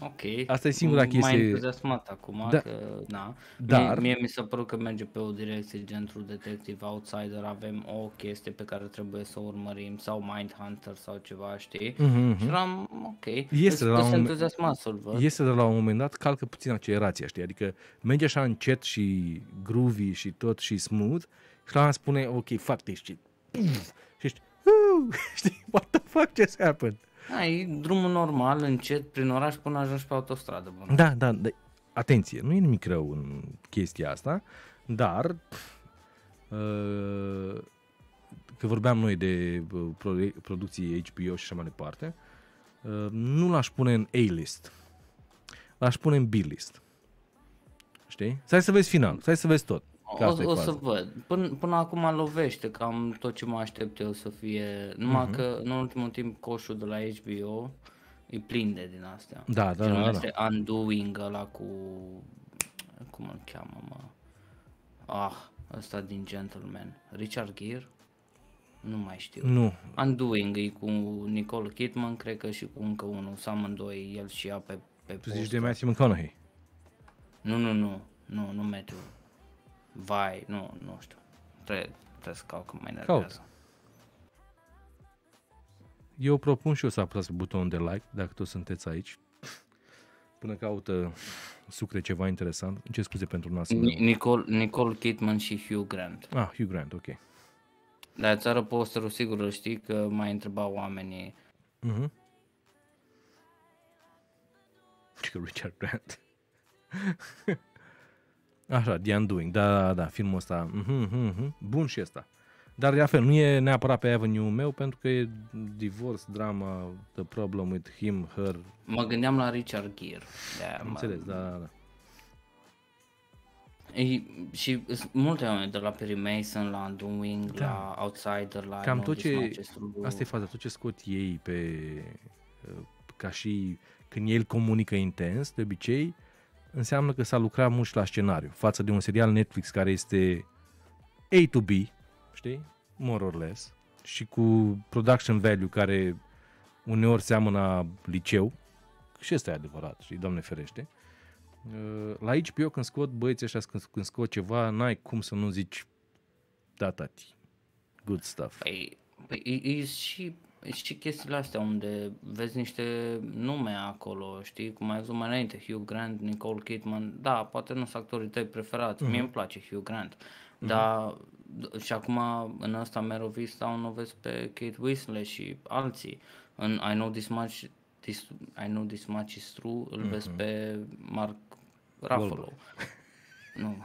A: Ok. Asta e singura m-m, chestie. Mai entuziasmat acum da. că, na. Dar... Mie, mie mi s-a părut că merge pe o direcție genul detective outsider, avem o chestie pe care trebuie să o urmărim sau Mindhunter sau ceva, știi? Mm-hmm. Și eram, ok. Este de, la un... entuziasmat văd. Este
B: de la un moment dat, calcă puțin accelerația, știi? Adică merge așa încet și groovy și tot și smooth și la spune, ok, fac deci și ești, știi, what the fuck just happened?
A: Da, e drumul normal, încet, prin oraș, până ajungi pe autostradă. Bun. Da, da,
B: da, atenție, nu e nimic rău în chestia asta, dar uh, că vorbeam noi de uh, producții HBO și așa mai departe, uh, nu l-aș pune în A-list, l-aș pune în B-list. Știi? Să să vezi final, să să vezi tot. Că o, o să
A: văd. Până, până acum lovește cam tot ce mă aștept eu să fie. Numai uh-huh. că în ultimul timp coșul de la HBO e plin de din astea. Da, da, da, da, da. Undoing ăla cu... Cum îl cheamă, mă? Ah, ăsta din Gentleman. Richard Gere? Nu mai știu. Nu. Undoing e cu Nicole Kidman, cred că și cu încă unul. Să amândoi el și ea pe, pe Tu zici de Matthew McConaughey? Nu, nu, nu. Nu, nu Matthew. Vai, nu, nu știu.
B: Trebuie, trebuie să caut că mă Caut. Eu propun și eu să apăsați butonul de like, dacă toți sunteți aici. Până caută sucre ceva interesant. Ce scuze pentru noastră.
A: Nicole, Nicole Kidman și Hugh Grant.
B: Ah, Hugh Grant, ok.
A: La țară posterul sigur îl știi că mai întrebau oamenii.
B: Mhm. Uh-huh. Richard Grant. Așa, The Undoing, da, da, da, filmul ăsta, uh-huh, uh-huh, bun și ăsta. Dar, de fel, nu e neapărat pe avenue meu, pentru că e divorț, drama, the problem with him, her.
A: Mă gândeam la Richard Gere. Da, Înțeles, da, da, da. E, și multe oameni de la Mason, la Undoing, da. la Outsider, la... Cam tot ce... Asta e faza,
B: tot ce scot ei pe... Uh, ca și când el comunică intens, de obicei, înseamnă că s-a lucrat mult la scenariu față de un serial Netflix care este A to B, știi? More or less. Și cu production value care uneori seamănă liceu. Și ăsta e adevărat, și doamne ferește. Uh, la HBO când scot băieții ăștia, când scot ceva, n-ai cum să nu zici da, tati. Good stuff. Păi,
A: păi e, e și deci și chestiile astea unde vezi niște nume acolo, știi, cum ai zis mai înainte, Hugh Grant, Nicole Kidman, da, poate nu sunt actorii tăi preferați, mm-hmm. mie mhm. îmi place Hugh Grant, mm-hmm. dar și acum în ăsta Mero Town o vezi pe Kate Winslet și alții, în I Know This Much, this, I Know This Much Is True îl mm-hmm. vezi pe Mark Ruffalo. nu.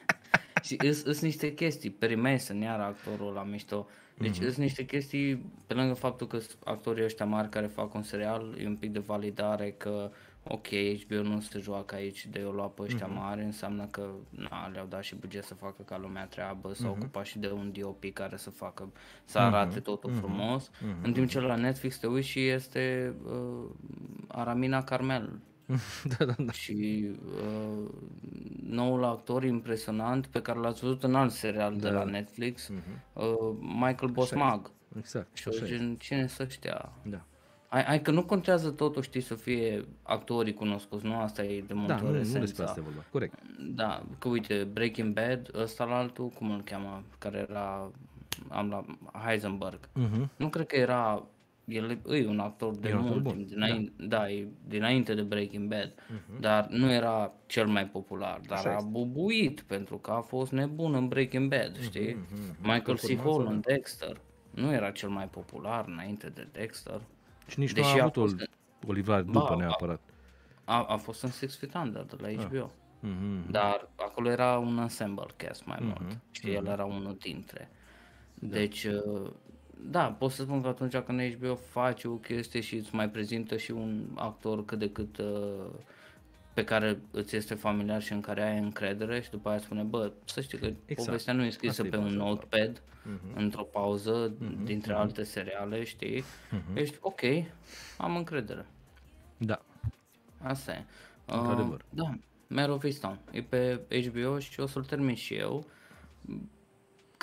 A: și sunt niște chestii, Perry Mason, iar actorul la mișto, deci mm-hmm. sunt niște chestii, pe lângă faptul că actorii ăștia mari care fac un serial, e un pic de validare că ok, HBO nu se joacă aici de o lua pe ăștia mm-hmm. mari, înseamnă că na, le-au dat și buget să facă ca lumea treabă, s-au mm-hmm. ocupat și de un DOP care să facă, să mhm. arate mm-hmm. totul mm-hmm. frumos, mm-hmm. în timp ce mhm. la Netflix te uiți și este uh, Aramina Carmel, da, da, da. Și uh, noul actor impresionant pe care l-ați văzut în alt serial da. de la Netflix, uh-huh. uh, Michael Bosmag. Exact. Și cine să știa? Da. Ai, ai că nu contează totuși, știi, să fie actorii cunoscuți, nu? Asta e de multe da, ori nu, nu despre asta e vorba, corect. Da, că uite, Breaking Bad, ăsta la altul, cum îl cheamă, care era am la Heisenberg. Uh-huh. Nu cred că era el e un actor de e mult timp, dinainte, da. da, dinainte de Breaking Bad, uh-huh. dar nu era cel mai popular, dar Așa a bubuit este. pentru că a fost nebun în Breaking Bad, mhm, știi? Uh-huh, uh-huh. Michael C. Hall în da. Dexter nu era cel mai popular înainte de Dexter.
B: Și nici Deși nu a avut a fost o, livrare după ba, neapărat.
A: A, a fost în Six Feet Under de la HBO. Ah. mm Dar acolo era un ensemble cast mai mm-hmm. mult și uh-huh. el era unul dintre. Da. Deci, uh, da, pot să spun că atunci când HBO face o chestie și îți mai prezintă și un actor cât de cât uh, pe care îți este familiar și în care ai încredere și după aia spune, bă, să știi că exact. povestea nu e scrisă Asta pe un notepad, uh-huh. într-o mhm. pauză, uh-huh. dintre uh-huh. alte seriale, știi? Uh-huh. Ești, ok, am încredere. Da. Asta e. Uh, Într-adevăr. Uh, da, Mare of Easton. E pe HBO și o să-l termin și eu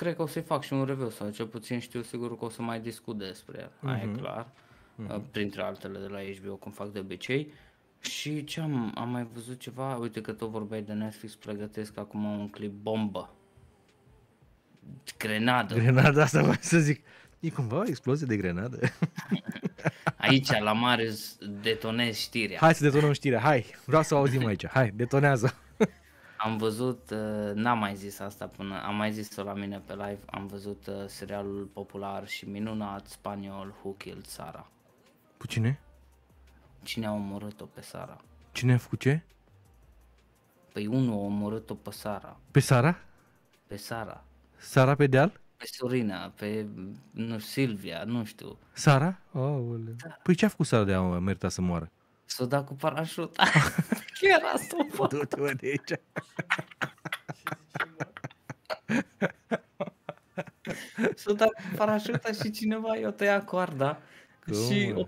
A: cred că o să-i fac și un review sau cel puțin știu sigur că o să mai discut despre el, mm-hmm. aia e mhm. clar, mm-hmm. printre altele de la HBO cum fac de obicei. Și ce am, am mai văzut ceva? Uite că tot vorbeai de Netflix, pregătesc acum un clip bombă. Grenadă. Grenada asta vreau
B: să zic. E cumva o explozie de grenadă.
A: Aici, la mare, detonez știrea. Hai să
B: detonăm știrea, hai. Vreau să o auzim aici. Hai, detonează.
A: Am văzut, uh, n-am mai zis asta până, am mai zis-o la mine pe live, am văzut uh, serialul popular și minunat spaniol Who Killed Sara. Cu cine? Cine a omorât-o pe Sara?
B: Cine a făcut ce?
A: Păi unul a omorât-o pe Sara. Pe Sara? Pe Sara.
B: Sara pe deal?
A: Pe Sorina, pe nu, Silvia, nu știu.
B: Sara? Oh, Sara. Păi ce a făcut Sara de a merita să moară? S-o dat cu parașuta. era asta bă? Du-te de aici.
A: S-o dat cu parașuta și cineva i-o tăiat coarda. Cum? Și o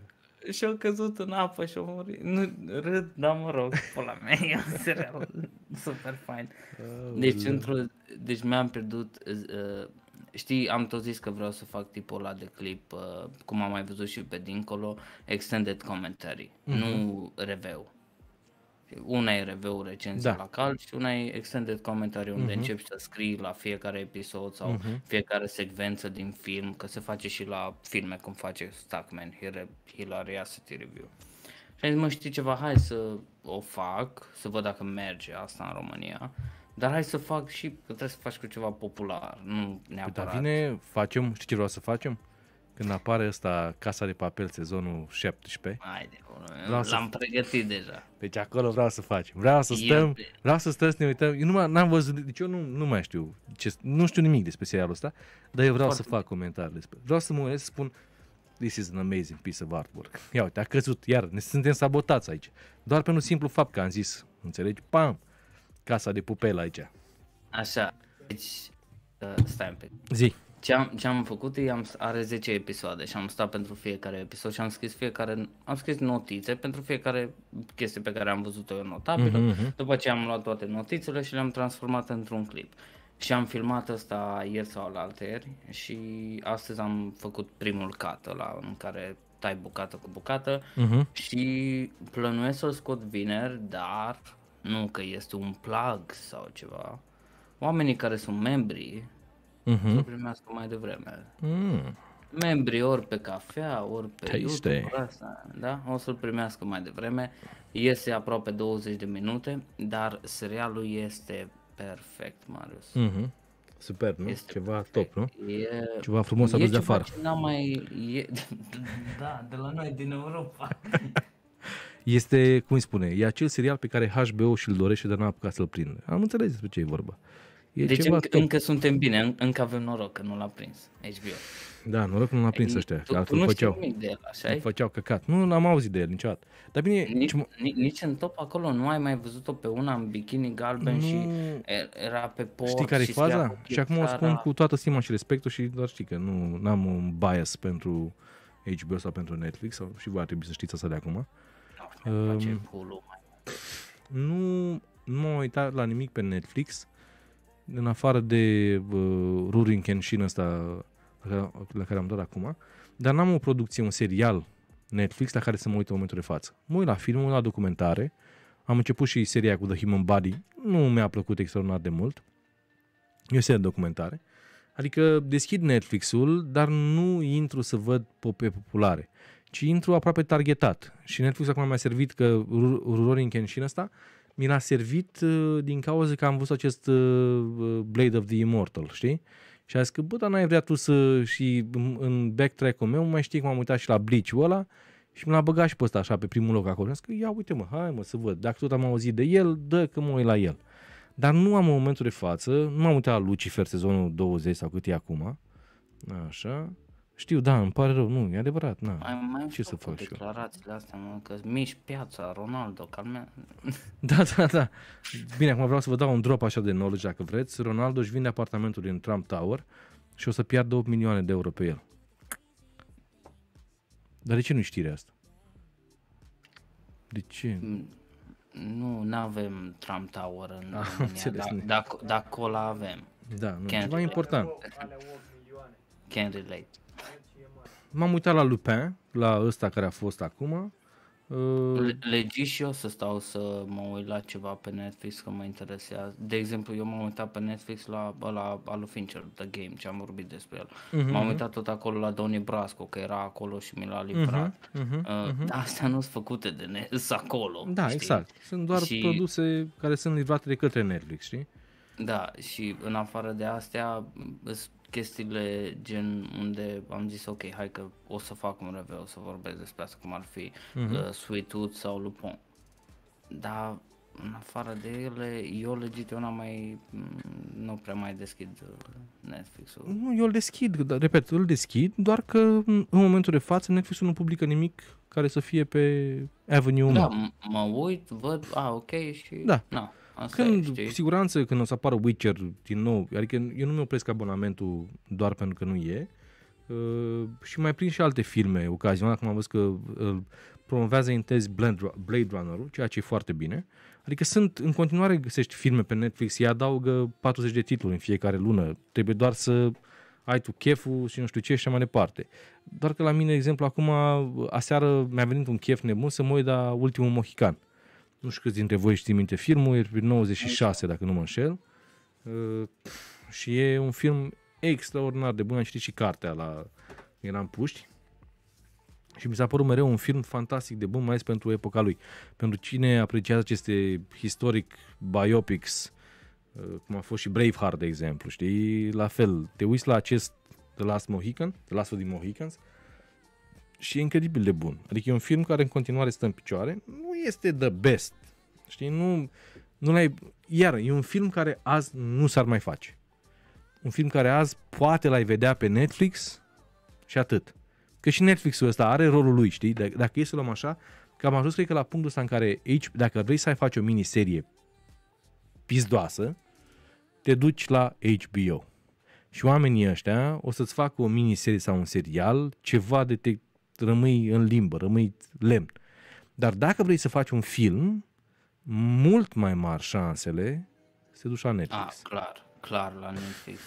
A: și-au căzut în apă și-au murit. Nu, râd, dar mă rog, pula mea, e un super fain. Deci, într-o, deci mi-am pierdut uh, știi, am tot zis că vreau să fac tipul ăla de clip, uh, cum am mai văzut și pe dincolo, extended commentary, mm-hmm. nu review. Una e review, recenzie da. la cal și una e extended commentary unde mm-hmm. începi să scrii la fiecare episod sau mm-hmm. fiecare secvență din film, că se face și la filme cum face Stuckman, Hilariosity Review. Și am zis, mă, știi ceva, hai să o fac, să văd dacă merge asta în România. Dar hai să fac și, că trebuie să faci cu ceva popular, nu
B: păi da, neapărat. Dar vine, facem, știi ce vreau să facem? Când apare ăsta Casa de Papel sezonul 17. Hai de l-am
A: pregătit deja.
B: Deci acolo vreau să facem. Vreau să stăm, Iute. vreau să stăm să ne uităm. Eu numai, n-am văzut, deci eu nu, nu mai știu, ce, nu știu nimic despre serialul ăsta, dar eu vreau Foarte. să fac comentarii despre. Vreau să mă uit, să spun, this is an amazing piece of artwork. Ia uite, a căzut, iar ne suntem sabotați aici. Doar pentru simplu fapt că am zis, înțelegi? Pam! casa de pupel aici.
A: Așa, deci, ă, stai un pic. Zi. Ce am, ce am făcut am, are 10 episoade și am stat pentru fiecare episod și am scris fiecare, am scris notițe pentru fiecare chestie pe care am văzut-o eu notabilă. uh-huh. După ce am luat toate notițele și le-am transformat într-un clip. Și am filmat asta ieri sau la ieri și astăzi am făcut primul cut la în care tai bucată cu bucată uh-huh. și plănuiesc să-l scot vineri, dar nu că este un plug sau ceva, oamenii care sunt membri uh-huh. să primească mai devreme. Mm. Membri ori pe cafea, ori pe Tasty. YouTube, asta, da? o să-l primească mai devreme. Iese aproape 20 de minute, dar serialul este perfect, Marius. Mm-hmm.
B: Super, nu? Este ceva perfect. top, nu? E, ceva frumos adus de afară.
A: N-am mai... E, da, de la noi, din Europa.
B: este, cum îi spune, e acel serial pe care HBO și-l dorește, dar n-a apucat să-l prindă. Am înțeles despre ce e vorba. E deci ceva înc- încă
A: suntem bine, încă avem noroc că nu l-a prins HBO.
B: Da, noroc că nu l-a prins Ei, ăștia, tu, tu nu făceau, nimic de el, așa făceau căcat. Nu n am auzit de el niciodată. Dar bine, nici, nici, nici în top acolo nu ai mai văzut-o pe
A: una în bikini galben nu... și era pe port. Știi care e faza? Și acum o spun cu
B: toată stima și respectul și doar știi că nu am un bias pentru HBO sau pentru Netflix sau și voi ar trebui să știți asta de acum. Uh, nu, nu m-am uitat la nimic pe Netflix, în afară de uh, Rurin Kenshin ăsta la, la care am dat acum, dar n-am o producție, un serial Netflix la care să mă uit în momentul de față. Mă uit la filmul, la documentare, am început și seria cu The Human Body, nu mi-a plăcut extraordinar de mult, e o serie de documentare, adică deschid Netflix-ul, dar nu intru să văd pe populare. Uh, ci intru aproape targetat. Și Netflix acum mi-a servit că Rurouni Kenshin ăsta mi l-a servit uh, din cauza că am văzut acest uh, Blade of the Immortal, știi? Și a zis că, bă, dar n-ai vrea tu să și în backtrack-ul meu, mai știi cum am uitat și la Bleach-ul ăla și mi l-a băgat și pe ăsta așa pe primul loc acolo. Și că, ia uite mă, hai mă să văd, dacă tot am auzit de el, dă că mă uit la el. Dar nu am în momentul de față, nu m-am uitat la Lucifer sezonul 20 sau cât e acum, așa, știu, da, îmi pare rău, nu, e adevărat, na. Mai, mai Ce să fac
A: declarațiile eu? astea, mă, că mici, piața, Ronaldo, calme.
B: Da, da, da. Bine, acum vreau să vă dau un drop așa de knowledge, dacă vreți. Ronaldo își vinde apartamentul din Trump Tower și o să piardă 8 milioane de euro pe el. Dar de ce nu știre asta? De ce?
A: Nu, nu avem Trump Tower în ah, România, dar da, da, acolo avem. Da, nu, ceva important. Can relate
B: m-am uitat la Lupin, la ăsta care a fost acum.
A: Uh... și eu să stau să mă uit la ceva pe Netflix că mă interesează. De exemplu, eu m-am uitat pe Netflix la, la al Fincher, The Game, ce am vorbit despre el. Uh-huh. M-am uitat tot acolo la Donny Brasco, că era acolo și mi l-a mhm, livrat. Uh-huh. Uh-huh. Uh, huh uh huh uh huh Astea nu sunt făcute de Netflix acolo. Da, știi? exact. Sunt doar și...
B: produse care sunt livrate de către Netflix, știi?
A: Da, și în afară de astea, sunt chestiile gen unde am zis ok, hai că o să fac un reveu, o să vorbesc despre asta cum ar fi uh-huh. uh, Sweet Tooth sau Lupon. Dar în afară de ele, eu legit eu n-am mai, mm, nu prea mai deschid uh, Netflix-ul.
B: Nu, eu îl deschid, dar repet, îl deschid, doar că mm, în momentul de față Netflix-ul nu publică nimic care să fie pe Avenue Da, m- mă
A: uit, văd, a, ok și... Da.
B: Na. Asta când, e, cu siguranță, când o să apară Witcher din nou, adică eu nu mi-opresc abonamentul doar pentru că nu e, Uh, și mai prin și alte filme ocazional, cum am văzut că uh, promovează intens Blade runner ceea ce e foarte bine. Adică sunt, în continuare găsești filme pe Netflix, îi adaugă 40 de titluri în fiecare lună. Trebuie doar să ai tu cheful și nu știu ce și mai departe. Doar că la mine, de exemplu, acum, aseară mi-a venit un chef nebun să mă uit la Ultimul Mohican. Uh, nu știu câți dintre voi știți minte filmul, e 96 dacă nu mă înșel. Uh, și e un film extraordinar de bun, am citit și cartea la eram puști. Și mi s-a părut mereu un film fantastic de bun, mai ales pentru epoca lui. Pentru cine apreciază aceste historic biopics, uh, cum a fost și Braveheart, de exemplu, știi? La fel, te uiți la acest The Last Mohican, The Last of the Mohicans, uh, și e incredibil de bun. Adică e un film care în continuare stă în picioare, nu este the best, știi, nu, nu l-ai, iar e un film care azi nu s-ar mai face. Un film care azi poate l-ai vedea pe Netflix și atât. Că și Netflix-ul ăsta are rolul lui, știi, dacă e să luăm așa, că am ajuns cred că la punctul ăsta în care aici, dacă vrei să ai faci o miniserie pizdoasă, te duci la HBO. Și oamenii ăștia o să-ți facă o miniserie sau un serial, ceva de te- rămâi în limbă, rămâi lemn. Dar dacă vrei să faci un film, mult mai mari șansele se duci la Netflix.
A: Ah, clar, clar, la Netflix.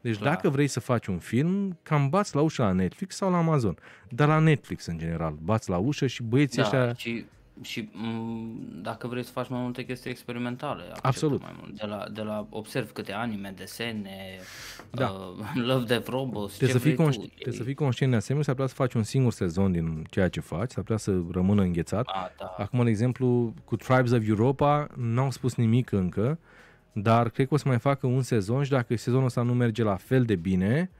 B: Deci clar. dacă vrei să faci un film, cam bați la ușa la Netflix sau la Amazon. Dar la Netflix, în general, bați la ușă și băieții da, ăștia...
A: Și și mm, dacă vrei să faci mai multe chestii experimentale. Absolut. Mai mult. De, la, de la observ câte anime, desene, da. uh, Love the Robots, trebuie să fii conști- Trebuie să
B: fii conștient de asemenea, s-ar putea să faci un singur sezon din ceea ce faci, s-ar putea să rămână înghețat. A, da. Acum, de exemplu, cu Tribes of Europa n-au spus nimic încă, dar cred că o să mai facă un sezon și dacă sezonul ăsta nu merge la fel de bine,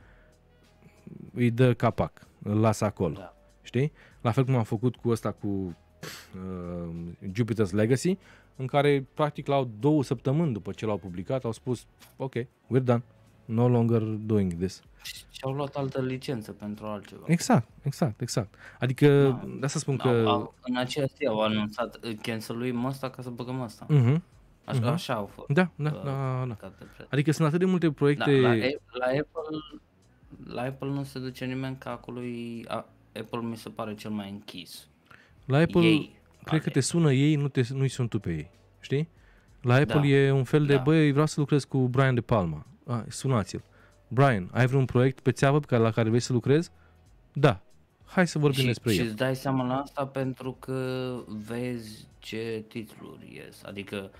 B: îi dă capac, îl lasă acolo. Da. Știi? La fel cum am făcut cu ăsta cu uh, Jupiter's Legacy, în care practic la două săptămâni după ce l-au publicat au spus ok, we're done, no longer doing this. Și au luat altă licență pentru altceva. Exact, exact, exact. Adică, da. de asta spun da, că... Au,
A: în aceea zi au anunțat, uh, canceluim asta ca să băgăm asta. Uh-huh.
B: Așa, uh-huh. așa au fost. Da, da, uh, da, da. da. Adică sunt atât de multe proiecte... Da, la,
A: la, Apple, la Apple nu se duce nimeni, ca acolo Apple mi se pare cel mai închis.
B: La Apple, ei, cred că te sună ei, nu te, nu-i sunt tu pe ei. Știi? La da. Apple da. e un fel de, da. băi, vreau să lucrez cu Brian De Palma. Ah, sunați-l. Brian, ai vreun proiect pe țeavă pe care, la care vrei să lucrezi? Da. Hai să vorbim și, despre și el. Și îți
A: dai seama la asta pentru că vezi ce titluri ies. Adică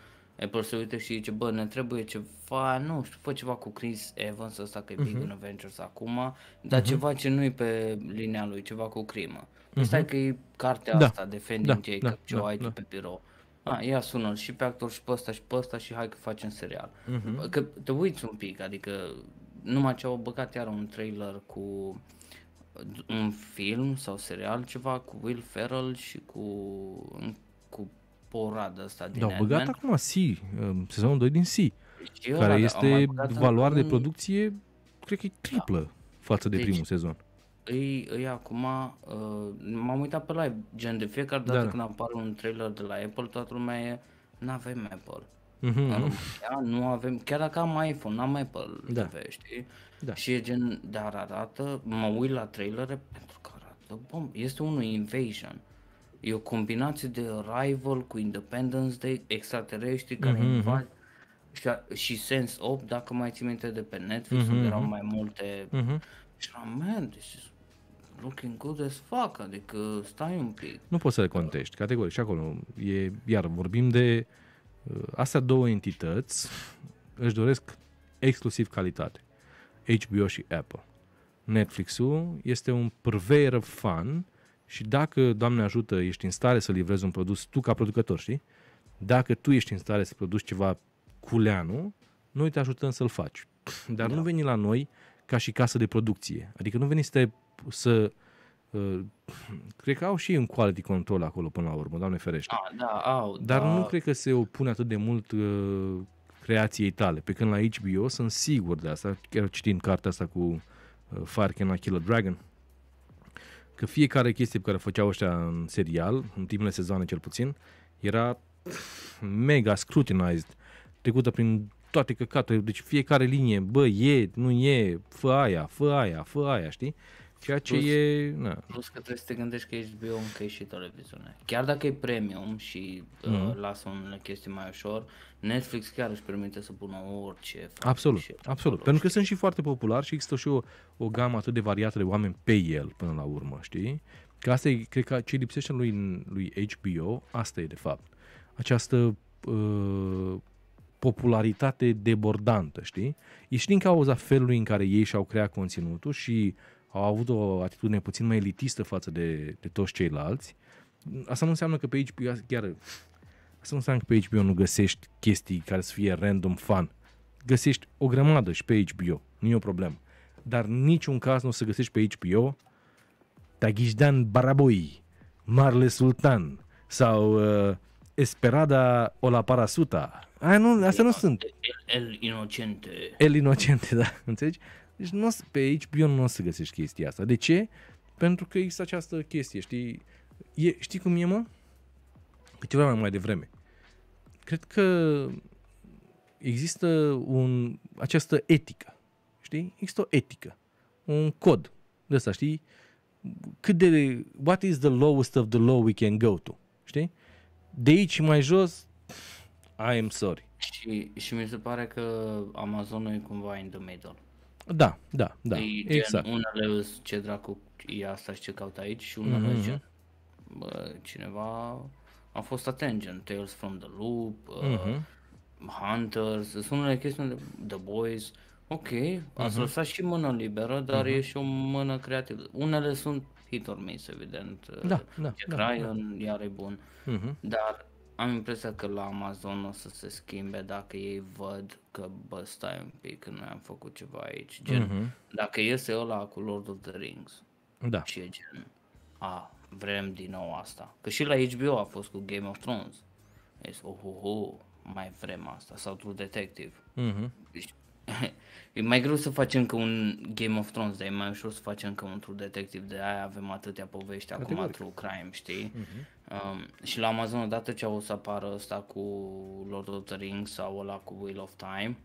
A: Apple se uită și zice, bă, ne trebuie ceva, nu știu, fă ceva cu Chris Evans ăsta că e uh-huh. Big mhm. Adventures acum, dar uh-huh. ceva ce nu e pe linia lui, ceva cu crimă. Mm-hmm. stai mhm. că e cartea da. asta, Defending da. Jacob, da. ce da. o ai da. pe birou. A, ia sună și pe actor și pe ăsta și pe ăsta și hai că facem serial. Mm-hmm. Că te uiți un pic, adică numai ce au băgat iar un trailer cu un film sau serial, ceva cu Will Ferrell și cu, cu poradă asta din um, Da, au băgat acum
B: C, sezonul 2 din C, care este valoare de producție, cred că e triplă da. față de deci, primul sezon
A: îi, îi acum, uh, m-am uitat pe live, gen de fiecare dată da. da. când apare un trailer de la Apple, toată lumea e, n-avem Apple. Mm-hmm. nu avem, chiar dacă am iPhone, n-am Apple da. TV, știi? Da. Și e gen, dar arată, mă uit la trailere pentru că arată bom, este unul Invasion. E o combinație de Rival cu Independence Day, extraterestri care mm-hmm. invad și, și Sense 8, dacă mai ții minte de pe Netflix, mm-hmm. unde mhm, erau mai multe... Mm-hmm. Și am, man, this is looking good as fuck, adică stai
B: un pic. Nu poți să le contești, categoric, și acolo e, iar vorbim de uh, astea două entități își doresc exclusiv calitate, HBO și Apple. Netflix-ul este un purveyor of fun și dacă, Doamne ajută, ești în stare să livrezi un produs, tu ca producător, știi? Dacă tu ești în stare să produci ceva leanu, noi te ajutăm să-l faci. Dar da. nu veni la noi ca și casă de producție. Adică nu veni să te să uh, cred că au și un quality control acolo până la urmă, Doamne ferește. A, ah, da, au, Dar da. nu cred că se opune atât de mult uh, creației tale. Pe când la HBO sunt sigur de asta, chiar citind cartea asta cu uh, Farken la Kill a Dragon, că fiecare chestie pe care o făceau ăștia în serial, în timpile sezoane cel puțin, era mega scrutinized, trecută prin toate căcaturile, deci fiecare linie, bă, e, nu e, fă aia, fă aia, fă aia, știi? Uh, Ceea ce plus, e... Na.
A: Plus că trebuie să te gândești că HBO încă e și televiziune. Chiar dacă e premium și mm. uh, mhm. lasă unele chestii mai ușor, Netflix chiar își permite să pună orice.
B: Absolut, și absolut. Pentru că sunt și foarte popular și există și o, o gamă atât de variată de oameni pe el până la urmă, știi? Că asta e, cred că ce lipsește lui, lui HBO, asta e de fapt. Această uh, popularitate debordantă, știi? E și din cauza felului în care ei și-au creat conținutul și au avut o atitudine puțin mai elitistă față de, de toți ceilalți. Asta nu înseamnă că pe HBO, chiar, asta nu înseamnă că pe HBO nu găsești chestii care să fie random fan. Găsești o grămadă și pe HBO, nu e o problemă. Dar niciun caz nu o să găsești pe HBO Taghijdan Baraboi, Marle Sultan sau uh, Esperada Ola Parasuta. Aia nu, astea nu el, sunt.
A: El, el inocente.
B: El inocente, da, înțelegi? Deci nu, pe aici eu nu o să găsești chestia asta. De ce? Pentru că există această chestie, știi? E, știi cum e, mă? Câteva mai, mai devreme. Cred că există un, această etică, știi? Există o etică, un cod de ăsta, știi? Cât de, what is the lowest of the low we can go to, știi? De aici mai jos, I am sorry. Și, și mi se pare că Amazonul e cumva in the middle. Da, da, da. E gen, exact.
A: Unele ce dracu e asta și ce caut aici și unele mm-hmm. bă, cineva a fost atent, Tales from the Loop, mm-hmm. Hunters, sunt unele chestii de The Boys, ok, ați uh-huh. Mhm. lăsat și mână liberă, dar uh-huh. e și o mână creativă. Unele sunt hit or miss, evident, da, uh, da, Jack da, Ryan da. iar e bun, uh-huh. dar am impresia că la Amazon o să se schimbe dacă ei văd că, bă, stai un pic, că noi am făcut ceva aici. Gen, mm-hmm. dacă iese ăla cu Lord of the Rings da. și e gen, a, vrem din nou asta. Că și la HBO a fost cu Game of Thrones. Este, oh, oh, oh, mai vrem asta. Sau True Detective. Mm-hmm. e mai greu să facem încă un Game of Thrones, dar e mai ușor să facem încă un True Detective, de aia avem atâtea povești Categoric. acum True Crime, știi? Mm-hmm. Um, și la Amazon odată ce o să apară ăsta cu Lord of the Rings sau ăla cu Wheel of Time,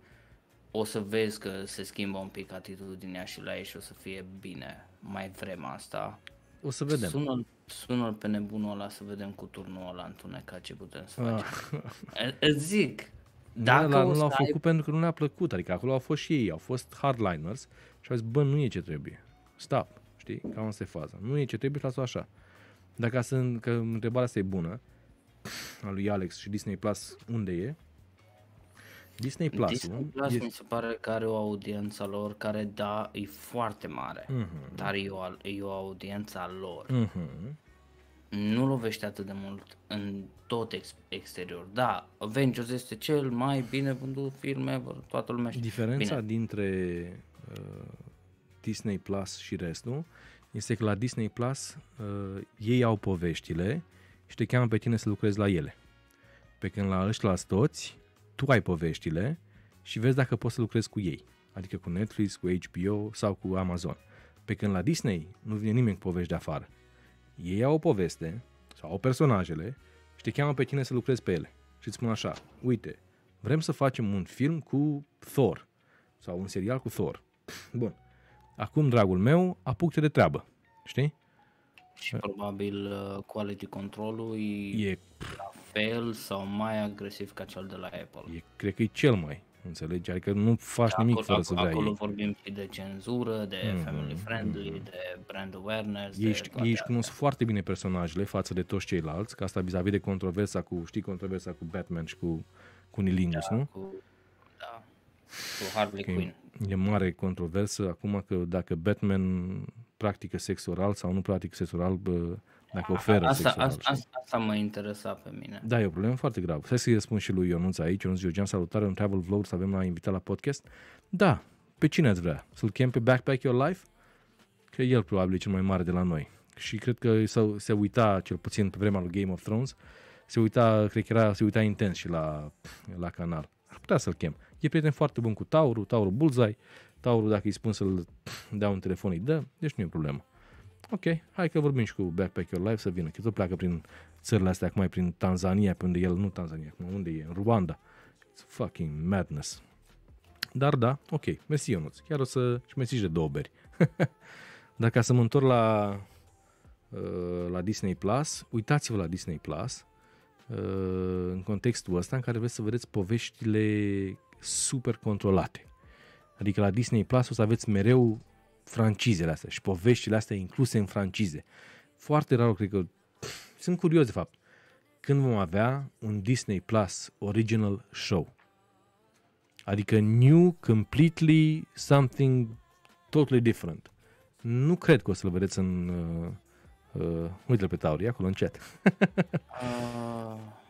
A: o să vezi că se schimbă un pic atitudinea și la ei și o să fie bine mai vremea asta. O să vedem. Sună, sună pe nebunul ăla să vedem cu turnul ăla întunecat ce putem să facem. Ah. Îți zic, da, dacă da, nu l-au ai... făcut
B: pentru că nu le-a plăcut, adică acolo au fost și ei, au fost hardliners și au zis, bă, nu e ce trebuie, stop, știi, cam asta e faza, nu e ce trebuie și las-o așa. Dar ca să, că întrebarea asta e bună, a lui Alex și Disney Plus, unde e? Disney Plus, Disney Plus este... mi
A: se pare că are o audiență lor care, da, e foarte mare, uh-huh. dar e o, e o audiență a lor. Uh-huh. Nu lovește atât de mult în tot ex- exterior. Da, Avengers este cel mai bine vândut film ever, toată lumea știe. Diferența bine.
B: dintre uh, Disney Plus și restul este că la Disney Plus uh, ei au poveștile și te cheamă pe tine să lucrezi la ele. Pe când la ăștia las toți, tu ai poveștile și vezi dacă poți să lucrezi cu ei, adică cu Netflix, cu HBO sau cu Amazon. Pe când la Disney nu vine nimeni cu povești de afară. Ei au o poveste sau au personajele și te cheamă pe tine să lucrezi pe ele. Și îți spun așa, uite, vrem să facem un film cu Thor sau un serial cu Thor. Bun, acum, dragul meu, apuc-te de treabă, știi? Și probabil uh,
A: quality control-ul e, la fel sau mai agresiv ca cel de la Apple.
B: E, cred că e cel mai, înțelegi? Adică nu faci da, nimic acolo, fără să vrei. Acolo ei.
A: vorbim și de cenzură, de mm, family mm, friendly, mm. de brand awareness. Ei, de ei își
B: cunosc foarte bine personajele față de toți ceilalți, ca asta vis-a-vis de controversa cu, știi, controversa cu Batman și cu, cu Nilingus, da, nu? Cu, da, cu Harley okay. Quinn e mare controversă acum că dacă Batman practică sex oral sau nu practică sex oral, bă, dacă oferă asta, sex oral. Asta, asta,
A: asta mă interesa pe mine. Da,
B: e o problemă foarte gravă. să-i răspund și lui Ionuț aici. Ionuț Georgian, salutare, un travel vlog, să avem la invitat la podcast. Da, pe cine ați vrea? Să-l chem pe Backpack Your Life? Că el probabil e cel mai mare de la noi. Și cred că s-a, se uita, cel puțin pe vremea lui Game of Thrones, se uita, cred că era, se uita intens și la, la canal. Ar putea să-l chem. E prieten foarte bun cu Tauru, Tauru bulzai, Tauru, dacă îi spun să-l dea un telefon, îi dă. Deci nu e problemă. Ok, hai că vorbim și cu Backpack Your Life să vină. Că tot pleacă prin țările astea, acum e prin Tanzania, pe unde el, nu Tanzania, acum unde e, în Rwanda. It's fucking madness. Dar da, ok, mersi Ionuț. Chiar o să și mersi de două beri. Dar ca să mă întorc la, uh, la Disney Plus, uitați-vă la Disney Plus uh, în contextul ăsta în care vreți să vedeți poveștile super controlate. Adică la Disney Plus o să aveți mereu francizele astea și poveștile astea incluse în francize. Foarte rar, cred că... sunt curios, de fapt. Când vom avea un Disney Plus original show? Adică new, completely, something totally different. Nu cred că o să-l vedeți în... Uh, uh, uite-l pe Tauri, acolo încet.
A: uh...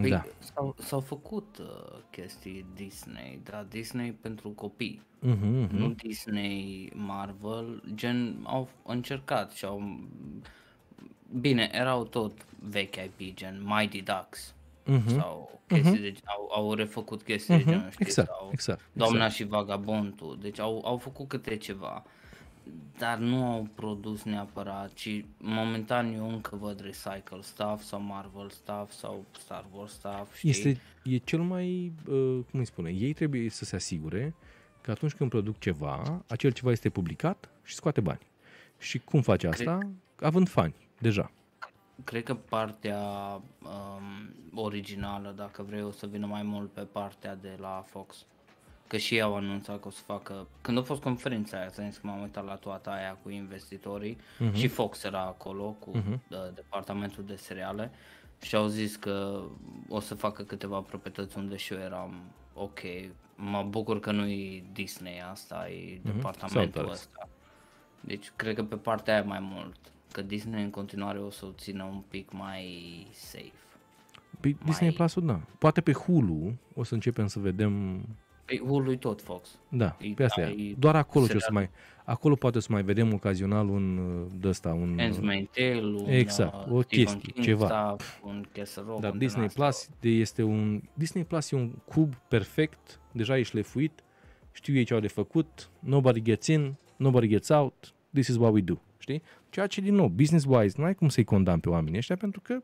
A: Păi da. s-au, s-au făcut uh, chestii Disney, dar Disney pentru copii, uh-huh, uh-huh. nu Disney, Marvel, gen au încercat și au... Bine, erau tot vechi IP, gen Mighty Ducks uh-huh. sau chestii uh-huh. de, au, au refăcut chestii uh-huh. de genul, știi, exact, sau exact, Doamna exact. și Vagabondul, deci au, au făcut câte ceva dar nu au produs neapărat, ci momentan eu încă văd Recycle Stuff sau Marvel Stuff sau Star Wars Stuff. Știi? Este,
B: e cel mai, uh, cum îi spune, ei trebuie să se asigure că atunci când produc ceva, acel ceva este publicat și scoate bani. Și cum face asta? Cred... Având fani, deja.
A: Cred că partea um, originală, dacă vrei, o să vină mai mult pe partea de la Fox că și ei au anunțat că o să facă, când a fost conferința aia, să că m-am uitat la toată aia cu investitorii uh-huh. și Fox era acolo cu uh-huh. departamentul de seriale și au zis că o să facă câteva proprietăți unde și eu eram ok, mă bucur că nu e Disney asta, e uh-huh. departamentul ăsta. Deci cred că pe partea aia mai mult, că Disney în continuare o să o țină un pic mai safe. Pe
B: păi, mai... Disney Plus, da. Poate pe Hulu o să începem să vedem
A: Păi hull tot Fox. Da, e, pe asta da, e. Doar acolo ce o să mai...
B: Acolo poate să mai vedem ocazional un uh, de ăsta, un... Uh, Mantel, un... Uh, exact, o chestie, King, ceva. Da,
A: un casserole. Dar Disney
B: Plus este un... Disney Plus e un cub perfect, deja e șlefuit, știu ei ce au de făcut, nobody gets in, nobody gets out, this is what we do, știi? Ceea ce, din nou, business-wise, nu ai cum să-i condamn pe oamenii ăștia pentru că...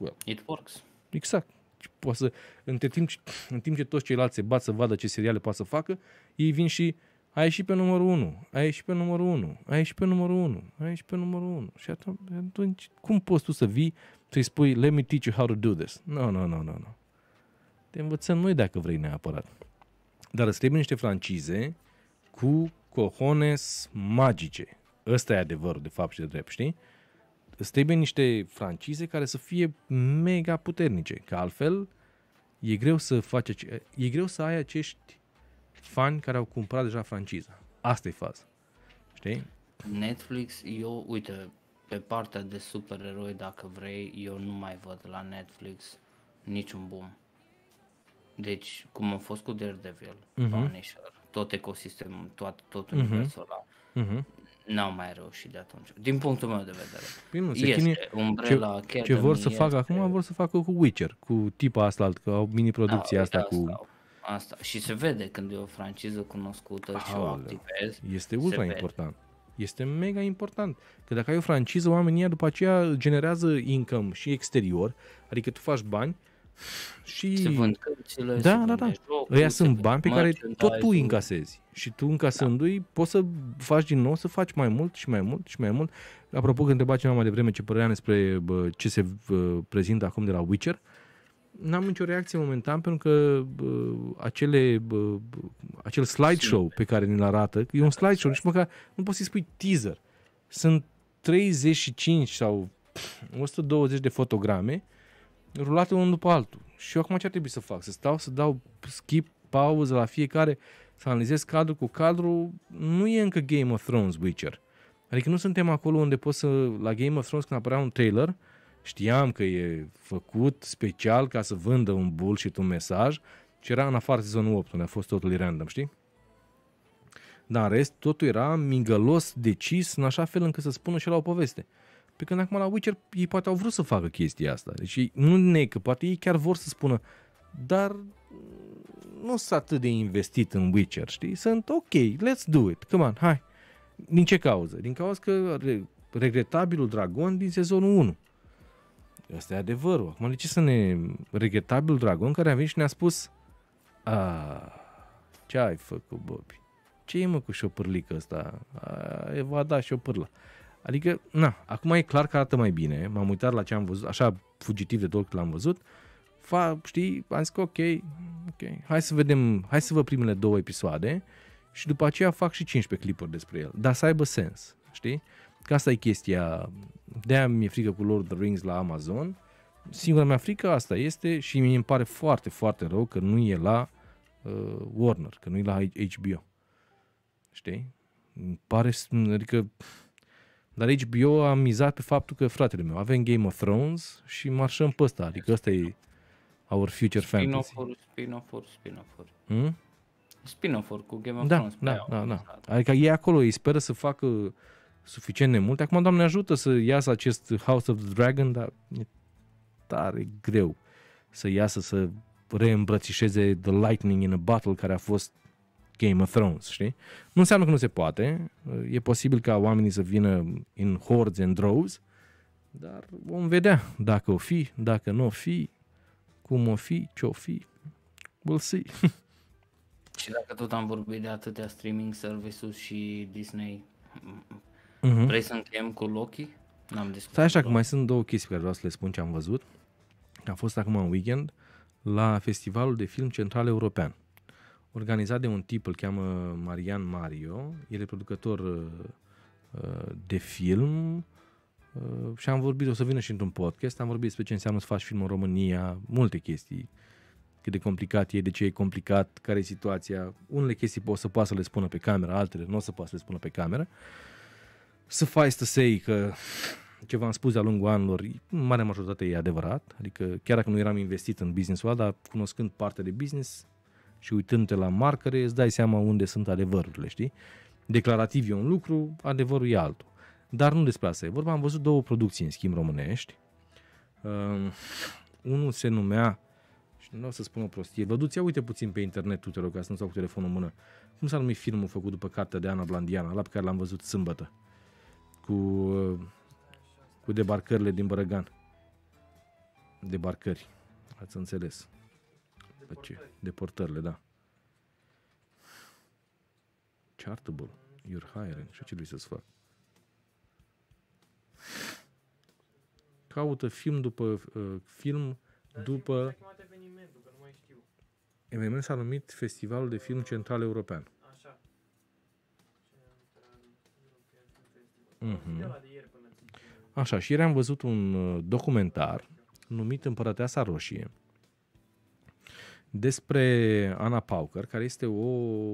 B: Well, It works. Exact poate să, între timp, în timp ce toți ceilalți se bat să vadă ce seriale poate să facă, ei vin și a ieșit pe numărul 1, a ieșit pe numărul 1, a ieșit pe numărul 1, a ieșit pe numărul 1. Și atunci, cum poți tu să vii să-i spui, let me teach you how to do this? Nu, no, nu, no, nu, no, nu, nu. Te învățăm noi dacă vrei neapărat. Dar îți trebuie niște francize cu cojones magice. Ăsta e adevărul, de fapt și de drept, știi? Îți trebuie niște francize care să fie mega puternice, că altfel e greu să faci, e greu să ai acești fani care au cumpărat deja franciza. Asta e faza. Știi?
A: Netflix, eu, uite, pe partea de supereroi, dacă vrei, eu nu mai văd la Netflix niciun boom. Deci, cum a fost cu Daredevil, uh-huh. Punisher, tot ecosistemul, tot, tot mhm. universul uh-huh. ăla. Uh-huh. N-au mai reușit de atunci, din punctul meu de vedere. Păi nu, se este chinie, Umbrella, ce, ce vor să este... facă
B: acum, vor să facă cu Witcher, cu tipa asta, cu mini-producția da, asta, asta cu... Asta,
A: asta. Și se vede când e o franciză cunoscută Aolea. și o activez. Este ultra important.
B: Este mega important. Că dacă ai o franciză, oamenii după aceea generează income și exterior, adică tu faci bani și... Se vând cărțile, da, se da, da. Jocuri, Ăia sunt bani pe care tot tu încasezi. Și tu încasându-i da. poți să faci din nou, să faci mai mult și mai mult și mai mult. Apropo, când întreba cineva mai devreme ce părerea despre ce se prezintă acum de la Witcher, n-am nicio reacție momentan pentru că bă, acele, acel slideshow pe care ne-l arată, e un slideshow, nici măcar nu poți să-i spui teaser. Sunt 35 sau 120 de fotograme rulate unul după altul. Și eu acum ce ar trebui să fac? Să stau, să dau skip, pauză la fiecare, să analizez cadru cu cadru, nu e încă Game of Thrones Witcher. Adică nu suntem acolo unde poți să, la Game of Thrones când apărea un trailer, știam că e făcut special ca să vândă un bullshit, un mesaj, și era în afară sezonul 8, unde a fost totul random, știi? Dar în rest, totul era mingălos, decis, în așa fel încât să spună și la o poveste. Pe când acum la Witcher ei poate au vrut să facă chestia asta. Deci nu nu că poate ei chiar vor să spună, dar nu s atât de investit în Witcher, știi? Sunt ok, let's do it, come on, hai. Din ce cauză? Din cauza că regretabilul dragon din sezonul 1. Asta e adevărul. Acum de ce să ne... Regretabilul dragon care a venit și ne-a spus a, ce ai făcut, Bobby? Ce e mă cu șopârlică asta? A evadat șopârla. Adică, na, acum e clar că arată mai bine, m-am uitat la ce am văzut, așa fugitiv de tot că l-am văzut, fa, știi, am zis că ok, ok, hai să vedem, hai să vă primele două episoade și după aceea fac și 15 clipuri despre el, dar să aibă sens, știi? Că asta e chestia, de-aia mi-e frică cu Lord of the Rings la Amazon, singura mea frică asta este și mi îmi pare foarte, foarte rău că nu e la uh, Warner, că nu e la HBO, știi? Îmi pare, adică, dar HBO a mizat pe faptul că, fratele meu, avem Game of Thrones și marșăm pe ăsta. Adică ăsta e our future spin fantasy.
A: Spin-off-uri, spin-off-uri, hmm? spin-off-uri. cu Game of da, Thrones. Da, da, da.
B: Adică ei acolo, ei speră să facă suficient de mult. Acum, Doamne ajută să iasă acest House of the Dragon, dar e tare greu să iasă să reîmbrățișeze The Lightning in a Battle, care a fost Game of Thrones, știi? Nu înseamnă că nu se poate, e posibil ca oamenii să vină în hordes and droves, dar vom vedea dacă o fi, dacă nu o fi, cum o fi, ce o fi, we'll see.
A: Și dacă tot am vorbit de atâtea streaming services și Disney, uh-huh. vrei să încheiem cu Loki? N-am discutat. Stai așa, că
B: mai sunt două chestii care vreau să le spun ce am văzut. A fost acum în weekend la Festivalul de Film Central European organizat de un tip, îl cheamă Marian Mario, el e producător uh, uh, de film uh, și am vorbit, o să vină și într-un podcast, am vorbit despre ce înseamnă să faci film în România, multe chestii, cât de complicat e, de ce e complicat, care e situația, unele chestii o să poată să le spună pe cameră, altele nu o să poată să le spună pe cameră. Suffice to say că ce v-am spus de-a lungul anilor, în mare majoritate e adevărat, adică chiar dacă nu eram investit în business-ul ăla, dar cunoscând partea de business, și uitându-te la marcare îți dai seama unde sunt adevărurile, știi? Declarativ e un lucru, adevărul e altul. Dar nu despre asta e vorba. Am văzut două producții, în schimb, românești. Uh, unul se numea, și nu o să spun o prostie, Vă duți, uite puțin pe internet, tu te rog, ca să nu stau cu telefonul în mână. Cum s-a numit filmul făcut după cartea de Ana Blandiana, la pe care l-am văzut sâmbătă, cu, uh, cu debarcările din Bărăgan? Debarcări, ați înțeles. Deportări. Deportările, da. Chartable, you're hiring. Și ce trebuie să-ți fac? Caută film după uh, film după... Eveniment s-a numit Festivalul de Film Central European. Așa. Mhm. Central European Festival. Așa, și ieri am văzut un uh, documentar numit Împărăteasa Roșie, despre Ana Pauker, care este o,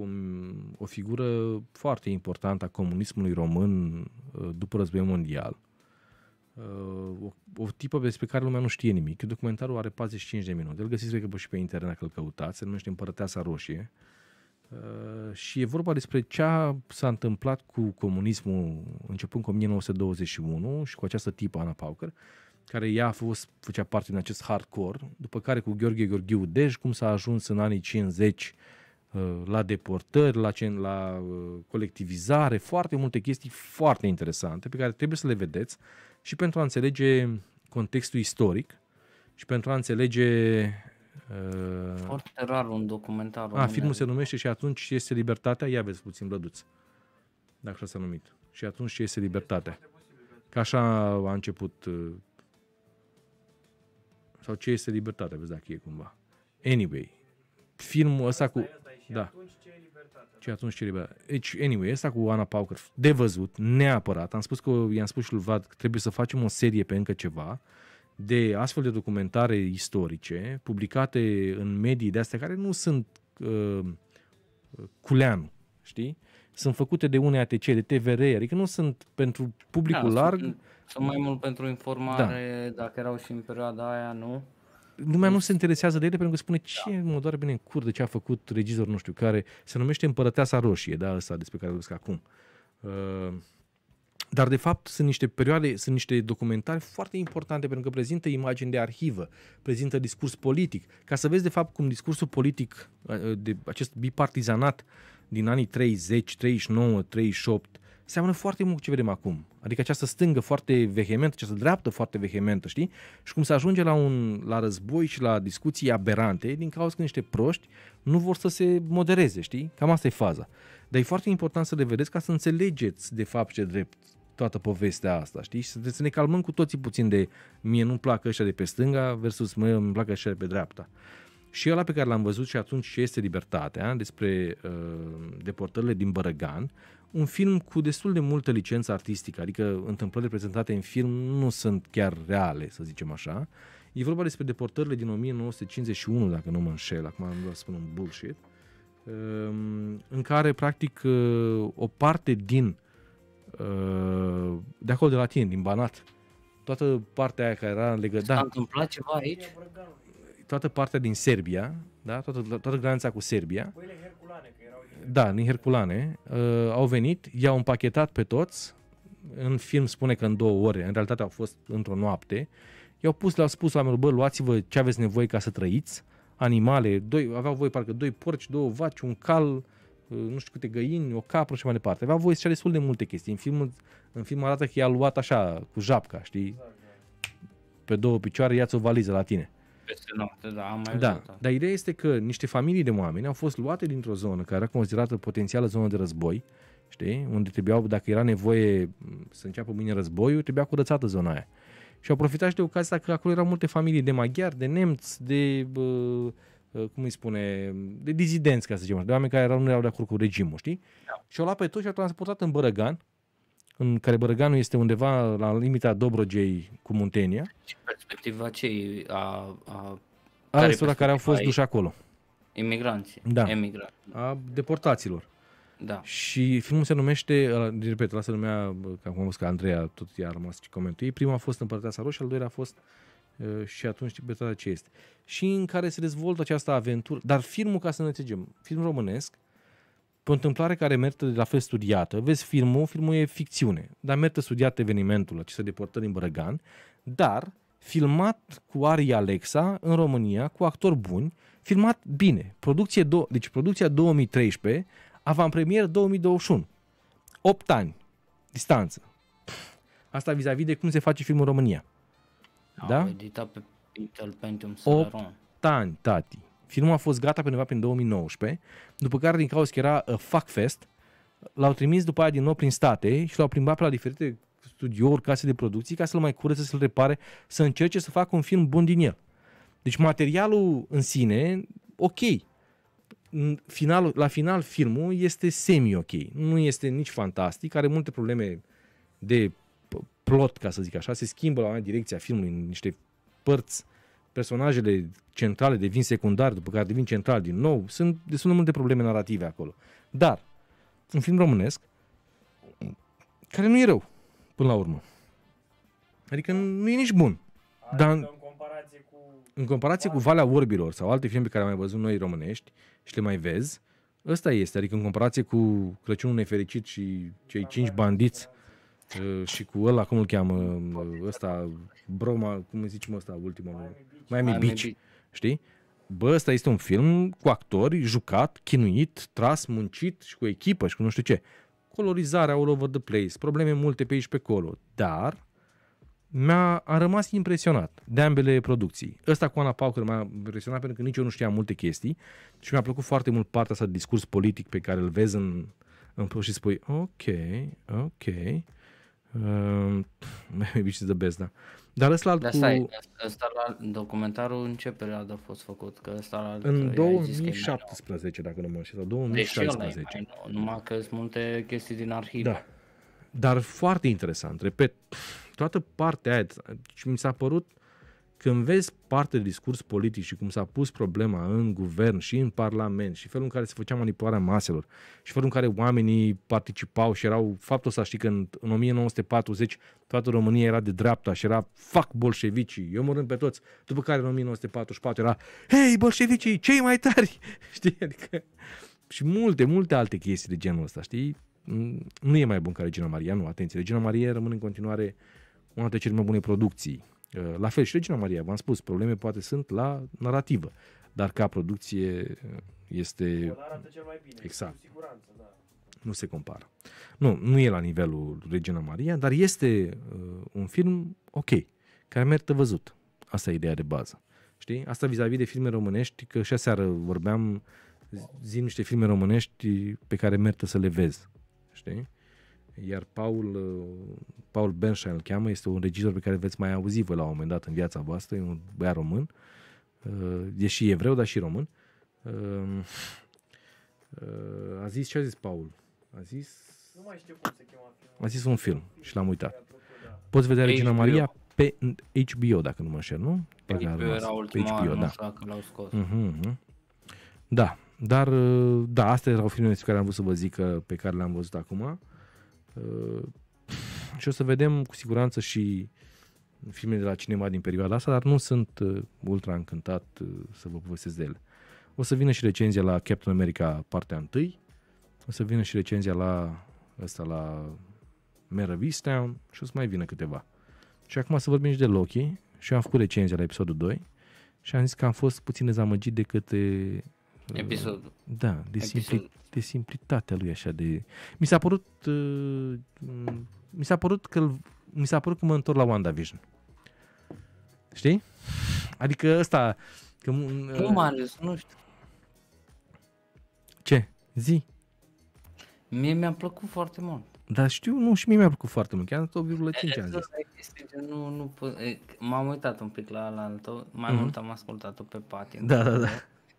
B: mm, o figură foarte importantă a comunismului român uh, după războiul mondial. Uh, o, o tipă despre care lumea nu știe nimic. Documentarul are 45 de minute. Îl găsiți, cred că, și pe internet dacă îl căutați. Se numește Împărăteasa Roșie. Uh, și e vorba despre ce s-a întâmplat cu comunismul începând cu 1921 și cu această tipă, Ana Pauker, care ea a fost, făcea parte din acest hardcore, după care cu Gheorghe Gheorghiu Dej, cum s-a ajuns în anii 50 uh, la deportări, la, ce, la uh, colectivizare, foarte multe chestii foarte interesante pe care trebuie să le vedeți și pentru a înțelege contextul istoric și pentru a înțelege... Uh, foarte uh... rar un documentar. A, filmul se numește și atunci este libertatea, ia vezi puțin blăduț, dacă așa s-a numit. Și atunci este libertatea. Ca așa a început sau ce este libertatea, vezi dacă e cumva. Anyway, filmul ăsta cu... Da. Și atunci ce e Deci, anyway, asta cu Ana Pauker, de văzut, neapărat. Am spus că i-am spus și lui Vlad că trebuie să facem o serie pe încă ceva de astfel de documentare istorice publicate în medii de astea care nu sunt uh, culeanu, știi? Sunt făcute de une ATC, de TVR, adică nu sunt pentru publicul da, larg. Sunt sunt mai
A: mult pentru informare, da. dacă erau și în perioada aia, nu?
B: lumea nu se interesează de ele pentru că spune ce da. mă doare bine în cur de ce a făcut regizor nu știu care, se numește Împărăteasa Roșie, da, ăsta despre care vorbesc acum. Uh, dar de fapt sunt niște perioade, sunt niște documentare foarte importante pentru că prezintă imagini de arhivă, prezintă discurs politic, ca să vezi de fapt cum discursul politic uh, de acest bipartizanat din anii 30, 39, 38 seamănă foarte mult cu ce vedem acum. Adică această stângă foarte vehementă, această dreaptă foarte vehementă, știi? Și cum se ajunge la, un, la război și la discuții aberante din cauza că niște proști nu vor să se modereze, știi? Cam asta e faza. Dar e foarte important să le vedeți ca să înțelegeți de fapt ce drept toată povestea asta, știi? Și să ne calmăm cu toții puțin de mie nu-mi placă ăștia de pe stânga versus mie îmi placă ăștia de pe dreapta. Și ăla pe care l-am văzut și atunci ce este libertatea, despre uh, deportările din Bărăgan, un film cu destul de multă licență artistică, adică întâmplările prezentate în film nu sunt chiar reale, să zicem așa. E vorba despre deportările din 1951, dacă nu mă înșel, acum nu vreau să spun un bullshit, um, în care, practic, uh, o parte din, uh, de acolo de la tine, din Banat, toată partea aia care era legată... S-a da, întâmplat ceva aici? Toată partea din Serbia, da? toată, toată granița cu Serbia. Herculane, da, din Herculane, uh, au venit, i-au împachetat pe toți, în film spune că în două ore, în realitate au fost într-o noapte, i-au pus, le-au spus oamenilor, bă, luați-vă ce aveți nevoie ca să trăiți, animale, doi, aveau voi parcă doi porci, două vaci, un cal, uh, nu știu câte găini, o capră și mai departe. Aveau voi să destul de multe chestii. În film, în film arată că i-a luat așa, cu japca, știi? Exact, da. Pe două picioare, ia-ți o valiză la tine
A: peste noapte, da, am mai Da,
B: dar ideea este că niște familii de oameni au fost luate dintr-o zonă care era considerată potențială zonă de război, știi, unde trebuiau, dacă era nevoie să înceapă mâine războiul, trebuia curățată zona aia. Și au profitat și de ocazia că acolo erau multe familii de maghiari, de nemți, de, bă, cum îi spune, de dizidenți, ca să zicem, de oameni care erau, nu erau de acord cu regimul, știi? Da. Și au luat pe toți și au transportat în Bărăgan, în care Bărăganul este undeva la limita Dobrogei cu Muntenia.
A: Și perspectiva cei a, a Arestora care, care au fost duși acolo.
B: Da.
A: Imigranți. Da.
B: Emigranți. A deportaților. Da. Și filmul se numește, repet, la se numea, că am văzut că Andreea tot i a rămas și comentul ei, primul a fost Împărăteasa Roșie, al doilea a fost uh, și atunci pe toate ce este. Și în care se dezvoltă această aventură, dar filmul, ca să ne înțelegem, film românesc, pe o întâmplare care merită la fel studiată. Vezi filmul, filmul e ficțiune, dar merită studiat evenimentul acesta de portări în Bărăgan, dar filmat cu Ari Alexa în România, cu actori buni, filmat bine. Producție do- deci producția 2013, avantpremier 2021. 8 ani distanță. Asta vis-a-vis de cum se face filmul în România. Au da?
A: editat pe Intel Pentium 8
B: ani, tati. Filmul a fost gata pe undeva prin 2019, după care din cauza că era a uh, fuck fest, l-au trimis după aia din nou prin state și l-au plimbat pe la diferite studiouri, case de producții, ca să-l mai curățe, să-l repare, să încerce să facă un film bun din el. Deci materialul în sine, ok. Finalul, la final filmul este semi-ok. Nu este nici fantastic, are multe probleme de plot, ca să zic așa. Se schimbă la o direcția filmului în niște părți personajele centrale devin secundari, după care devin central din nou, sunt destul de multe probleme narrative acolo. Dar, un film românesc, care nu e rău, până la urmă. Adică nu e nici bun. Adică dar în comparație cu... În comparație cu Valea Orbilor sau alte filme pe care am mai văzut noi românești și le mai vezi, ăsta este. Adică în comparație cu Crăciunul Nefericit și cei cinci bandiți uh, și cu ăla, cum îl cheamă, ăsta, Broma, cum îi zicem ăsta, ultimul Miami Beach. Miami, Miami Beach. Beach. Știi? Bă, ăsta este un film cu actori, jucat, chinuit, tras, muncit și cu echipă și cu nu știu ce. Colorizarea all over the place, probleme multe pe aici pe acolo, dar mi-a a rămas impresionat de ambele producții. Ăsta cu Ana Pauker m-a impresionat pentru că nici eu nu știam multe chestii și mi-a plăcut foarte mult partea asta de discurs politic pe care îl vezi în, în și spui ok, ok, Uh, which is the best, da. Dar ăsta alt de cu...
A: ăsta la documentarul în ce perioadă a fost făcut? Că ăsta la în 2017,
B: dacă nu mă înșel, sau 2016. Deci mai
A: nou, numai că sunt multe chestii din arhivă.
B: Da. Dar foarte interesant, repet, toată partea aia, mi s-a părut uh, când vezi parte de discurs politic și cum s-a pus problema în guvern și în parlament și felul în care se făcea manipularea maselor și felul în care oamenii participau și erau, faptul să știi că în, în 1940 toată România era de dreapta și era fac bolșevicii, eu mă pe toți, după care în 1944 era hei bolșevicii, cei mai tari, știi, adică și multe, multe alte chestii de genul ăsta, știi, nu e mai bun ca Regina Maria, nu, atenție, Regina Maria rămâne în continuare una dintre cele mai bune producții Uh, la fel și Regina Maria, v-am spus, probleme poate sunt la narrativă, dar ca producție uh, este... arată cel mai bine, exact. cu siguranță, da. Nu se compară. Nu, nu e la nivelul Regina Maria, dar este uh, un film ok, care merită văzut. Asta e ideea de bază. Știi? Asta vis-a-vis de filme românești, că și aseară vorbeam, zi niște filme românești pe care merită să le vezi. Știi? Iar Paul, uh, Paul Benșa îl cheamă, este un regizor pe care veți mai auzi vă la un moment dat în viața voastră, e un băiat român, uh, e și evreu, dar și român. Uh, a zis, ce a zis Paul? A zis... Nu mai știu cum se chema filmul. A zis un film și l-am uitat. Da. Poți vedea Regina Maria pe HBO, dacă nu mă înșel, nu? Pe HBO era ultima pe HBO, da. l-au scos. Mhm, mhm. Da, dar da, astea erau filmele pe care am vrut să vă zic că, pe care le-am văzut acum. Uh, și o să vedem cu siguranță și filmele de la cinema din perioada asta, dar nu sunt uh, ultra încântat uh, să vă povestesc de ele. O să vină și recenzia la Captain America partea 1, o să vină și recenzia la ăsta la Mera Vistown și o să mai vină câteva. Și acum să vorbim și de Loki și eu am făcut recenzia la episodul 2 și am zis că am fost puțin dezamăgit de câte... Episodul. Da, de episodul. simpli, de simplitatea lui așa de... Mi s-a părut... Uh, mi s-a părut că mi s-a părut că mă întorc la WandaVision. Știi? Adică ăsta... Că, uh, nu Marius, nu știu. Ce? Zi. Mie mi-a plăcut foarte mult. Dar știu, nu, și mie mi-a plăcut foarte mult, chiar 8,5 am zis.
A: Nu, nu, m-am uitat un pic la, la altul, mai mm-hmm. mult am ascultat-o pe Patin. Da, da, da.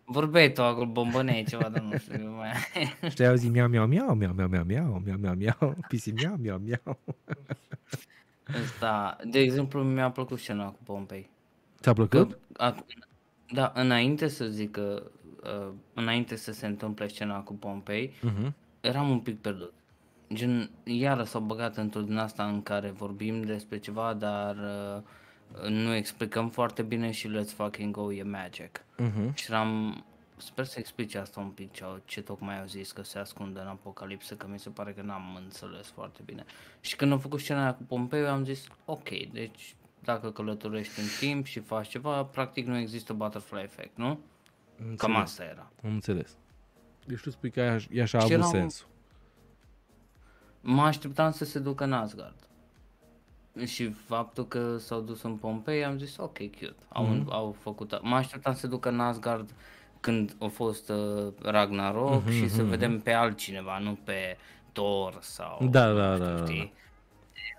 A: Vorbeai tu acolo, bombănei ceva, dar nu știu mai.
B: Și au zis miau, miau, miau, miau, miau, miau, miau, miau, miau, miau, pisi miau, miau, miau.
A: Da, de exemplu, mi-a plăcut scena cu Pompei. Ți-a plăcut? Că, a, da, înainte să zic că, uh, înainte să se întâmple scena cu Pompei, uh-huh. eram un pic pierdut. Gen, iară s-au băgat într-o din asta în care vorbim despre ceva, dar uh, nu explicăm foarte bine și Let's Fucking Go e Magic. Uh-huh. Și am Sper să explice asta un pic ce, ce tocmai au zis că se ascunde în apocalipsă, că mi se pare că n-am înțeles foarte bine. Și când am făcut scena cu Pompeu, am zis, ok, deci dacă călătorești în timp și faci ceva, practic nu există butterfly effect, nu? Înțeles. Cam asta era. Am
B: înțeles. Deci tu spui că e așa a avut eram... sensul. Mă
A: așteptam să se ducă în Asgard și faptul că s-au dus în Pompei, am zis ok, cute. Au, mm-hmm. au făcut. Mă așteptam să ducă în Asgard când a fost uh, Ragnarok mm-hmm, și mm-hmm. să mhm, vedem mhm. pe altcineva, nu pe Thor sau. Da,
B: da, da știu, da. da. Știi?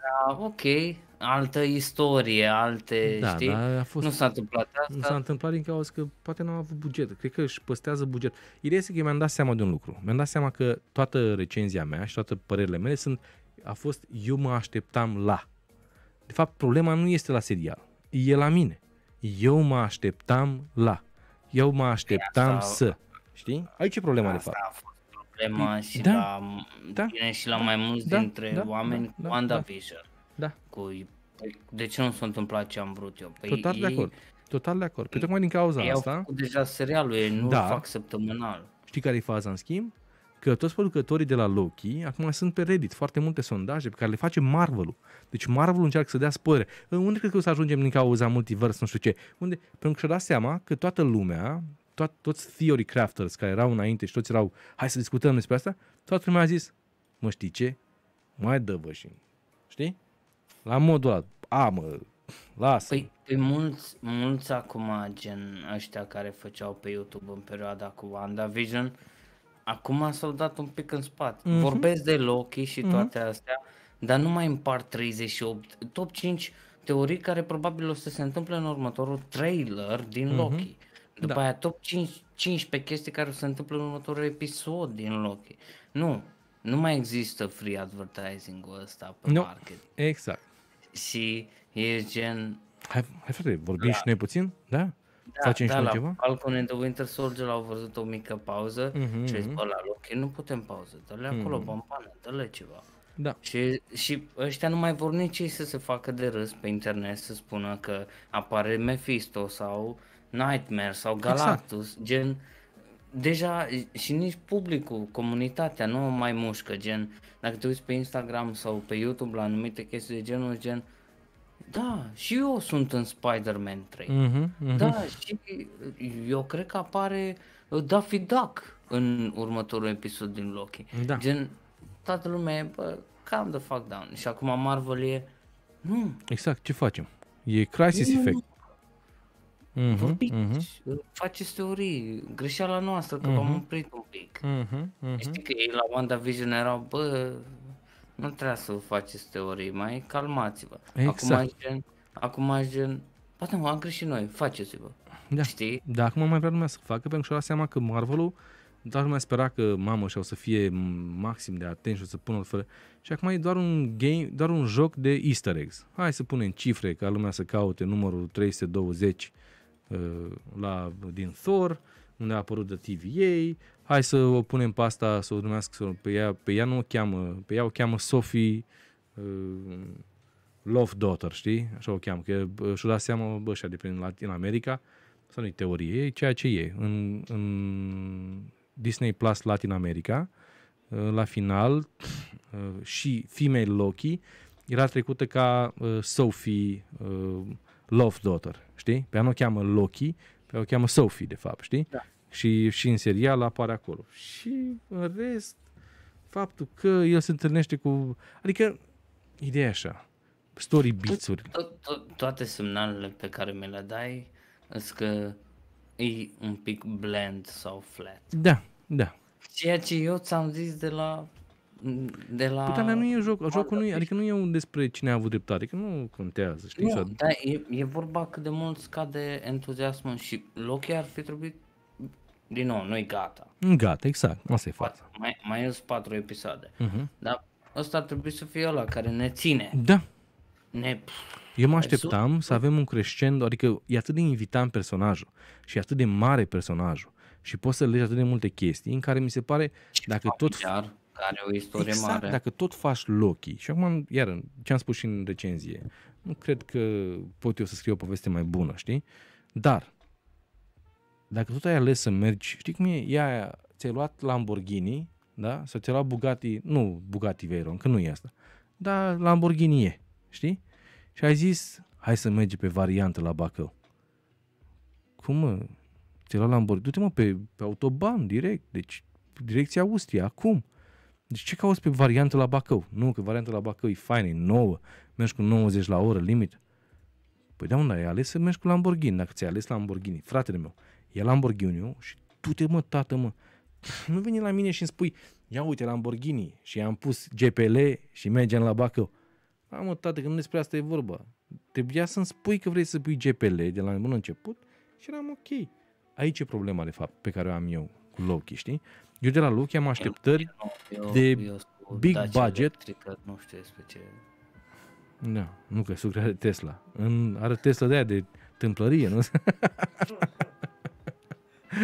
A: Era ok, altă istorie, alte, da, știi? Da, a fost, nu s-a
B: întâmplat asta. Nu s-a întâmplat din cauza că poate nu au avut buget. Cred că își păstează buget. Ideea este că mi-am dat seama de un lucru. Mi-am dat seama că toată recenzia mea și toate părerile mele sunt a fost eu mă așteptam la. De fapt, problema nu este la serial, e la mine. Eu mă așteptam la. Eu mă așteptam asta, să. Știi? Aici e problema, de fapt. A fost problema păi, și, da, la,
A: da, bine, și la da, mai mulți da, dintre da, oameni da, cu da, WandaVision. Da, da. Cu, păi, de ce nu s-a întâmplat ce am vrut eu? Păi Total ei, de acord.
B: Total de acord. Păi tocmai din cauza ei asta...
A: Ei deja serialul, ei nu da. fac săptămânal.
B: Știi care e faza, în schimb? că toți producătorii de la Loki acum sunt pe Reddit, foarte multe sondaje pe care le face marvel Deci marvel încearcă să dea spăre. Unde cred că o să ajungem din cauza multivers, nu știu ce? Unde? Pentru că și-a dat seama că toată lumea, to- toți theory crafters care erau înainte și toți erau, hai să discutăm despre asta, toată lumea a zis, mă știi ce? Mai dă vă și Știi? La modul ăla, a mă, lasă Păi, pe mulți,
A: mulți acum, gen ăștia care făceau pe YouTube în perioada cu WandaVision, Acum s-au dat un pic în spate. Mm-hmm. Vorbesc de Loki și mm-hmm. toate astea, dar nu mai împart 38. Top 5 teorii care probabil o să se întâmple în următorul trailer din mm-hmm. Loki. După da. aia top 5, 15 chestii care o să se întâmple în următorul episod din Loki. Nu, nu mai există free advertising-ul ăsta pe no, market. Exact. Și e gen...
B: Hai, hai frate, vorbim da. și noi puțin? Da? da, facem da, și noi ceva?
A: Falcon and the Winter Soldier au văzut o mică pauză mm-hmm. și zic, mhm. la loc, nu putem pauză, dă-le mm-hmm. acolo bambană, dă-le ceva. Da. Și, și ăștia nu mai vor nici ei să se facă de râs pe internet, să spună că apare Mephisto sau Nightmare sau exact. Galactus, exact. gen deja și nici publicul, comunitatea nu o mai mușcă, gen dacă te uiți pe Instagram sau pe YouTube la anumite chestii de genul, gen uh, da, și eu sunt în Spider-Man 3. Mm-hmm, mm-hmm. Da, și eu cred că apare uh, Daffy Duck în următorul episod din Loki. Da. Gen, toată lumea e, bă, calm the fuck down. Și acum Marvel e,
B: nu. Exact, ce facem? E crisis nu, effect. Mm-hmm, Vorbiți,
A: mm-hmm. faceți teorii, greșeala noastră că mm-hmm. v-am mhm. oprit un
B: pic. Mm-hmm, mm-hmm. Știi
A: că ei la WandaVision erau, bă, nu trebuie să vă faceți teorii, mai calmați-vă. Exact. Acum gen, acum gen, poate
B: nu am greșit noi, faceți-vă. Da. Știi? Da, acum mai vrea lumea să facă, pentru că și-a seama că marvel dar lumea spera că mamă și o să fie maxim de atenție, o să pună fără. Și acum e doar un game, doar un joc de easter eggs. Hai să punem cifre ca lumea să caute numărul 320 uh, la, din Thor, unde a apărut de TVA, hai să o punem pe asta, să o numească, să o, pe, ea, pe ea nu o cheamă, pe ea o cheamă Sophie uh, Love Daughter, știi? Așa o cheamă, că și-o dat seama, bă, așa, de prin Latin America, să nu-i teorie, e ceea ce e. În, în Disney Plus Latin America, uh, la final, uh, și Female Loki era trecută ca uh, Sophie uh, Love Daughter, știi? Pe ea nu o cheamă Loki, pe ea o cheamă Sophie, de fapt, știi? Da și, și în serial apare acolo. Și în rest, faptul că el se întâlnește cu... Adică, ideea așa, story beats
A: Toate semnalele pe care mi le dai îți că e un pic blend sau flat.
B: Da, da.
A: Ceea ce eu ți-am zis de la de la... Putea păi, nu e joc, jocul nu e, adică
B: nu e un despre cine a avut dreptate, că nu contează, știi? Nu, sau... da,
A: e, e vorba cât de mult scade entuziasmul și Loki ar fi trebuit din nou, nu-i gata.
B: Gata, exact. Asta e fața.
A: Mai, mai sunt patru episoade. Uh-huh. Dar ăsta ar trebui să fie ăla care ne ține. Da. Ne...
B: Eu mă așteptam să avem un crescendo, adică e atât de invitant personajul și e atât de mare personajul și poți să legi atât de multe chestii în care mi se pare și dacă tot... Chiar, care o istorie exact, mare. dacă tot faci Loki și acum, iar ce am spus și în recenzie, nu cred că pot eu să scriu o poveste mai bună, știi? Dar dacă tot ai ales să mergi, știi cum e, ea, ți-ai luat Lamborghini, da? Să ți-ai luat Bugatti, nu Bugatti Veyron, că nu e asta, dar Lamborghini e, știi? Și ai zis, hai să mergi pe variantă la Bacău. Cum mă? Ți-ai luat Lamborghini? Du-te mă pe, pe autoban, direct, deci direcția Austria, acum. Deci ce cauți pe variantă la Bacău? Nu, că varianta la Bacău e faină, e nouă, mergi cu 90 la oră, limit. Păi de unde ai ales să mergi cu Lamborghini, dacă ți-ai ales Lamborghini, fratele meu e Lamborghini și tu te mă, tată, mă, nu veni la mine și îmi spui, ia uite Lamborghini și am pus GPL și mergem la Bacău. Am mă, tată, că nu despre asta e vorba. Trebuia să-mi spui că vrei să pui GPL de la bun început și eram ok. Aici e problema, de fapt, pe care o am eu cu Loki, știi? Eu de la Loki am așteptări eu, eu, de eu, eu, big Dacia budget. Electrică, nu știu despre ce. Da, nu că sunt Tesla. În, are Tesla de aia de tâmplărie, nu?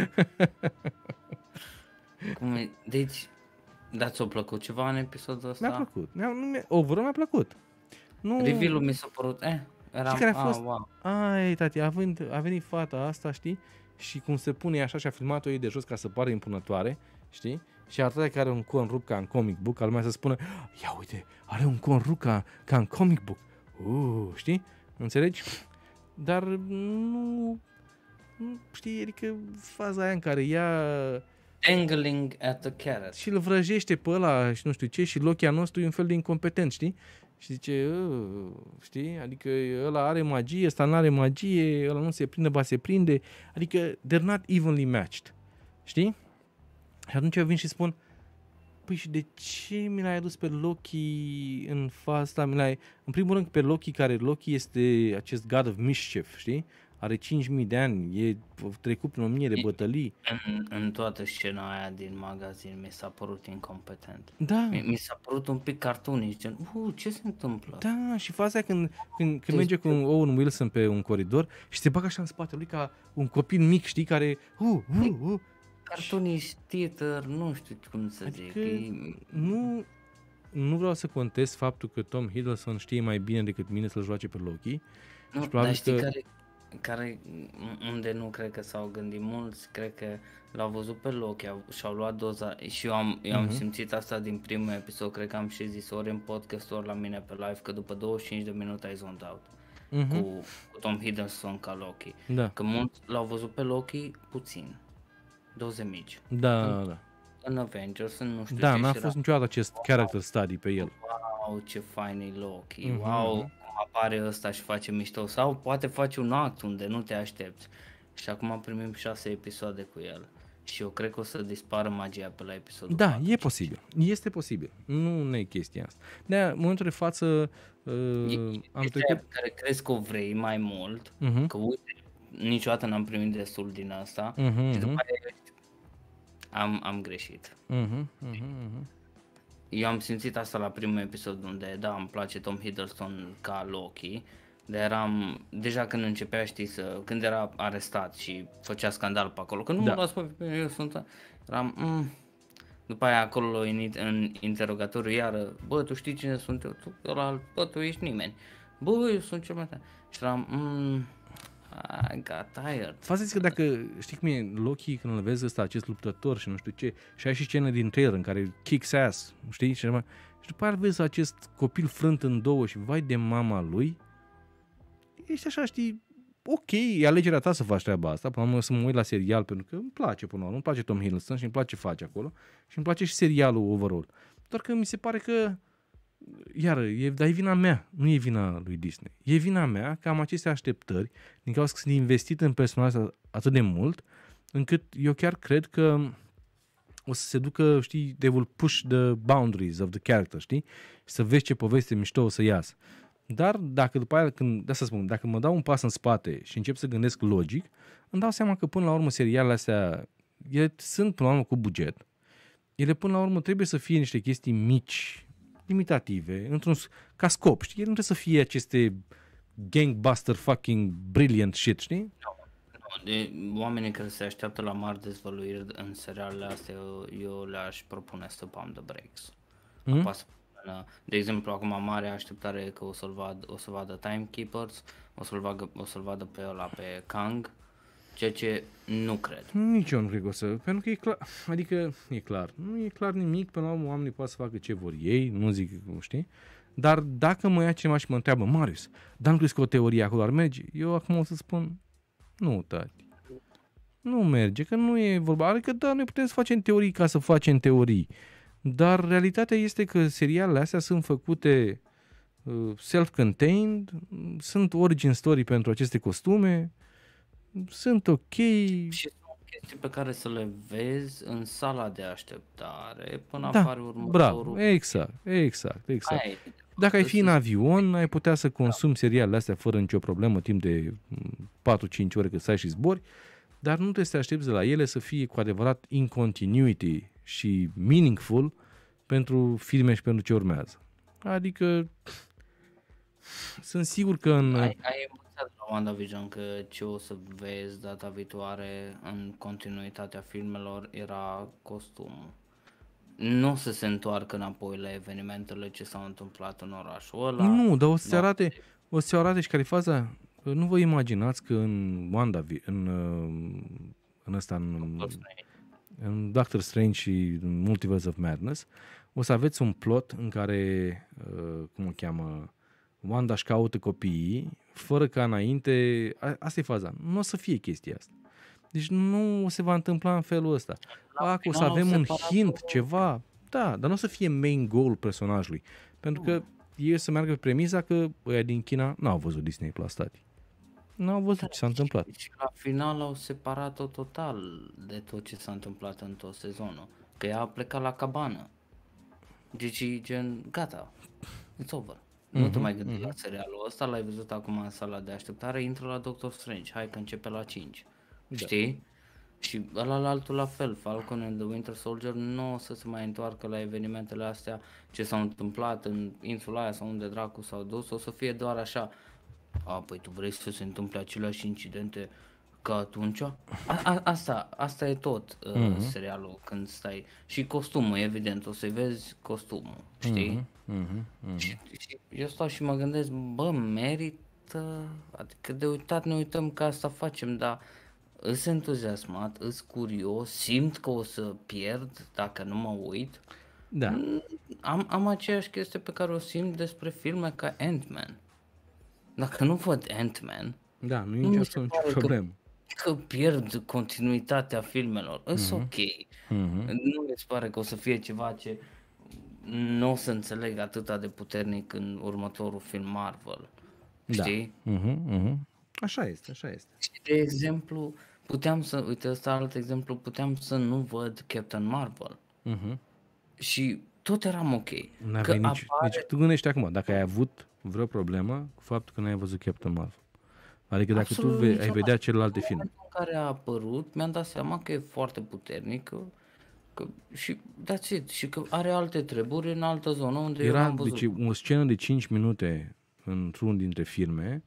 A: Cum e? Deci, dar ți-a plăcut ceva în episodul ăsta? Mi-a plăcut.
B: Mi-a, mi overall mi-a plăcut. Nu... Reveal-ul mi s-a părut, eh, eram, care a ah, fost? Ah, wow. Ai, tati, a venit, a venit fata asta, știi? Și cum se pune așa și a filmat-o ei de jos ca să pară impunătoare, știi? Și arăta că are un con rup ca în comic book, al lumea să spună, ia uite, are un con rup ca, ca în comic book. Uh, știi? Înțelegi? Dar nu știi, adică faza aia în care ea... Angling at the carrot. Și îl vrăjește pe ăla și nu știu ce și Lochia nostru e un fel de incompetent, știi? Și zice, ă, știi, adică ăla are magie, ăsta nu are magie, ăla nu se prinde, ba se prinde. Adică they're not evenly matched, știi? Și atunci eu vin și spun, păi și de ce mi l-ai adus pe Loki în fața mi l-ai... În primul rând pe Loki, care Loki este acest god of mischief, știi? are 5.000 de ani, e trecut prin mie de bătălii. În, în toată scena
A: aia din magazin mi s-a părut incompetent. Da. Mi, mi s-a părut un pic cartunic, gen,
B: uh, ce se întâmplă? Da, și faza aia când, când, când deci merge cu un Owen Wilson pe un coridor și se bagă așa în spatele lui ca un copil mic, știi, care, uh, uh, păi, uh. Cartunici, theater, nu știu cum să adică zic. Nu, nu vreau să contest faptul că Tom Hiddleston știe mai bine decât mine să-l joace pe Loki. Nu, și dar știi că... care
A: care, unde nu cred că s-au gândit mulți, cred că l-au văzut pe loc și-au luat doza și eu am, eu am uh-huh. simțit asta din primul episod, cred că am și zis ori în podcast, ori la mine pe live, că după 25 de minute ai zoned out uh-huh. cu, cu Tom Hiddleston ca Loki, da. că mulți l-au văzut pe Loki puțin, doze mici.
B: Da, în, da. da.
A: În Avengers, în nu știu Da, ce n-a fost era.
B: niciodată acest wow, character study pe el.
A: Wow, ce fain e Loki, uh-huh. wow, apare ăsta și face mișto sau poate face un act unde nu te aștepți. Și acum primim șase episoade cu el. Și eu cred că o să dispară magia pe la episodul Da,
B: 4, e posibil. Este posibil. Nu, nu e chestia asta. de în momentul de față uh, e, am trecut...
A: care crezi că o vrei mai mult, uh-huh. că uite, niciodată n-am primit destul din asta uh-huh, și după uh-huh. aia am, am greșit. Uh-huh, uh-huh, uh-huh. Eu am simțit asta la primul episod unde, da, îmi place Tom Hiddleston ca Loki, dar eram, deja când începea, știi, să, când era arestat și făcea scandal pe acolo, că nu da. mă las pe eu sunt, eram, mm. după aia acolo în, în interogatoriu iară, bă, tu știi cine sunt eu, tu, ăla, bă, tu ești nimeni, bă, eu sunt cel mai tare, și eram, mm,
B: I got tired. Faza că dacă, știi cum e, Loki, când îl vezi ăsta, acest luptător și nu știu ce, și ai și scenă din trailer în care kicks ass, știi, și, și după aia vezi acest copil frânt în două și vai de mama lui, ești așa, știi, ok, e alegerea ta să faci treaba asta, până la să mă uit la serial, pentru că îmi place până la urmă, îmi place Tom Hiddleston și îmi place ce face acolo și îmi place și serialul overall. Doar că mi se pare că iar e, dar e vina mea, nu e vina lui Disney. E vina mea că am aceste așteptări, din cauza că sunt investit în personajul atât de mult, încât eu chiar cred că o să se ducă, știi, they will push the boundaries of the character, știi? Să vezi ce poveste mișto o să iasă. Dar dacă după aia, când, da să spun, dacă mă dau un pas în spate și încep să gândesc logic, îmi dau seama că până la urmă serialele astea, ele sunt până la urmă cu buget, ele până la urmă trebuie să fie niște chestii mici, limitative, într-un, ca scop, știi? El nu trebuie să fie aceste gangbuster fucking brilliant shit, știi? Da.
A: De oamenii care se așteaptă la mari dezvăluiri în serialele astea, eu, le-aș propune să pam the breaks. Mm-hmm. De exemplu, acum mare așteptare că o să-l vad, o să vadă Timekeepers, o să-l vadă, o să-l vadă pe ăla pe Kang, Ceea ce
B: nu cred. Nici eu nu cred că o să... Pentru că e clar... Adică e clar. Nu e clar nimic. Până la urmă oamenii pot să facă ce vor ei. Nu zic, nu știi. Dar dacă mă ia cineva și mă întreabă, Marius, dar nu crezi că o teorie acolo ar merge? Eu acum o să spun, nu, tati. Nu merge, că nu e vorba. Adică, da, noi putem să facem teorii ca să facem teorii. Dar realitatea este că serialele astea sunt făcute uh, self-contained, sunt origin story pentru aceste costume, sunt ok. Și sunt
A: chestii pe care să le vezi în sala de așteptare până da, apare următorul. Bravo,
B: exact, exact, exact. Dacă ai fi în avion, ai putea să da. consumi serialele astea fără nicio problemă timp de 4-5 mm, ore cât stai și zbori, dar nu te să aștepți de la ele să fie cu adevărat in continuity și meaningful pentru filme și pentru ce urmează. Adică sunt sigur că în... Ai,
A: ai WandaVision că ce o să vezi data viitoare în continuitatea filmelor era costum. Nu o să se întoarcă înapoi la evenimentele ce s-au întâmplat în orașul ăla. Nu, dar o să se da. arate,
B: o să se arate și care faza. Nu vă imaginați că în Wanda, în, uh, în ăsta, în, în Doctor Strange și în Multiverse of Madness, o să aveți un plot în care, uh, cum o cheamă, Wanda își caută copiii fără ca înainte, asta e faza, nu o să fie chestia asta. Deci nu se va întâmpla în felul ăsta. Acum o să avem un hint, ceva, da, dar nu o să fie main goal personajului. Pentru că ei să meargă pe premiza că ăia din China nu au văzut Disney Plus, tati. Nu au văzut da, ce s-a da, întâmplat. Și
A: la final au separat-o total de tot ce s-a întâmplat în tot sezonul. Că ea a plecat la cabană. Deci gen, gata, it's over. Mm-hmm, nu te mhm, mai gândi mm-hmm. la mhm. serialul ăsta, l-ai văzut acum în sala de așteptare, intră la Doctor Strange, hai că începe la 5. Da. Știi? Și ăla la altul la fel, Falcon and the Winter Soldier nu o să se mai întoarcă la evenimentele astea ce s-au întâmplat în insula aia sau unde dracu s-au dus, o să fie doar așa. A, păi tu vrei să se întâmple aceleași incidente ca atunci? A, a, asta, asta e tot uh, mm-hmm. serialul când stai. Și costumul, evident, o să-i vezi costumul,
B: știi? Mm-hmm. Uh-huh, uh-huh. Și,
A: și eu stau și mă gândesc, bă, merită, adică de uitat ne uităm că asta facem, dar îs entuziasmat, îs curios, simt că o să pierd dacă nu mă uit. Da. Mm, am, am aceeași chestie pe care o simt despre filme ca Ant-Man. Dacă nu văd Ant-Man, da, nu e niciun nicio problemă. Că, că pierd continuitatea filmelor. Îs uh-huh. ok.
B: Uh-huh.
A: Nu mi se pare că o să fie ceva ce nu o să înțeleg atât de puternic în următorul film Marvel. Da. Știi? Da. Uh-huh, uh-huh. Așa este, așa este. Și de exemplu, puteam să, uite, ăsta alt exemplu, puteam să nu văd Captain Marvel. Uh-huh. Și tot eram ok. n că nici, apare...
B: Deci tu gândești acum, dacă ai avut vreo problemă cu faptul că n-ai văzut Captain Marvel. Adică dacă Absolut tu vei, ai vedea celelalte filme. În
A: care a apărut, mi-am dat seama că e foarte puternic,
B: Că, și,
A: that's it. și că are alte treburi în altă zonă unde Era, eu am văzut. Deci,
B: o scenă de 5 minute într-un dintre filme,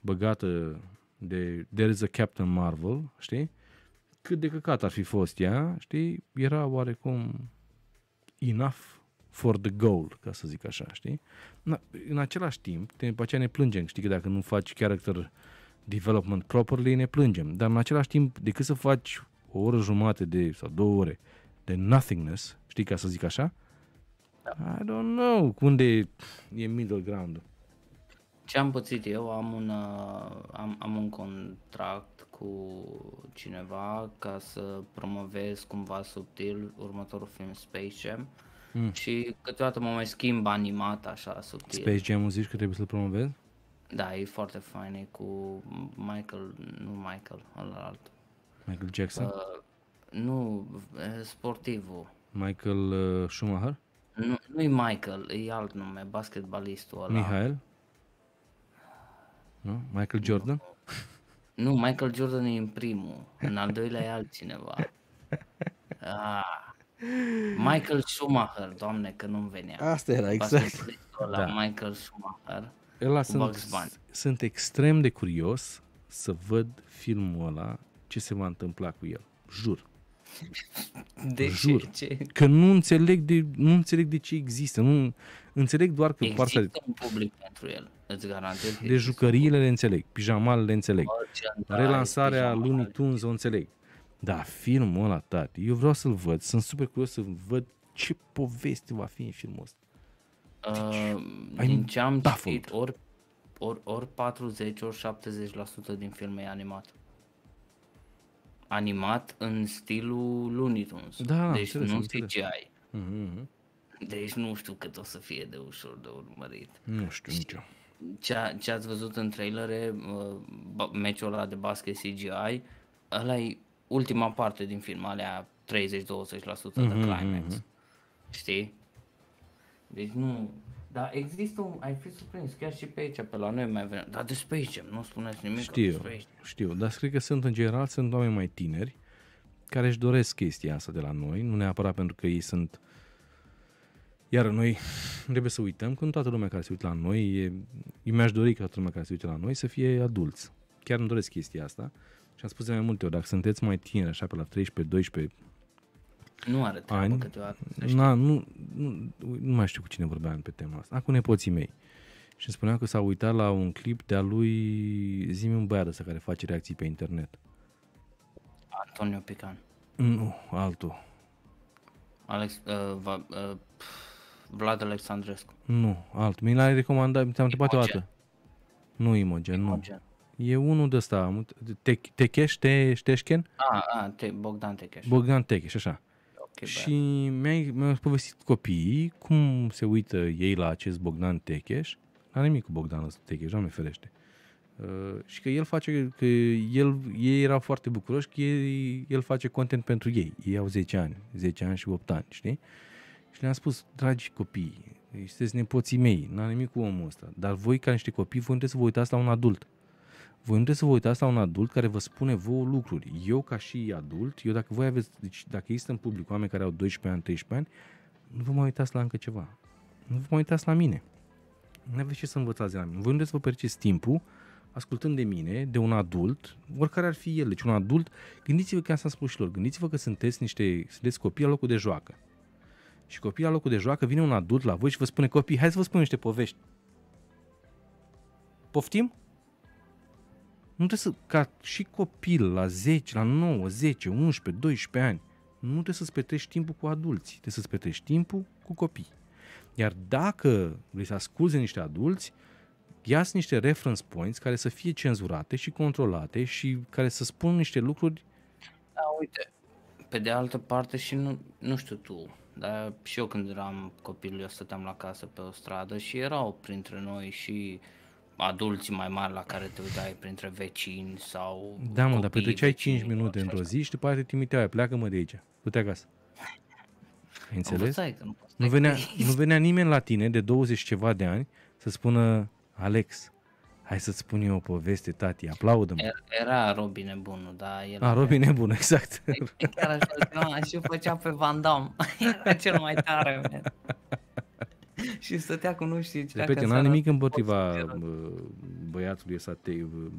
B: băgată de There is a Captain Marvel, știi? Cât de căcat ar fi fost ea, știi? Era oarecum enough for the goal, ca să zic așa, știi? În același timp, după aceea ne plângem, știi că dacă nu faci character development properly, ne plângem. Dar în același timp, decât să faci o oră jumate de, sau două ore de nothingness, știi ca să zic așa, da. I don't know unde e, e middle ground-ul.
A: Ce am pățit eu, am un, uh, am, am un contract cu cineva ca să promovez cumva subtil următorul film Space Jam mm. și câteodată mă mai schimb animat așa subtil. Space
B: Jam zici că trebuie să-l promovezi?
A: Da, e foarte fain, e cu Michael, nu Michael, ălalt. Michael Jackson? Uh, nu, sportivul.
B: Michael uh, Schumacher?
A: Nu, nu e Michael, e alt nume, basketbalistul ăla. Mihail?
B: Nu? Michael Jordan?
A: Nu, Michael Jordan e în primul, în al doilea e altcineva. Ah. Michael Schumacher, doamne, că nu-mi venea. Asta era, exact. Ăla, da. Michael Schumacher. Ăla sunt,
B: sunt extrem de curios să văd filmul ăla, ce se va întâmpla cu el. Jur. De Jur. Ce, Că nu înțeleg de, nu înțeleg de ce există. Nu, înțeleg doar că există partea...
A: un public pentru el, îți garantez. De
B: jucăriile le înțeleg, pijamal le înțeleg, relansarea lunii Tunes o înțeleg. Da, filmul ăla, tati, eu vreau să-l văd, sunt super curios să văd ce poveste va fi în filmul ăsta. Deci, deci uh,
A: ai din ce am citit, ori, ori, ori 40, ori 70% din film e animat animat în stilul Looney Tunes. Da, deci înțeles, nu înțeles. CGI. Mm-hmm. Deci nu știu cât o să fie de ușor de urmărit.
B: Nu știu nici eu.
A: Ce ați văzut în trailere, uh, meciul ăla de basket CGI, ăla e ultima parte din film, alea 30-20% mm-hmm. de climax. Mm-hmm. Știi? Deci nu, dar există un, ai fi surprins, chiar și pe aici, pe la noi mai venea, dar despre aici, nu spuneți nimic Știu,
B: știu, dar cred că sunt în general, sunt oameni mai tineri care își doresc chestia asta de la noi, nu neapărat pentru că ei sunt iar noi trebuie să uităm când toată lumea care se uită la noi, e, eu mi-aș dori ca toată lumea care se uită la noi să fie adulți. Chiar îmi doresc chestia asta și am spus de mai multe ori, dacă sunteți mai tineri, așa pe la 13, 12, nu are treabă ani. câteodată. Na, nu, nu, nu mai știu cu cine vorbeam pe tema asta. Acum nepoții mei. Și îmi spunea că s-a uitat la un clip de-a lui Zimi un băiat ăsta care face reacții pe internet.
A: Antonio Pican. Nu, altul. Alex, uh, va, uh, Vlad Alexandrescu.
B: Nu, altul. Mi l-ai recomandat, mi-am întrebat o dată. Nu Imogen, Imogen. nu. E unul de ăsta, Tekeș, te, Teșchen? A, ah,
A: a, ah, te, Bogdan Tekeș. Bogdan
B: Tekeș, așa. Și mi au mi povestit copiii cum se uită ei la acest Bogdan Techeș. N-am nimic cu Bogdan ăsta Techeș, doamne ferește. Uh, și că el face, că el, ei erau foarte bucuroși că ei, el face content pentru ei. Ei au 10 ani, 10 ani și 8 ani, știi? Și le-am spus, dragi copii, sunteți nepoții mei, n-am nimic cu omul ăsta, dar voi ca niște copii, voi trebuie să vă uitați la un adult voi nu trebuie să vă uitați la un adult care vă spune vouă lucruri. Eu, ca și adult, eu dacă voi aveți, deci dacă există în public oameni care au 12 ani, 13 ani, nu vă mai uitați la încă ceva. Nu vă mai uitați la mine. Nu aveți ce să învățați de la mine. Voi nu trebuie să vă perceți timpul ascultând de mine, de un adult, oricare ar fi el, deci un adult, gândiți-vă că asta am spus și lor, gândiți-vă că sunteți niște, sunteți copii la locul de joacă. Și copii la locul de joacă vine un adult la voi și vă spune copii, hai să vă spun niște povești. Poftim? Nu trebuie să, ca și copil la 10, la 9, 10, 11, 12 ani, nu trebuie să-ți petrești timpul cu adulți, trebuie să-ți petrești timpul cu copii. Iar dacă vrei să asculte niște adulți, ia niște reference points care să fie cenzurate și controlate și care să spun niște lucruri.
A: Da, uite, pe de altă parte și nu, nu știu tu, dar și eu când eram copil, eu stăteam la casă pe o stradă și erau printre noi și uh, adulți mai mari la care te uitai printre vecini sau
B: Da, mă, dar ai 5 minute într-o zi și după aceea te trimiteai, pleacă-mă de aici, du-te acasă. Ai înțeles? nu, nu, venea, nu venea nimeni la tine de 20 ceva de ani să spună, Alex, hai să-ți spun eu o poveste, tati, aplaudă-mă. Er,
A: era Robin nebunul, da. El A, Robin nebunul, exact. Păi chiar și făcea pe Van Damme, era cel mai tare. Man. și stătea cu nu știu ce. Repet, n-am nimic
B: împotriva băiatului ăsta,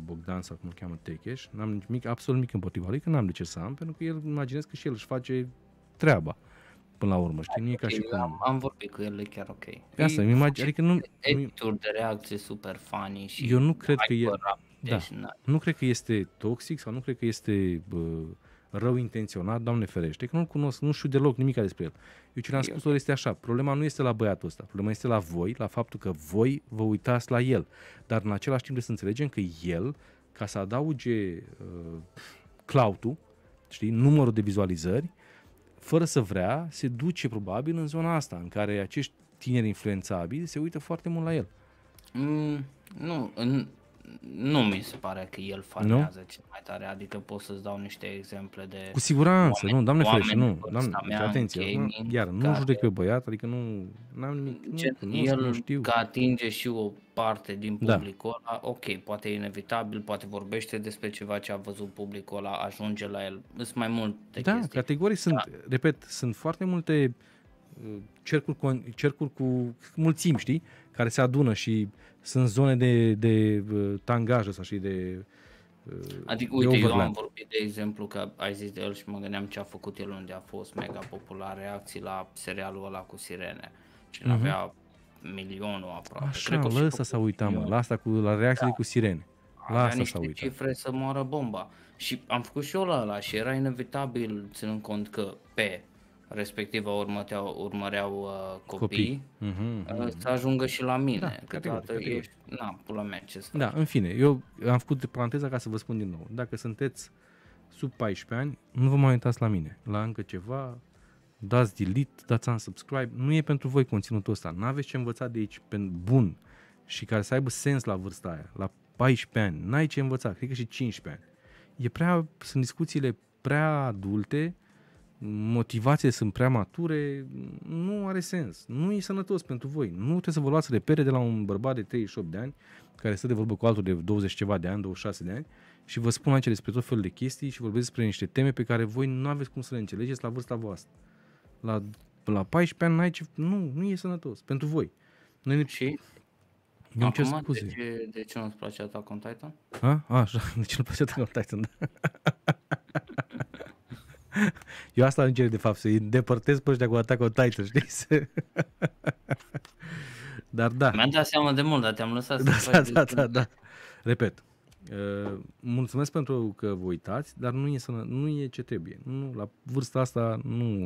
B: Bogdan sau cum îl cheamă, Techeș, n-am nimic, absolut nimic împotriva lui, că n-am de ce să am, pentru că el, imaginez că și el își face treaba până la urmă, știi? Nu e ca și cum... Am,
A: am vorbit cu el, e chiar ok. Pe asta, îmi imagine, adică nu... Edituri de reacție super funny și... Eu nu cred că e... Deci da.
B: Nu cred că este toxic sau nu cred că este... Uh, rău intenționat, Doamne ferește, că nu-l cunosc, nu știu deloc nimic despre el. Eu ce l am spus lor este așa, problema nu este la băiatul ăsta, problema este la voi, la faptul că voi vă uitați la el. Dar în același timp trebuie să înțelegem că el, ca să adauge uh, cloud știi, numărul de vizualizări, fără să vrea, se duce probabil în zona asta, în care acești tineri influențabili se uită foarte mult la el. Mm, nu, în, nu mi se
A: pare că el farmează cel mai tare, adică pot să-ți dau niște exemple de... Cu siguranță, oameni, nu, doamne ferește, nu, doamne, deci mea, atenție, iar nu care, judec
B: pe băiat, adică nu, n-am
A: nimic, ce, nu, el nu știu. că atinge și o parte din da. publicul da. ăla, ok, poate e inevitabil, poate vorbește despre ceva ce a văzut publicul ăla, ajunge la el, sunt mai multe
B: Da, chestii. categorii da. sunt, repet, sunt foarte multe uh, cercuri cu, cercuri cu mulțimi, știi? care se adună și sunt zone de, de uh, tangajă sau și de uh, Adică, uite, eu am
A: vorbit de exemplu că ai zis de el și mă gândeam ce a făcut el unde a fost mega popular reacții la serialul ăla cu sirene. Și uh-huh. Mhm. avea milionul aproape. Așa, Cred că lăsa să s mă, la asta cu, la reacții da. cu sirene. La asta să uităm. cifre să moară bomba. Și am făcut și eu la ăla și era inevitabil, ținând cont că pe respectiv următeau, urmăreau uh, copii, copii. Uh-huh. Uh, mhm. să ajungă și la mine. Da, categoric, Ești, na, pula mea, ce Da,
B: în fine, eu am făcut paranteza ca să vă spun din nou. Dacă sunteți sub 14 ani, nu vă mai uitați la mine, la încă ceva, dați delete, dați unsubscribe, nu e pentru voi conținutul ăsta, nu aveți ce învăța de aici pe bun și care să aibă sens la vârsta aia, la 14 ani, n-ai ce învăța, cred că și 15 ani. E prea, sunt discuțiile prea adulte, uh, motivațiile sunt prea mature, nu are sens. Nu e sănătos pentru voi. Nu trebuie să vă luați repere de la un bărbat de 38 de ani, care stă de vorbă cu altul de 20 ceva de ani, 26 de ani, și vă spun aici despre tot felul de chestii și vorbesc despre niște teme pe care voi nu aveți cum să le înțelegeți la vârsta voastră. La, la 14 ani ce... Nu, nu e sănătos. Pentru voi. Noi ne... Și? Nu Acum, cer scuze. De
A: ce, de ce nu-ți place Attack on Titan?
B: A? A, așa, de ce nu-ți place Attack on Titan? Eu asta încerc de fapt, să-i îndepărtez pe ăștia cu Attack on Titan, știi? Dar da. Mi-am dat seama de
A: mult, dar te-am lăsat da, să da, da, da, da,
B: Repet, uh, mulțumesc pentru că vă uitați, dar nu e, sănă, nu e ce trebuie. Nu, la vârsta asta nu,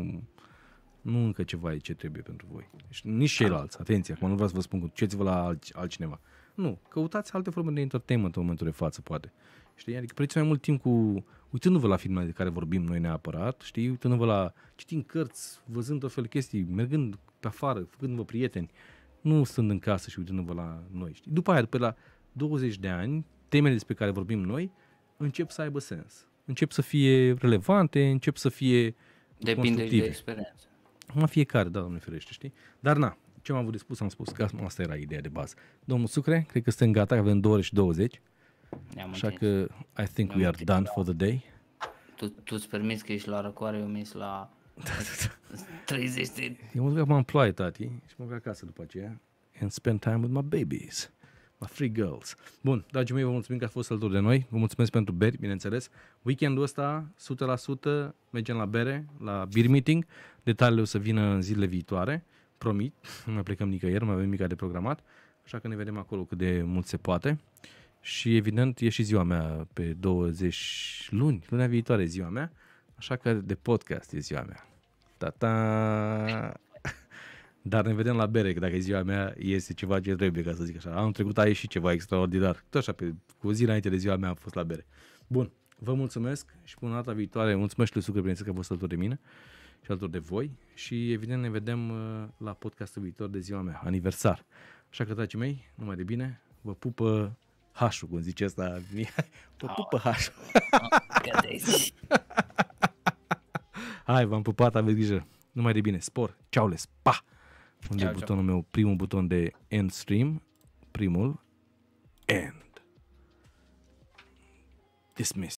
B: nu încă ceva e ce trebuie pentru voi. Deci, nici ceilalți, atenție, acum nu vreau să vă spun, duceți-vă la alt, altcineva. Nu, căutați alte forme de entertainment în momentul de față, poate. Știi? Adică petreceți mai mult timp cu uitându-vă la filmele de care vorbim noi neapărat, știi, uitându-vă la citind cărți, văzând tot felul de chestii, mergând pe afară, făcându-vă prieteni, nu stând în casă și uitându-vă la noi. Știi? După aia, după la 20 de ani, temele despre care vorbim noi încep să aibă sens. Încep să fie relevante, încep să fie Depinde de experiență. Nu fiecare, da, domnule ferește, știi? Dar na, ce am avut de spus, am spus că asta era ideea de bază. Domnul Sucre, cred că suntem gata, avem 2 ore și 20. Ne-am Așa că I think Ne-am we are done for the day.
A: Tu, tu îți permiți că ești la răcoare, eu mi la
B: 30 de... Eu mă duc acum în ploaie, tati, și mă duc acasă după aceea and spend time with my babies, my free girls. Bun, dragii mei, vă mulțumim că ați fost alături de noi, vă mulțumesc pentru beri, bineînțeles. Weekendul ăsta, 100%, mergem la bere, la beer meeting, detaliile o să vină în zilele viitoare, promit, nu mai plecăm nicăieri, mai avem mica de programat, așa că ne vedem acolo cât de mult se poate și evident e și ziua mea pe 20 luni, luna viitoare ziua mea, așa că de podcast e ziua mea. Ta-ta! Dar ne vedem la bere, că dacă e ziua mea, este ceva ce trebuie, ca să zic așa. am trecut a ieșit ceva extraordinar. Tot așa, pe, cu zi înainte de ziua mea am fost la bere. Bun, vă mulțumesc și până data viitoare, mulțumesc și lui Sucre, bineînțeles că a fost alături de mine și alături de voi și evident ne vedem uh, la podcastul viitor de ziua mea, aniversar. Așa că, dragii mei, numai de bine, vă pupă Hașul, cum zice asta, vă pupă hașul. Hai, v-am pupat, aveți grijă. Numai de bine, spor, les, pa! Unde ceau, butonul ceau. meu, primul buton de end stream, primul, end. Dismiss.